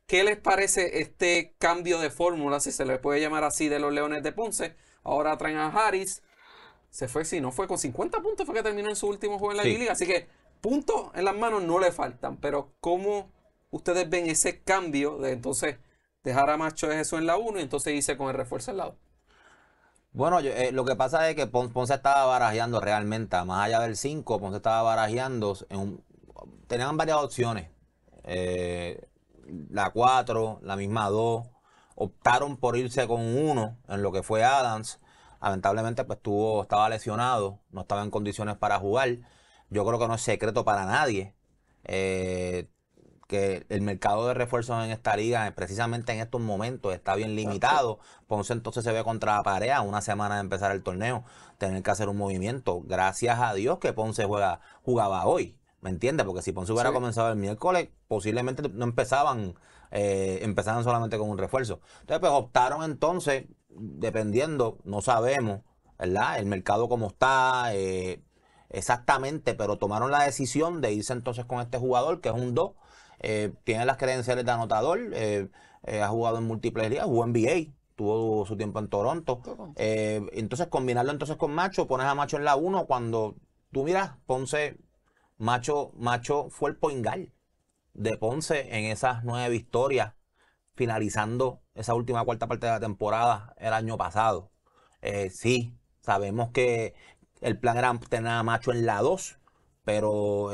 ¿Qué les parece este cambio de fórmula, si se le puede llamar así, de los Leones de Ponce? Ahora traen a Harris. Se fue, si no fue con 50 puntos, fue que terminó en su último juego en la Liga. Así que puntos en las manos no le faltan. Pero, ¿cómo ustedes ven ese cambio de entonces dejar a Macho es eso en la 1 y entonces dice con el refuerzo en la 2. Bueno, eh, lo que pasa es que Ponce estaba barajeando realmente, más allá del 5, Ponce estaba barajeando, tenían varias opciones. Eh, la 4, la misma 2, optaron por irse con 1 en lo que fue Adams. Lamentablemente pues tuvo, estaba lesionado, no estaba en condiciones para jugar. Yo creo que no es secreto para nadie. Eh, que el mercado de refuerzos en esta liga, precisamente en estos momentos, está bien limitado. Ponce entonces se ve contra la pared una semana de empezar el torneo, tener que hacer un movimiento. Gracias a Dios que Ponce juega, jugaba hoy, ¿me entiendes? Porque si Ponce hubiera comenzado el miércoles, posiblemente no empezaban, eh, empezaban solamente con un refuerzo. Entonces, pues optaron entonces, dependiendo, no sabemos, ¿verdad? El mercado como está, eh, exactamente, pero tomaron la decisión de irse entonces con este jugador, que es un 2 eh, tiene las credenciales de anotador, eh, eh, ha jugado en múltiples ligas, jugó en NBA, tuvo su tiempo en Toronto. entonces, combinarlo entonces con Macho, pones a Macho en la 1 cuando tú miras, Ponce, Macho, Macho fue el poingal de Ponce en esas nueve victorias, finalizando esa última cuarta parte de la temporada el año pasado. sí, sabemos que el plan era tener a Macho en la 2, pero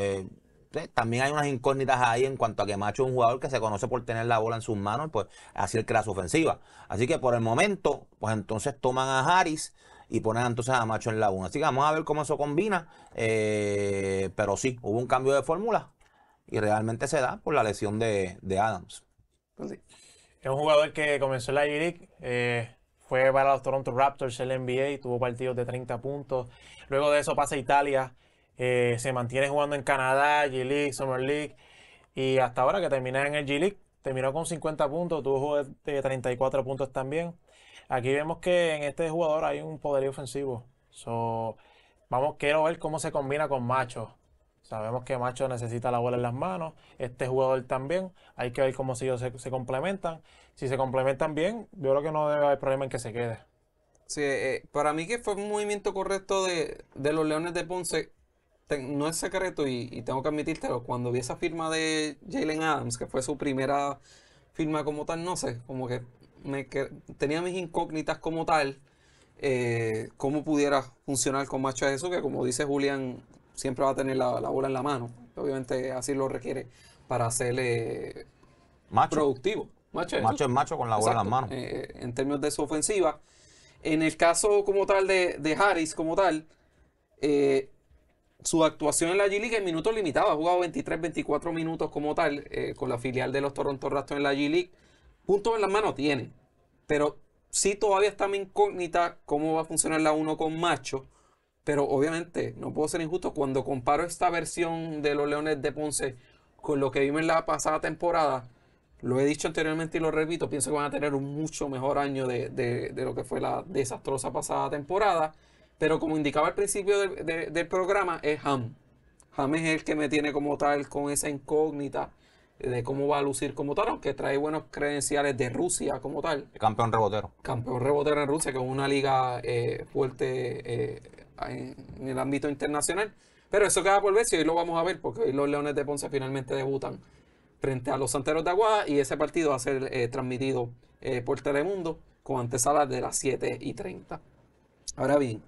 pues, también hay unas incógnitas ahí en cuanto a que Macho es un jugador que se conoce por tener la bola en sus manos, pues así el crea ofensiva. Así que por el momento, pues entonces toman a Harris y ponen entonces a Macho en la 1. Así que vamos a ver cómo eso combina. Eh, pero sí, hubo un cambio de fórmula y realmente se da por la lesión de, Adams. Pues es un jugador que comenzó en la g eh, fue para los Toronto Raptors, el NBA, tuvo partidos de 30 puntos. Luego de eso pasa a Italia eh, se mantiene jugando en Canadá, G League, Summer League. Y hasta ahora que termina en el G League, terminó con 50 puntos, tuvo de 34 puntos también. Aquí vemos que en este jugador hay un poderío ofensivo. So, vamos, quiero ver cómo se combina con Macho. Sabemos que Macho necesita la bola en las manos, este jugador también. Hay que ver cómo si ellos se, complementan. Si se complementan bien, yo creo que no debe haber problema en que se quede. Sí, eh, para mí que fue un movimiento correcto de, de los Leones de Ponce no es secreto y, tengo que admitírtelo, cuando vi esa firma de Jalen Adams, que fue su primera firma como tal, no sé, como que, me, tenía mis incógnitas como tal, eh, cómo pudiera funcionar con Macho Jesús, que como dice Julián, siempre va a tener la, bola en la mano. Obviamente así lo requiere para hacerle eh, macho. productivo. Macho, macho es macho con la bola en la mano. Eh, en términos de su ofensiva. En el caso como tal de, de Harris, como tal, eh, su actuación en la G-League en minutos limitados. Ha jugado 23, 24 minutos como tal eh, con la filial de los Toronto Raptors en la G-League. Puntos en las manos tiene. Pero sí todavía está mi incógnita cómo va a funcionar la 1 con Macho. Pero obviamente no puedo ser injusto cuando comparo esta versión de los Leones de Ponce con lo que vimos en la pasada temporada. Lo he dicho anteriormente y lo repito, pienso que van a tener un mucho mejor año de lo que fue la desastrosa pasada temporada. Pero como indicaba al principio del, programa, es Ham. Ham es el que me tiene como tal con esa incógnita de cómo va a lucir como tal, aunque trae buenos credenciales de Rusia como tal. campeón rebotero. Campeón rebotero en Rusia, que es una liga eh, fuerte eh, en, el ámbito internacional. Pero eso queda por ver si hoy lo vamos a ver, porque hoy los Leones de Ponce finalmente debutan frente a los Santeros de Aguada y ese partido va a ser eh, transmitido por Telemundo con antesalas de las 7 y 30. Ahora bien,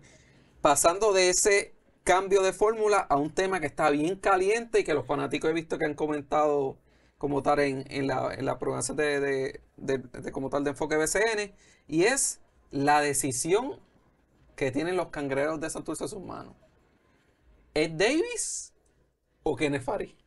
pasando de ese cambio de fórmula a un tema que está bien caliente y que los fanáticos he visto que han comentado como tal en, la, en programación de, como tal de enfoque BCN y es la decisión que tienen los cangrejos de Santurce en sus manos. ¿Es Davis o Kenneth Fari?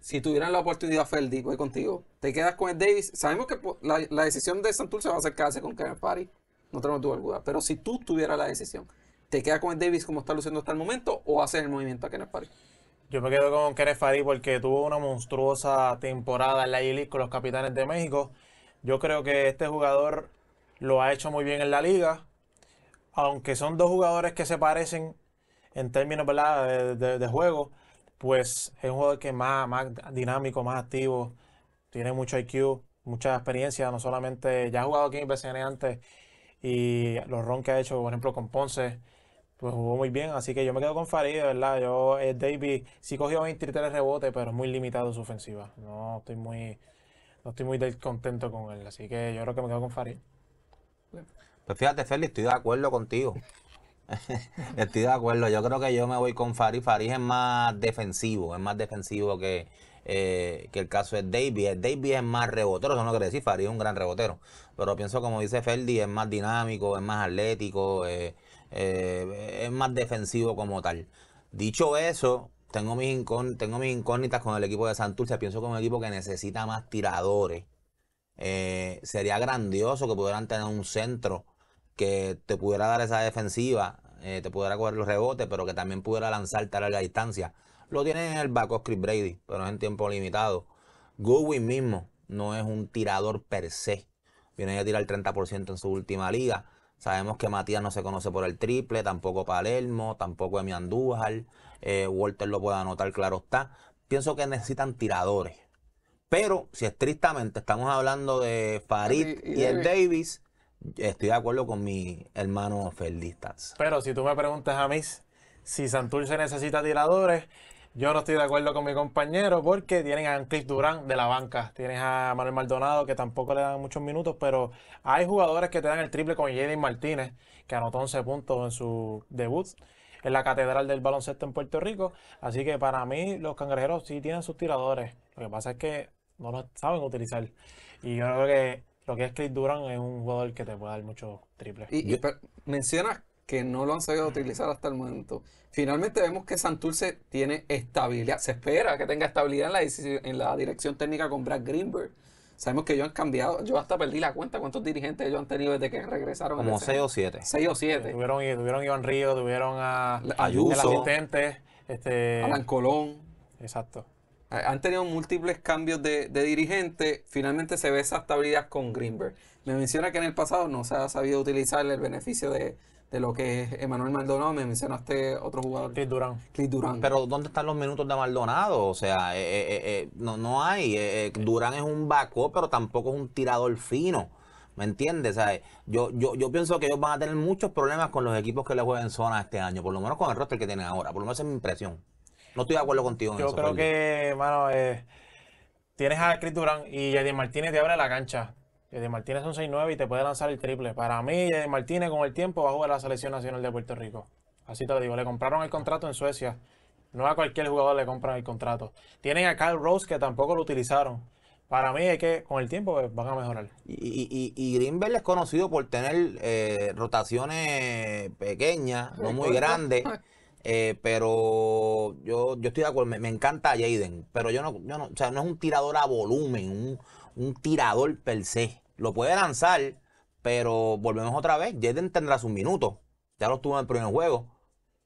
Si tuvieran la oportunidad, Ferdi, voy contigo. Te quedas con Ed Davis. Sabemos que la, decisión de Santurce va a ser con Kenneth Fari no tengo duda. Pero si tú tuvieras la decisión, ¿te quedas con el Davis como está luciendo hasta el momento o haces el movimiento a Kenneth Farid? Yo me quedo con Kenneth Farid porque tuvo una monstruosa temporada en la g con los Capitanes de México. Yo creo que este jugador lo ha hecho muy bien en la liga. Aunque son dos jugadores que se parecen en términos De, juego, pues es un jugador que es más, dinámico, más activo, tiene mucho IQ, mucha experiencia, no solamente ya ha jugado aquí en antes y los ron que ha hecho, por ejemplo, con Ponce, pues jugó muy bien. Así que yo me quedo con Farid, ¿verdad? Yo, eh, David, sí cogió 23 rebotes, pero es muy limitado su ofensiva. No estoy muy, no estoy muy contento con él. Así que yo creo que me quedo con Farid. Pues fíjate, Félix, estoy de acuerdo contigo. estoy de acuerdo. Yo creo que yo me voy con Farid. Farid es más defensivo, es más defensivo que, eh, que el caso es Davis. Davy es más rebotero, eso no quiere decir Farid es un gran rebotero. Pero pienso, como dice Ferdi, es más dinámico, es más atlético, eh, eh, es más defensivo como tal. Dicho eso, tengo mis, tengo mis incógnitas con el equipo de Santurce. Pienso que es un equipo que necesita más tiradores. sería grandioso que pudieran tener un centro que te pudiera dar esa defensiva, te pudiera coger los rebotes, pero que también pudiera lanzarte a larga distancia. Lo tienen en el backup Chris Brady, pero es en tiempo limitado. Goodwin mismo no es un tirador per se. Viene a tirar el 30% en su última liga. Sabemos que Matías no se conoce por el triple, tampoco Palermo, tampoco Emi eh, Walter lo puede anotar, claro está. Pienso que necesitan tiradores. Pero si estrictamente estamos hablando de Farid y, el Davis, estoy de acuerdo con mi hermano Ferdistas. Pero si tú me preguntas a mí si Santurce necesita tiradores, yo no estoy de acuerdo con mi compañero porque tienen a Cliff Durán de la banca, tienes a Manuel Maldonado que tampoco le dan muchos minutos, pero hay jugadores que te dan el triple con Jaden Martínez, que anotó 11 puntos en su debut en la Catedral del Baloncesto en Puerto Rico. Así que para mí los cangrejeros sí tienen sus tiradores, lo que pasa es que no los saben utilizar. Y yo creo que lo que es Cliff Durán es un jugador que te puede dar muchos triples. Y, y mencionas que no lo han sabido utilizar hasta el momento. Finalmente vemos que Santurce tiene estabilidad, se espera que tenga estabilidad en la, dirección técnica con Brad Greenberg. Sabemos que ellos han cambiado, yo hasta perdí la cuenta cuántos dirigentes ellos han tenido desde que regresaron. Como 6 o 7. 6 o 7. Tuvieron, Iván Río, tuvieron a Ayuso, el asistente, este, Alan Colón. Exacto. Han tenido múltiples cambios de, de dirigente. Finalmente se ve esa estabilidad con Greenberg. Me menciona que en el pasado no se ha sabido utilizar el beneficio de, de lo que es Emanuel Maldonado, me mencionaste otro jugador. Chris Durán. Durán. Pero ¿dónde están los minutos de Maldonado? O sea, eh, eh, eh, no, no hay. Durán es un bacó, pero tampoco es un tirador fino. ¿Me entiendes? yo, yo, pienso que ellos van a tener muchos problemas con los equipos que le juegan zona este año, por lo menos con el roster que tienen ahora, por lo menos es mi impresión. No estoy de acuerdo contigo en yo eso. yo creo que, mano, tienes a Chris Durán y Diego Martínez te abre la cancha de Martínez es un 6-9 y te puede lanzar el triple. Para mí, Martínez con el tiempo va a jugar a la Selección Nacional de Puerto Rico. Así te lo digo, le compraron el contrato en Suecia. No a cualquier jugador le compran el contrato. Tienen a Kyle Rose que tampoco lo utilizaron. Para mí es que con el tiempo pues, van a mejorar. Y, y, y Greenberg es conocido por tener eh, rotaciones pequeñas, no muy grandes. Eh, pero yo, yo estoy de acuerdo, me, me encanta Jaden, pero yo no, yo no, o sea, no es un tirador a volumen, un, un tirador per se. Lo puede lanzar, pero volvemos otra vez. Jaden tendrá sus minutos. Ya lo tuvo en el primer juego.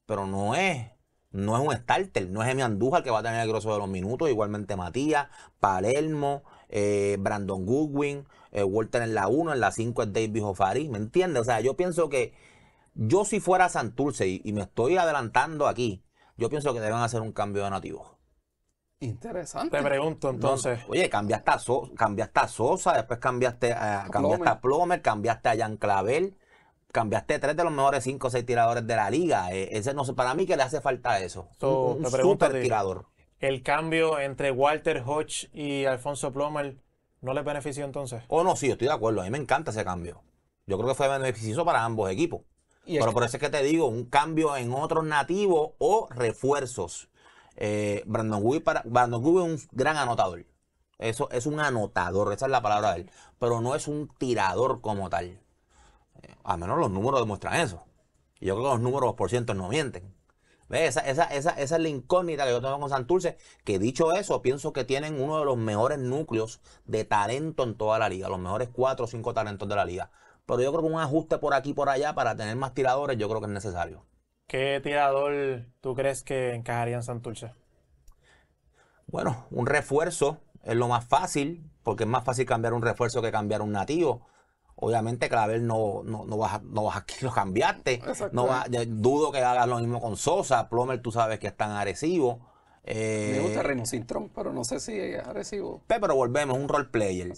Pero no es, no es un starter. No es Emi Andújar que va a tener el grosor de los minutos. Igualmente Matías, Palermo, eh, Brandon Goodwin, eh, Walter en la 1, en la 5 es David Jofari. ¿Me entiendes? O sea, yo pienso que yo si fuera Santurce y, y me estoy adelantando aquí, yo pienso que deben hacer un cambio de nativo. Interesante. Te pregunto entonces. oye, cambiaste a, cambiaste Sosa, después cambiaste a, cambiaste Plomer. cambiaste a Jan Clavel, cambiaste tres de los mejores cinco o seis tiradores de la liga. Eh, ese no sé, para mí que le hace falta eso. un, tirador. El cambio entre Walter Hodge y Alfonso Plomer no le benefició entonces. Oh, no, sí, estoy de acuerdo. A mí me encanta ese cambio. Yo creo que fue beneficioso para ambos equipos. Pero por eso es que te digo, un cambio en otros nativos o refuerzos eh, Brandon Wood para, es un gran anotador. Eso es un anotador, esa es la palabra de él. Pero no es un tirador como tal. Al eh, a menos los números demuestran eso. Y yo creo que los números por ciento no mienten. Esa, esa, es la incógnita que yo tengo con Santurce. Que dicho eso, pienso que tienen uno de los mejores núcleos de talento en toda la liga. Los mejores cuatro o cinco talentos de la liga. Pero yo creo que un ajuste por aquí y por allá para tener más tiradores, yo creo que es necesario. ¿Qué tirador tú crees que encajaría en Santurce? Bueno, un refuerzo es lo más fácil, porque es más fácil cambiar un refuerzo que cambiar un nativo. Obviamente Clavel no, no, vas, no vas aquí, lo cambiaste. No dudo que hagas lo mismo con Sosa. Plomer, tú sabes que es tan agresivo. Eh, Me gusta Cintrón, pero no sé si es agresivo. Pero volvemos, un role player.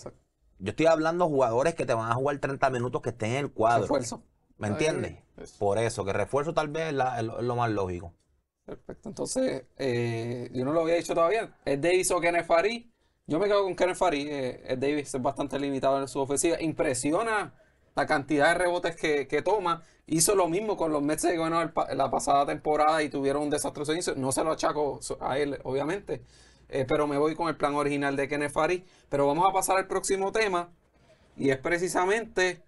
Yo estoy hablando de jugadores que te van a jugar 30 minutos que estén en el cuadro. Refuerzo. ¿Me entiendes? Por eso, que refuerzo tal vez es, lo más lógico. Perfecto. Entonces, eh, yo no lo había dicho todavía. Es Davis o Kenneth Farid. Yo me quedo con Kenneth Farid. el eh, es eh, Davis es bastante limitado en su ofensiva. Impresiona la cantidad de rebotes que, toma. Hizo lo mismo con los Mets de bueno, la pasada temporada y tuvieron un desastroso inicio. No se lo achaco a él, obviamente. pero me voy con el plan original de Kenneth Farid. Pero vamos a pasar al próximo tema. Y es precisamente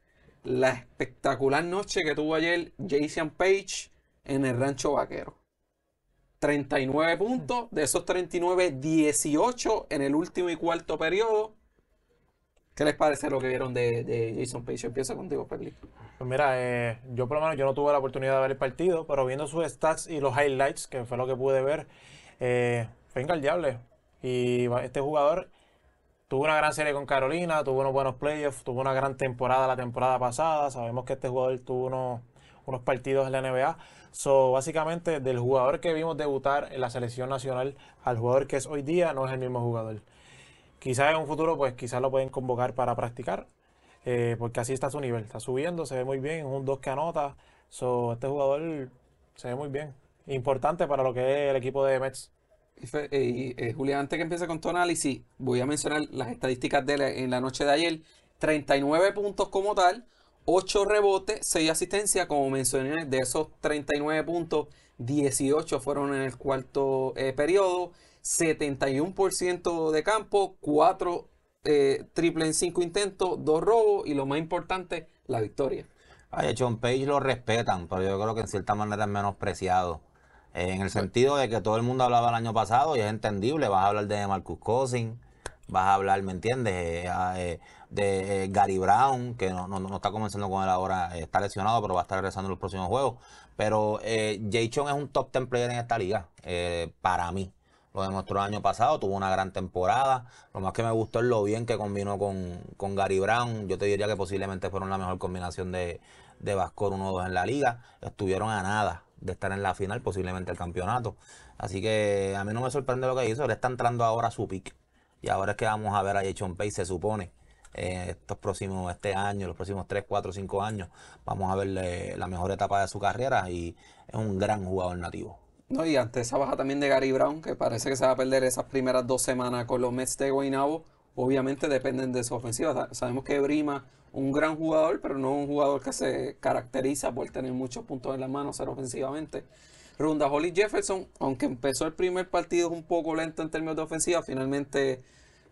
la espectacular noche que tuvo ayer Jason Page en el Rancho Vaquero. 39 puntos, de esos 39, 18 en el último y cuarto periodo. ¿Qué les parece lo que vieron de, Jason Page? Empieza contigo, Perli. Pues mira, eh, yo por lo menos yo no tuve la oportunidad de ver el partido, pero viendo sus stats y los highlights, que fue lo que pude ver, eh, fue diable Y este jugador Tuvo una gran serie con Carolina, tuvo unos buenos playoffs, tuvo una gran temporada la temporada pasada. Sabemos que este jugador tuvo unos, partidos en la NBA. So, básicamente, del jugador que vimos debutar en la selección nacional al jugador que es hoy día, no es el mismo jugador. Quizás en un futuro, pues quizás lo pueden convocar para practicar, eh, porque así está su nivel. Está subiendo, se ve muy bien, es un 2 que anota. So, este jugador se ve muy bien. Importante para lo que es el equipo de Mets. Eh, y eh, Julián, antes que empiece con tu análisis, voy a mencionar las estadísticas de la, en la noche de ayer. 39 puntos como tal, 8 rebotes, 6 asistencias, como mencioné, de esos 39 puntos, 18 fueron en el cuarto eh, periodo, 71% de campo, 4 triple en 5 intentos, 2 robos y lo más importante, la victoria. A John Page lo respetan, pero yo creo que en cierta manera es menospreciado en el sentido de que todo el mundo hablaba el año pasado y es entendible, vas a hablar de Marcus Cousins, vas a hablar, ¿me entiendes? Eh, ah, eh, de eh, Gary Brown, que no, está comenzando con él ahora, está lesionado, pero va a estar regresando en los próximos juegos. Pero eh, Chon es un top ten player en esta liga, para mí. Lo demostró el año pasado, tuvo una gran temporada. Lo más que me gustó es lo bien que combinó con, Gary Brown. Yo te diría que posiblemente fueron la mejor combinación de, de 1-2 en la liga. Estuvieron a nada de estar en la final, posiblemente el campeonato. Así que a mí no me sorprende lo que hizo. le está entrando ahora a su pick. Y ahora es que vamos a ver a Echon Pace, se supone. Eh, estos próximos, este año, los próximos 3, 4, 5 años, vamos a verle la mejor etapa de su carrera y es un gran jugador nativo. No, y ante esa baja también de Gary Brown, que parece que se va a perder esas primeras dos semanas con los Mets de Guaynabo, obviamente dependen de su ofensiva. Sabemos que Brima un gran jugador, pero no un jugador que se caracteriza por tener muchos puntos en las manos, ser ofensivamente. Ronda Holly Jefferson, aunque empezó el primer partido un poco lento en términos de ofensiva, finalmente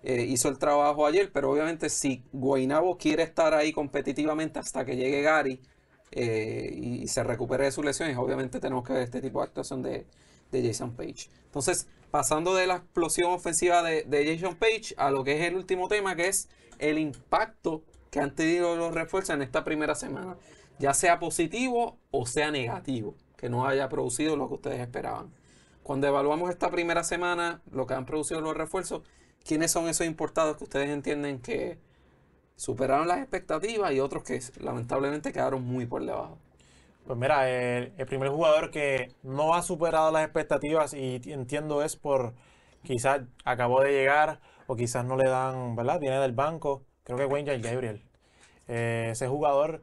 eh, hizo el trabajo ayer, pero obviamente si Guainabo quiere estar ahí competitivamente hasta que llegue Gary eh, y se recupere de sus lesiones, obviamente tenemos que ver este tipo de actuación de, de Jason Page. Entonces, pasando de la explosión ofensiva de, de Jason Page a lo que es el último tema, que es el impacto que han tenido los refuerzos en esta primera semana, ya sea positivo o sea negativo, que no haya producido lo que ustedes esperaban. Cuando evaluamos esta primera semana, lo que han producido los refuerzos, ¿quiénes son esos importados que ustedes entienden que superaron las expectativas y otros que lamentablemente quedaron muy por debajo? Pues mira, el, primer jugador que no ha superado las expectativas y entiendo es por quizás acabó de llegar o quizás no le dan, ¿verdad? Viene del banco creo que Wayne Gabriel. Eh, ese jugador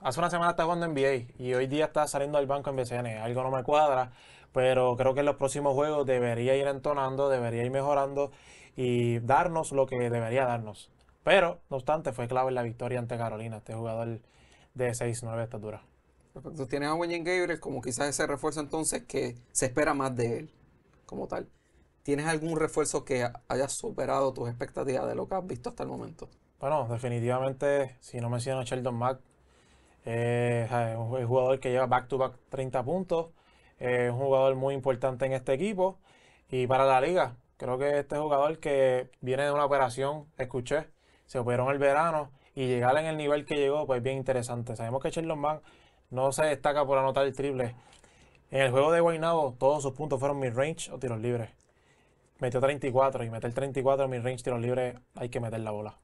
hace una semana está jugando NBA y hoy día está saliendo al banco en BCN. Algo no me cuadra, pero creo que en los próximos juegos debería ir entonando, debería ir mejorando y darnos lo que debería darnos. Pero, no obstante, fue clave la victoria ante Carolina, este jugador de 6-9 de estatura. Tú Tienes a Wayne Gabriel como quizás ese refuerzo entonces que se espera más de él como tal. ¿Tienes algún refuerzo que haya superado tus expectativas de lo que has visto hasta el momento? Bueno, definitivamente, si no menciono a Sheldon Mack, eh, es un jugador que lleva back-to-back 30 puntos, eh, es un jugador muy importante en este equipo y para la liga. Creo que este jugador que viene de una operación, escuché, se operó en el verano y llegar en el nivel que llegó, pues bien interesante. Sabemos que Sheldon Mack no se destaca por anotar el triple. En el juego de Guaynabo, todos sus puntos fueron mid-range o tiros libres metió 34 y meter 34 en mi range tiro libre hay que meter la bola.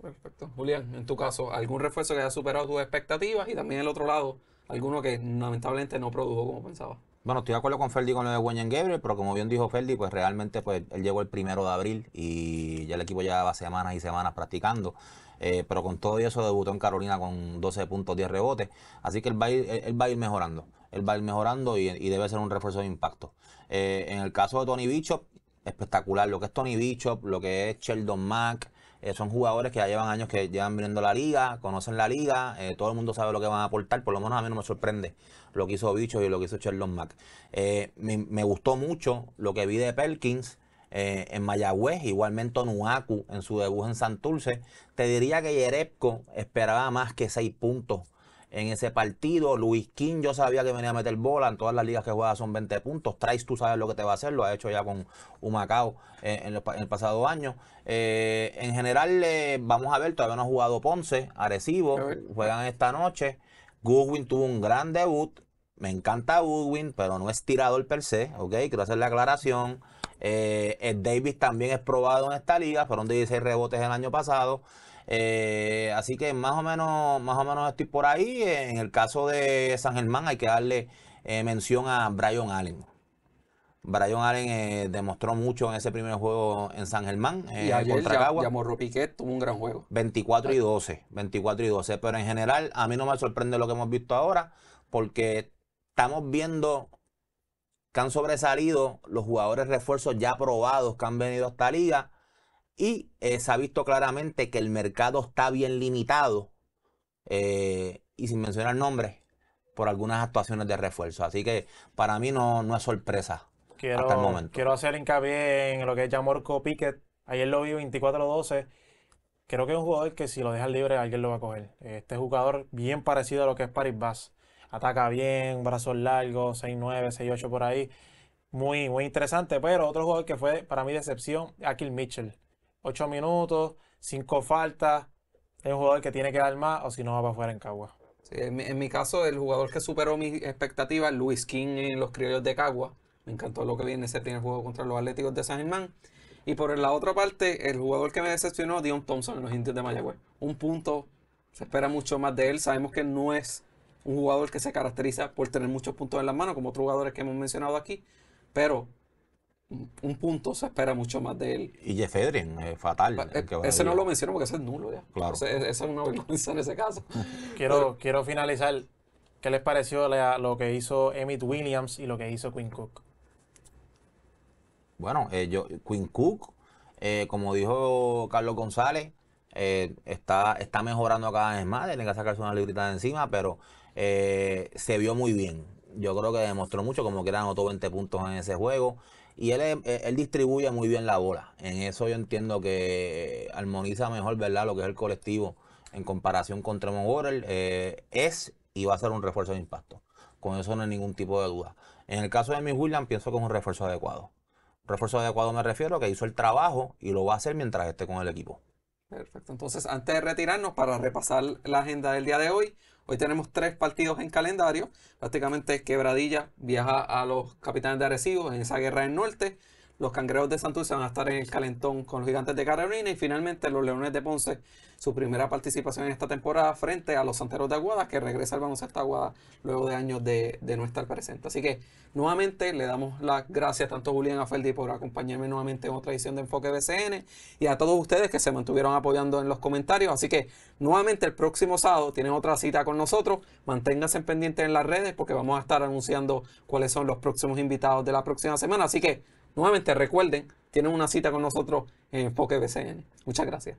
Perfecto. Julián, en tu caso, ¿algún refuerzo que haya superado tus expectativas? Y también el otro lado, alguno que lamentablemente no produjo como pensaba. Bueno, estoy de acuerdo con Ferdi con lo de Wenyan Gabriel, pero como bien dijo Ferdi, pues realmente pues, él llegó el primero de abril y ya el equipo llevaba semanas y semanas practicando. Eh, pero con todo eso debutó en Carolina con 12 puntos, 10 rebotes. Así que él va a ir, él va a ir mejorando. Él va a ir mejorando y, debe ser un refuerzo de impacto. Eh, en el caso de Tony Bicho, espectacular. Lo que es Tony Bishop, lo que es Sheldon Mack, eh, son jugadores que ya llevan años que llevan viniendo la liga, conocen la liga, eh, todo el mundo sabe lo que van a aportar, por lo menos a mí no me sorprende lo que hizo Bicho y lo que hizo Sheldon Mack. Eh, me, gustó mucho lo que vi de Perkins en Mayagüez, igualmente Onuaku en su debut en Santurce. Te diría que Yerepko esperaba más que seis puntos en ese partido. Luis King yo sabía que venía a meter bola. En todas las ligas que juega son 20 puntos. Traes tú sabes lo que te va a hacer. Lo ha hecho ya con Humacao eh, en, el pasado año. Eh, en general, eh, vamos a ver. Todavía no ha jugado Ponce, Arecibo. Juegan esta noche. Goodwin tuvo un gran debut. Me encanta Goodwin, pero no es tirador per se. ¿ok? Quiero hacer la aclaración. Davis también es probado en esta liga. Fueron 16 rebotes el año pasado. Eh, así que más o menos, más o menos estoy por ahí. En el caso de San Germán hay que darle eh, mención a Brian Allen. Brian Allen eh, demostró mucho en ese primer juego en San Germán y ayer Piquet, tuvo un gran juego. 24 y 12, 24 y 12. Pero en general a mí no me sorprende lo que hemos visto ahora porque estamos viendo que han sobresalido los jugadores refuerzos ya probados que han venido a esta liga y eh, se ha visto claramente que el mercado está bien limitado, eh, y sin mencionar nombres, por algunas actuaciones de refuerzo. Así que para mí no, es sorpresa quiero, hasta el momento. Quiero hacer hincapié en lo que es Jamorco Piquet. Ayer lo vi 24-12. Creo que es un jugador que si lo dejan libre alguien lo va a coger. Este jugador bien parecido a lo que es Paris Bass. Ataca bien, brazos largos, 6-9, 6-8 por ahí. Muy, muy interesante, pero otro jugador que fue para mí decepción, Akil Mitchell. 8 minutos, 5 faltas. Es un jugador que tiene que dar más o si no va para afuera en Cagua. en, mi, caso, el jugador que superó mis expectativas, Luis King en los criollos de Cagua. Me encantó lo que viene, ese primer juego contra los Atléticos de San Germán. Y por la otra parte, el jugador que me decepcionó, Dion Thompson en los Indios de Mayagüez. Un punto, se espera mucho más de él. Sabemos que no es un jugador que se caracteriza por tener muchos puntos en las manos, como otros jugadores que hemos mencionado aquí. Pero un punto se espera mucho más de él. Y Jeff eh, fatal. Eh, ese no lo menciono porque ese es nulo ya. Claro. Ese, es una vergüenza en ese caso. quiero, quiero finalizar. ¿Qué les pareció lo que hizo Emmett Williams y lo que hizo Quinn Cook? Bueno, eh, yo, Quinn Cook, como dijo Carlos González, está, está mejorando cada vez más, tiene que sacarse una librita de encima, pero se vio muy bien. Yo creo que demostró mucho, como que eran anotó 20 puntos en ese juego. Y eh, él, distribuye muy bien la bola. En eso yo entiendo que eh, armoniza mejor, ¿verdad? Lo que es el colectivo en comparación con Tremont eh, es y va a ser un refuerzo de impacto. Con eso no hay ningún tipo de duda. En el caso de mi William, pienso que es un refuerzo adecuado. refuerzo adecuado me refiero a que hizo el trabajo y lo va a hacer mientras esté con el equipo. Perfecto. Entonces, antes de retirarnos para repasar la agenda del día de hoy, Hoy tenemos tres partidos en calendario. Prácticamente Quebradilla viaja a los capitanes de Arecibo en esa guerra del norte. Los cangrejos de Santurce van a estar en el calentón con los gigantes de Carolina y finalmente los Leones de Ponce, su primera participación en esta temporada frente a los Santeros de Aguada, que regresa a esta Aguada luego de años de, no estar presente. Así que nuevamente le damos las gracias tanto a Julián a por acompañarme nuevamente en otra edición de Enfoque BCN y a todos ustedes que se mantuvieron apoyando en los comentarios. Así que nuevamente el próximo sábado tienen otra cita con nosotros. Manténganse pendientes en las redes porque vamos a estar anunciando cuáles son los próximos invitados de la próxima semana. Así que Nuevamente recuerden, tienen una cita con nosotros en Enfoque BCN. Muchas gracias.